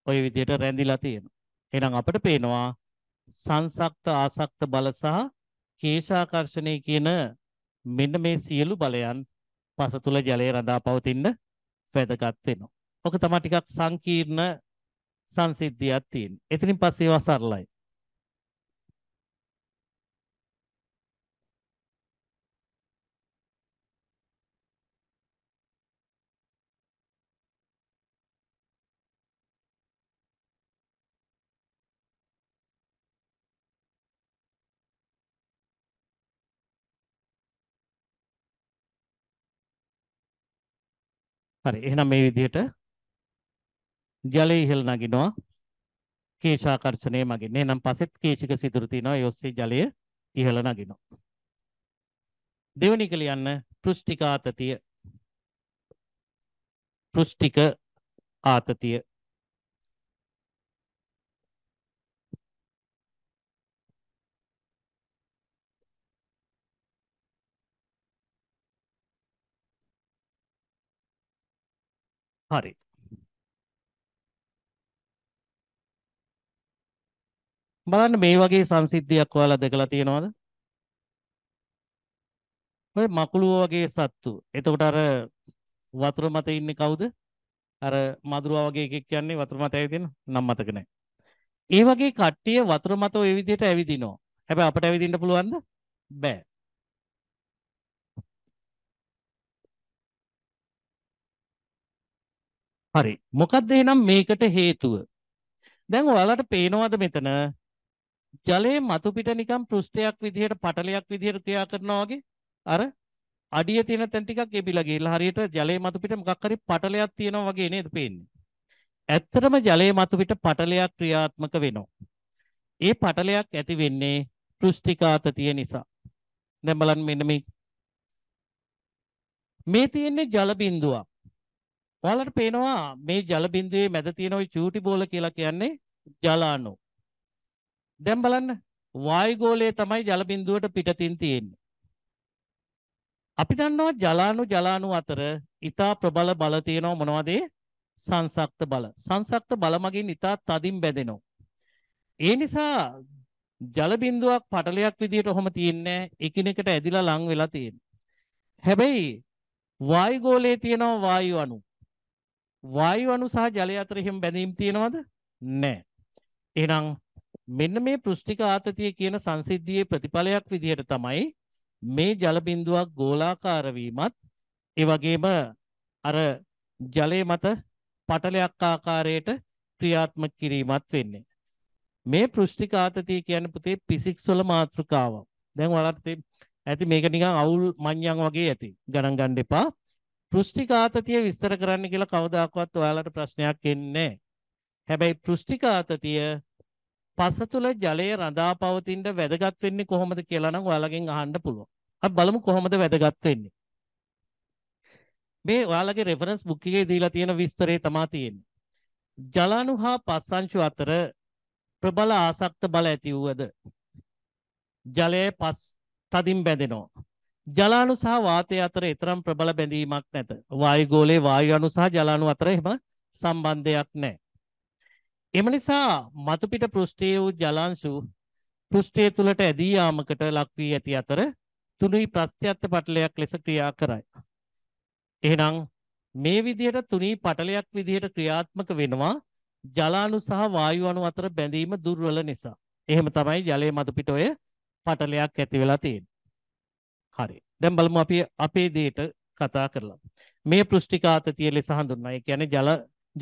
ওই විදිහට රැඳිලා තියෙනවා. එහෙනම් අපිට පේනවා සංසක්ත ආසක්ත බල සහ කේශාකර්ෂණය කියන මෙන්න මේ සියලු බලයන් පස තුල ජලය රඳා පවතින වැදගත් වෙනවා. ඔක තමයි ටිකක් සංකීර්ණ සංසිද්ධියක් තියෙන්නේ. එතනින් පස්සේ ඒවා සරලයි. හරි එහෙනම් මේ විදිහට ජලය ඉහළ නගිනවා කේශාකර්ෂණය මගින්. එහෙනම් පසෙත් කේශික සිදුරු තිනවා ඒ ඔස්සේ ජලය ඉහළ නගිනවා. දෙවෙනි කියන්න පෘෂ්ටිකාතතිය. පෘෂ්ටික ආතතිය හරි බලන්න මේ වගේ සංසිද්ධියක් ඔයාලා දැකලා තියෙනවද? ඔය මකුළුව වගේ සත්තු. එතකොට අර වතුර මත ඉන්නේ කවුද? අර මදුරුවා වගේ එකෙක් කියන්නේ වතුර මත ඇවිදින නම් මතක නැහැ. ඒ වගේ කට්ටිය වතුර මත ওই විදිහට ඇවිදිනවා. හැබැයි අපට ඇවිදින්න පුළුවන්ද? බෑ. හරි. මොකක්ද එහෙනම් මේකට හේතුව? දැන් ඔයාලට පේනවද මෙතන ජලයේ මතු පිට නිකන් පෘෂ්ඨයක් විදිහට පටලයක් විදිහට ක්‍රියා කරනවා වගේ අර අඩිය තියෙන තැන් ටිකක් එබිලා ගිහලා හරියට ජලයේ මතු පිට මොකක් හරි පටලයක් තියෙනවා වගේ නේද පේන්නේ. ඇත්තටම ජලයේ මතු පිට පටලයක් ක්‍රියාත්මක වෙනවා. ඒ පටලයක් ඇති වෙන්නේ පෘෂ්ඨිකාතතිය නිසා. දැන් බලන්න මෙන්න මේ මේ තියෙන්නේ ජල බිඳුවක්. ඔයාලට පේනවා මේ ජල බිඳුවේ මැද තියෙන ওই චූටි බෝල කියලා කියන්නේ ජලාණු. දැන් බලන්න වායු ගෝලයේ තමයි ජල බිඳුවට පිටතින් තියෙන්නේ. අපි දන්නවා ජලාණු ජලාණු අතර ඊතා ප්‍රබල බල තියෙනවා මොනවද සංසක්ත බල. සංසක්ත බල මගින් ඊතා තදින් බැඳෙනවා. ඒ නිසා ජල බිඳුවක් පටලයක් විදියට ඔහම තියන්නේ එකිනෙකට ඇදිලා ලං වෙලා තියෙන. හැබැයි වායු ගෝලයේ තියෙනවා වායු අණු. වායු අණු සහ ජලය අතර එහෙම බැඳීම් තියෙනවද? නැහැ. එහෙනම් මෙන්න මේ පෘෂ්ඨික ආතතිය කියන සංසිද්ධියේ ප්‍රතිඵලයක් විදිහට තමයි මේ ජල බිඳුවක් ගෝලාකාර වීමත් ඒ වගේම අර ජලය මත පටලයක් ආකාරයට ක්‍රියාත්මක කිරීමත් වෙන්නේ. මේ පෘෂ්ඨික ආතතිය කියන්නේ පුතේ ෆිසික්ස් වල මාතෘකාවක්. දැන් ඔයාලට ඇති මේක නිකන් අවුල් මඤ්ඤන් වගේ ඇති. ගණන් ගන්න එපා. පෘෂ්ටිකාතතිය විස්තර කරන්න කියලා කවදාකවත් ඔයාලට ප්‍රශ්නයක් එන්නේ හැබැයි පෘෂ්ටිකාතතිය පස තුල ජලය රඳා පවතින වැදගත් වෙන්නේ කොහොමද කියලා නම් ඔයාලගෙන් අහන්න පුළුවන්. අපි බලමු කොහොමද වැදගත් වෙන්නේ. මේ ඔයාලගේ රෙෆරන්ස් බුක් එකේ දීලා තියෙන විස්තරේ තමයි තියෙන්නේ. ජලාණු හා පස්සංශු අතර ප්‍රබල ආසක්ත බල ඇති වූද ජලයේ පස් තදින් බැඳෙනවා. ජලාණු සහ වාතය අතර ඊතරම් ප්‍රබල බැඳීමක් නැත. වායු ගෝලයේ වායු අණු සහ ජලාණු අතර එහෙම සම්බන්ධයක් නැහැ. එම නිසා මතුපිට පෘෂ්ඨයේ වූ ජලාංශු පෘෂ්ඨය තුලට ඇදී යාමකට ලක් වී ඇති අතර තුනී ප්‍රත්‍යත්ත පටලයක් ලෙස ක්‍රියා කරයි. එහෙනම් මේ විදිහට තුනී පටලයක් විදිහට ක්‍රියාත්මක වෙනවා ජලාණු සහ වායු අණු අතර බැඳීම දුර්වල නිසා. එහෙම තමයි ජලයේ මතුපිට ඔය පටලයක් ඇති වෙලා තියෙන්නේ. හරි. දැන් බලමු අපි අපේ දේට කතා කරලා. මේ පෘෂ්ටිකාතතිය ලෙස හඳුන්වනවා. ඒ කියන්නේ ජල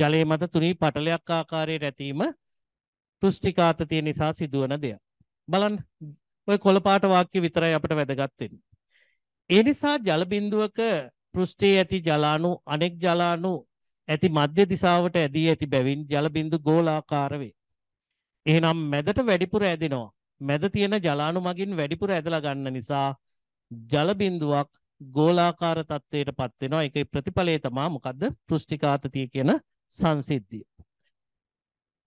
ජලයේ මත තුනී පටලයක් ආකාරයට ඇතිවීම පෘෂ්ටිකාතතිය නිසා සිදුවන දෙයක්. බලන්න ඔය කොළ පාට වාක්‍ය විතරයි අපිට වැදගත් වෙන්නේ. ඒ නිසා ජල බිඳුවක පෘෂ්ඨයේ ඇති ජලාණු අනෙක් ජලාණු ඇති මධ්‍ය දිශාවට ඇදී ඇති බැවින් ජල බිඳු ගෝලාකාර වේ. එහෙනම් මැදට වැඩිපුර ඇදෙනවා. මැද තියෙන ජලාණු මගින් වැඩිපුර ඇදලා ගන්න නිසා ජල බිඳුවක් ගෝලාකාර තත්ත්වයට පත් වෙනවා. ඒකේ ප්‍රතිඵලය තමයි මොකද්ද? පුෂ්ටිකාතතිය කියන සංසිද්ධිය.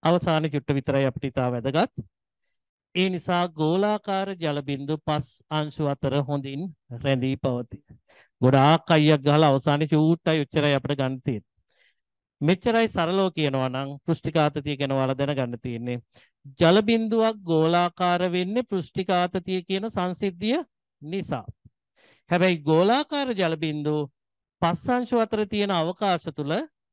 අවසාන චුට්ට විතරයි අපිට ඉතා වැදගත්. ඒ නිසා ගෝලාකාර ජල බිඳු පස් අංශු අතර හොඳින් රැඳී පවතී. ගොඩාක් අයියක් ගහලා අවසානයේ චූට්ටයි උච්චරයි අපිට ගන්න තියෙන්නේ. මෙච්චරයි සරලව කියනවා නම් පෘෂ්ටිකාතතිය ගැන ඔයාලා දැනගන්න තියෙන්නේ. ජල බිඳුවක් ගෝලාකාර වෙන්නේ පෘෂ්ටිකාතතිය කියන සංසිද්ධිය නිසා. හැබැයි ගෝලාකාර ජල බිඳුව පස් අංශ අතර තියෙන අවකාශ තුල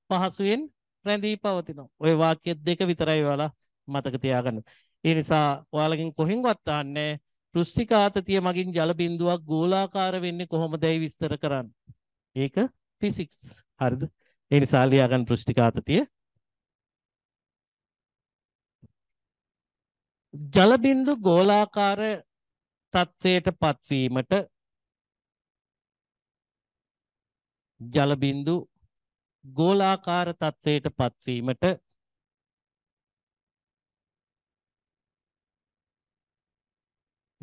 පහසුවෙන් රැඳී පවතිනවා. ওই වාක්‍ය දෙක විතරයි ඔයාලා මතක තියාගන්න. ඒ නිසා ඔයාලගෙන් කොහෙන්වත් ආන්නේ පෘෂ්ඨිකාතතිය මගින් ජල බිඳුවක් ගෝලාකාර වෙන්නේ කොහොමදයි විස්තර කරන්න. ඒක ෆිසික්ස්. හරිද? ඒ නිසා ලියාගන්න පෘෂ්ඨිකාතතිය ජල බිඳු ගෝලාකාර තත්වයට පත්වීමට ජල බිඳු ගෝලාකාර තත්වයට පත්වීමට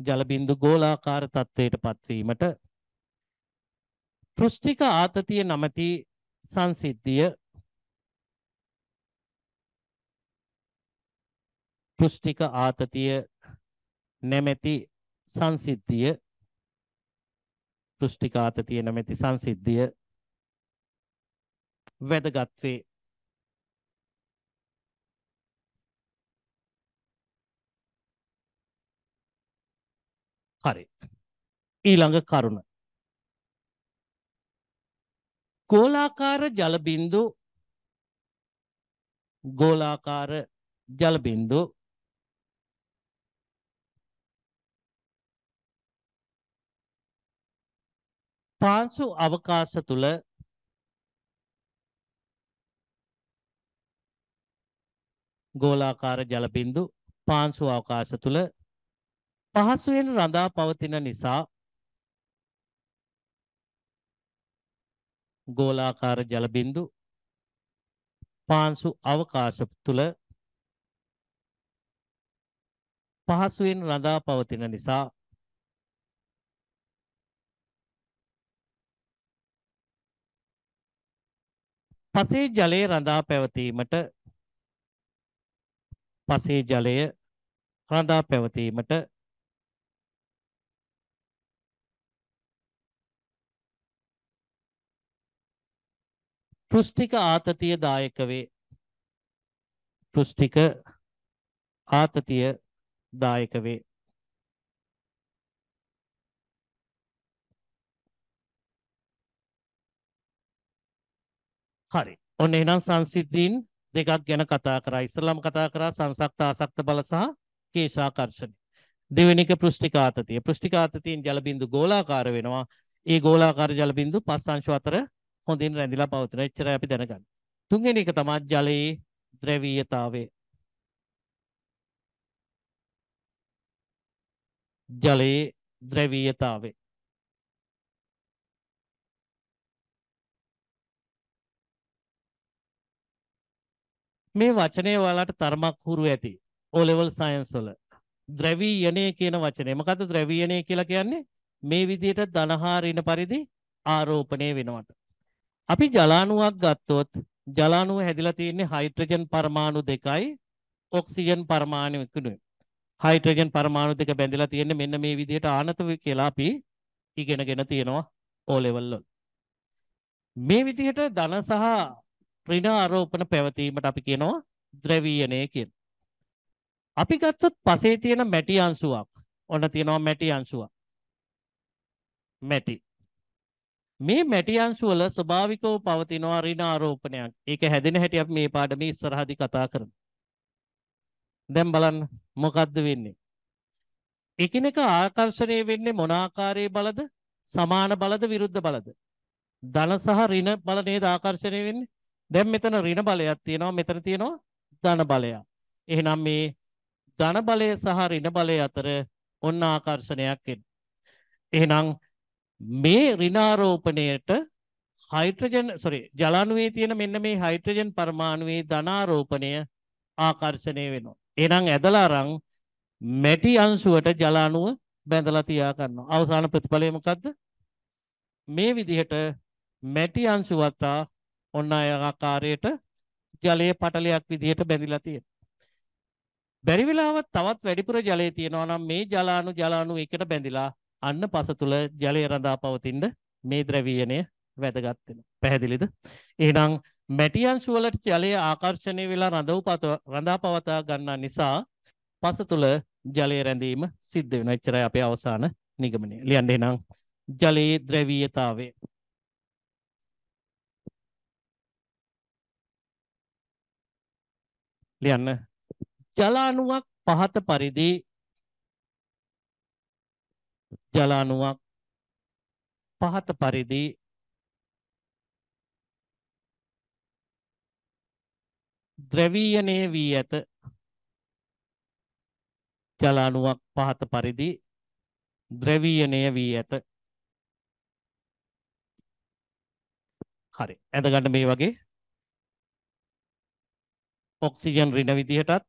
ජල බිඳු ගෝලාකාර තත්වයට පත්වීමට පෘෂ්ඨික ආතතිය නැමැති සංසිද්ධිය පෘෂ්ඨික ආතතිය නැමැති සංසිද්ධිය පෘෂ්ටිකාත තියෙන මෙති සංසිද්ධිය වැදගත් වේ. හරි. ඊළඟ කරුණ. ගෝලාකාර ජල බිඳු ගෝලාකාර ජල බිඳු පාංශු අවකාශ තුල ගෝලාකාර ජල බිඳු පාංශු අවකාශ තුල පහසුවෙන් රඳා පවතින නිසා ගෝලාකාර ජල බිඳු පාංශු අවකාශ තුල පහසුවෙන් රඳා පවතින නිසා පසේ ජලය රඳා පැවතීමට පසේ ජලය රඳා පැවතීමට පෘෂ්ටික ආතතිය දායක වේ පෘෂ්ටික ආතතිය දායක වේ හරි. ඔන්න එහෙනම් සංසිද්ධීන් දෙකක් ගැන කතා කරා. ඉස්සෙල්ලාම කතා කරා සංසක්ත ආසක්ත බල සහ කේශාකර්ෂණ. දෙවෙනික පෘෂ්ටිකාතතිය. පෘෂ්ටිකාතතියෙන් ජල බිඳු ගෝලාකාර වෙනවා. ඒ ගෝලාකාර ජල බිඳු පස් අංශ අතර හොඳින් රැඳිලා පවතින. එච්චරයි අපි දැනගන්නේ. තුන්වෙනි එක තමයි ජලයේ ද්‍රවීයතාවය. ජලයේ ද්‍රවීයතාවය. මේ වචනේ ඔයාලට තරමක් හුරු ඇති. O level science වල. ද්‍රවීයනේ කියන වචනේ. මොකද්ද ද්‍රවීයනේ කියලා කියන්නේ? මේ විදිහට ධනහාරින පරිදි ආරෝපණය වෙනවට. අපි ජලාණුවක් ගත්තොත් ජලාණුව හැදිලා තියෙන්නේ හයිඩ්‍රජන් පරමාණු දෙකයි ඔක්සිජන් පරමාණුකනුයි. හයිඩ්‍රජන් පරමාණු දෙක බැඳලා තියෙන්නේ මෙන්න මේ විදිහට ආනතව කියලා අපි ඉගෙනගෙන තියෙනවා O level වල. මේ විදිහට ධන සහ ඍණ ආරෝපණ පැවතීමට අපි කියනවා ද්‍රවීයනය කියලා. අපි ගත්තොත් පසේ තියෙන මැටි අංශුවක්. ඔන්න තියෙනවා මැටි අංශුවක්. මැටි. මේ මැටි අංශුවල ස්වභාවිකව පවතිනවා ඍණ ආරෝපණයක්. ඒක හැදෙන හැටි අපි මේ පාඩමේ ඉස්සරහදී කතා කරමු. දැන් බලන්න මොකද්ද වෙන්නේ? එකිනෙක ආකර්ෂණය වෙන්නේ මොන ආකාරයේ බලද? සමාන බලද විරුද්ධ බලද? ධන සහ ඍණ බල නේද ආකර්ෂණය වෙන්නේ? දැන් මෙතන ඍණ බලයක් තියෙනවා මෙතන තියෙනවා ධන බලයක්. එහෙනම් මේ ධන බලය සහ ඍණ බලය අතර ඔන්න ආකර්ෂණයක් එන. එහෙනම් මේ ඍණ ආරෝපණයට හයිඩ්‍රජන් සෝරි ජලාණුවේ තියෙන මෙන්න මේ හයිඩ්‍රජන් පරමාණුවේ ධන ආරෝපණය ආකර්ෂණය වෙනවා. එහෙනම් ඇදලා අරන් මැටි අංශුවට ජලාණුව බැඳලා තියා ගන්නවා. අවසාන ප්‍රතිඵලය මොකද්ද? මේ විදිහට මැටි අංශු වතා ඔන්න අය ආකාරයට ජලයේ පටලයක් විදිහට බැඳිලා තියෙනවා. බැරි වෙලාවත් තවත් වැඩිපුර ජලය තියෙනවා නම් මේ ජලාණු ජලාණු එකට බැඳිලා අන්න පස තුල ජලය රඳා පවතින මේ ද්‍රවීයණය වැදගත් වෙනවා. පැහැදිලිද? එහෙනම් මැටියන්සු වලට ජලය ආකර්ෂණය වෙලා රඳවපත රඳා පවතා ගන්න නිසා පස තුල ජලය රැඳීම සිද්ධ වෙනවා. එච්චරයි අපේ අවසාන නිගමනය. ලියන්න එහෙනම් ජලයේ ද්‍රවීයතාවය ලියන්න. ජලාණුවක් පහත පරිදි ජලාණුවක් පහත පරිදි ද්‍රවීයනය වී ඇත ජලාණුවක් පහත පරිදි ද්‍රවීයනය වී ඇත හරි ඇඳගන්න මේ වගේ ඔක්සිජන් ඍණ විදිහටත්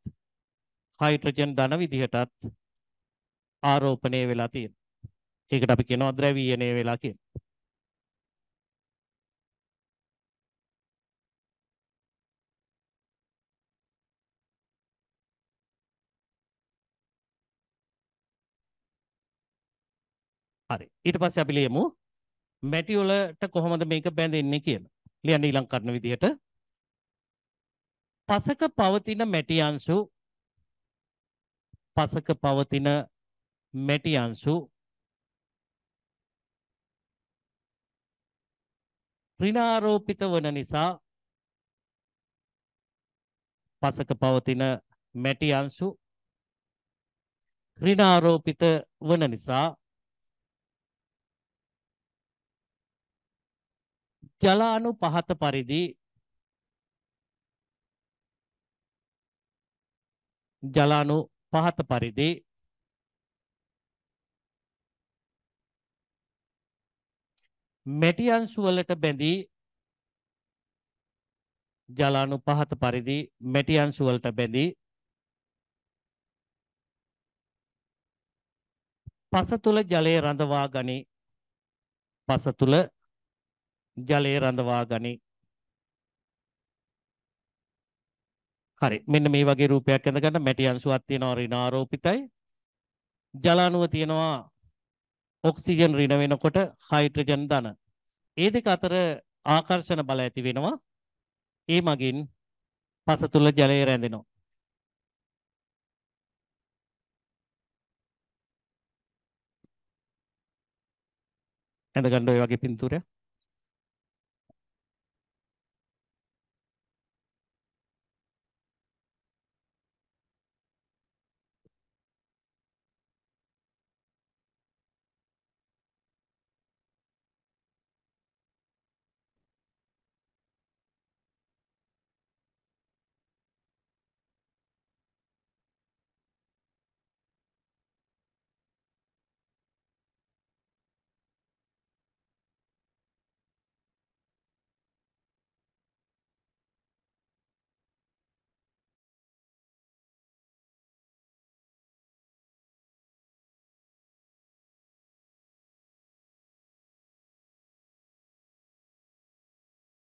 හයිඩ්‍රජන් ධන විදිහටත් ආරෝපණය වෙලා තියෙනවා. ඒකට අපි කියනවා ද්‍රවීයනය වෙලා කියලා. හරි. ඊට පස්සේ අපි ලියමු මැටි වලට කොහොමද මේක බැඳෙන්නේ කියලා. ලියන්න ඊළඟ කරන විදිහට පසක පවතින මැටි අංශු පසක පවතින මැටි අංශු ඍණාරෝපිත වන නිසා පසක පවතින මැටි අංශු ඍණාරෝපිත වන නිසා ජලාණු පහත පරිදි ජලානු පහත පරිදි මැටියන්සු වලට බැඳී ජලානු පහත පරිදි මැටියන්සු වලට බැඳී පස තුල ජලය රඳවා ගනි පස තුල ජලය රඳවා ගනි හරි. මෙන්න මේ වගේ රූපයක් ඇඳ ගන්න මැටි අංශුවක් තියෙනවා ඍණාරෝපිතයි. ජල අණුව තියෙනවා ඔක්සිජන් ඍණ වෙනකොට හයිඩ්‍රජන් ධන. ඒ දෙක අතර ආකර්ෂණ බල ඇති වෙනවා. ඒ මගින් පස තුල ජලය රැඳෙනවා. ඇඳ ගන්න ඔය වගේ පින්තූරයක්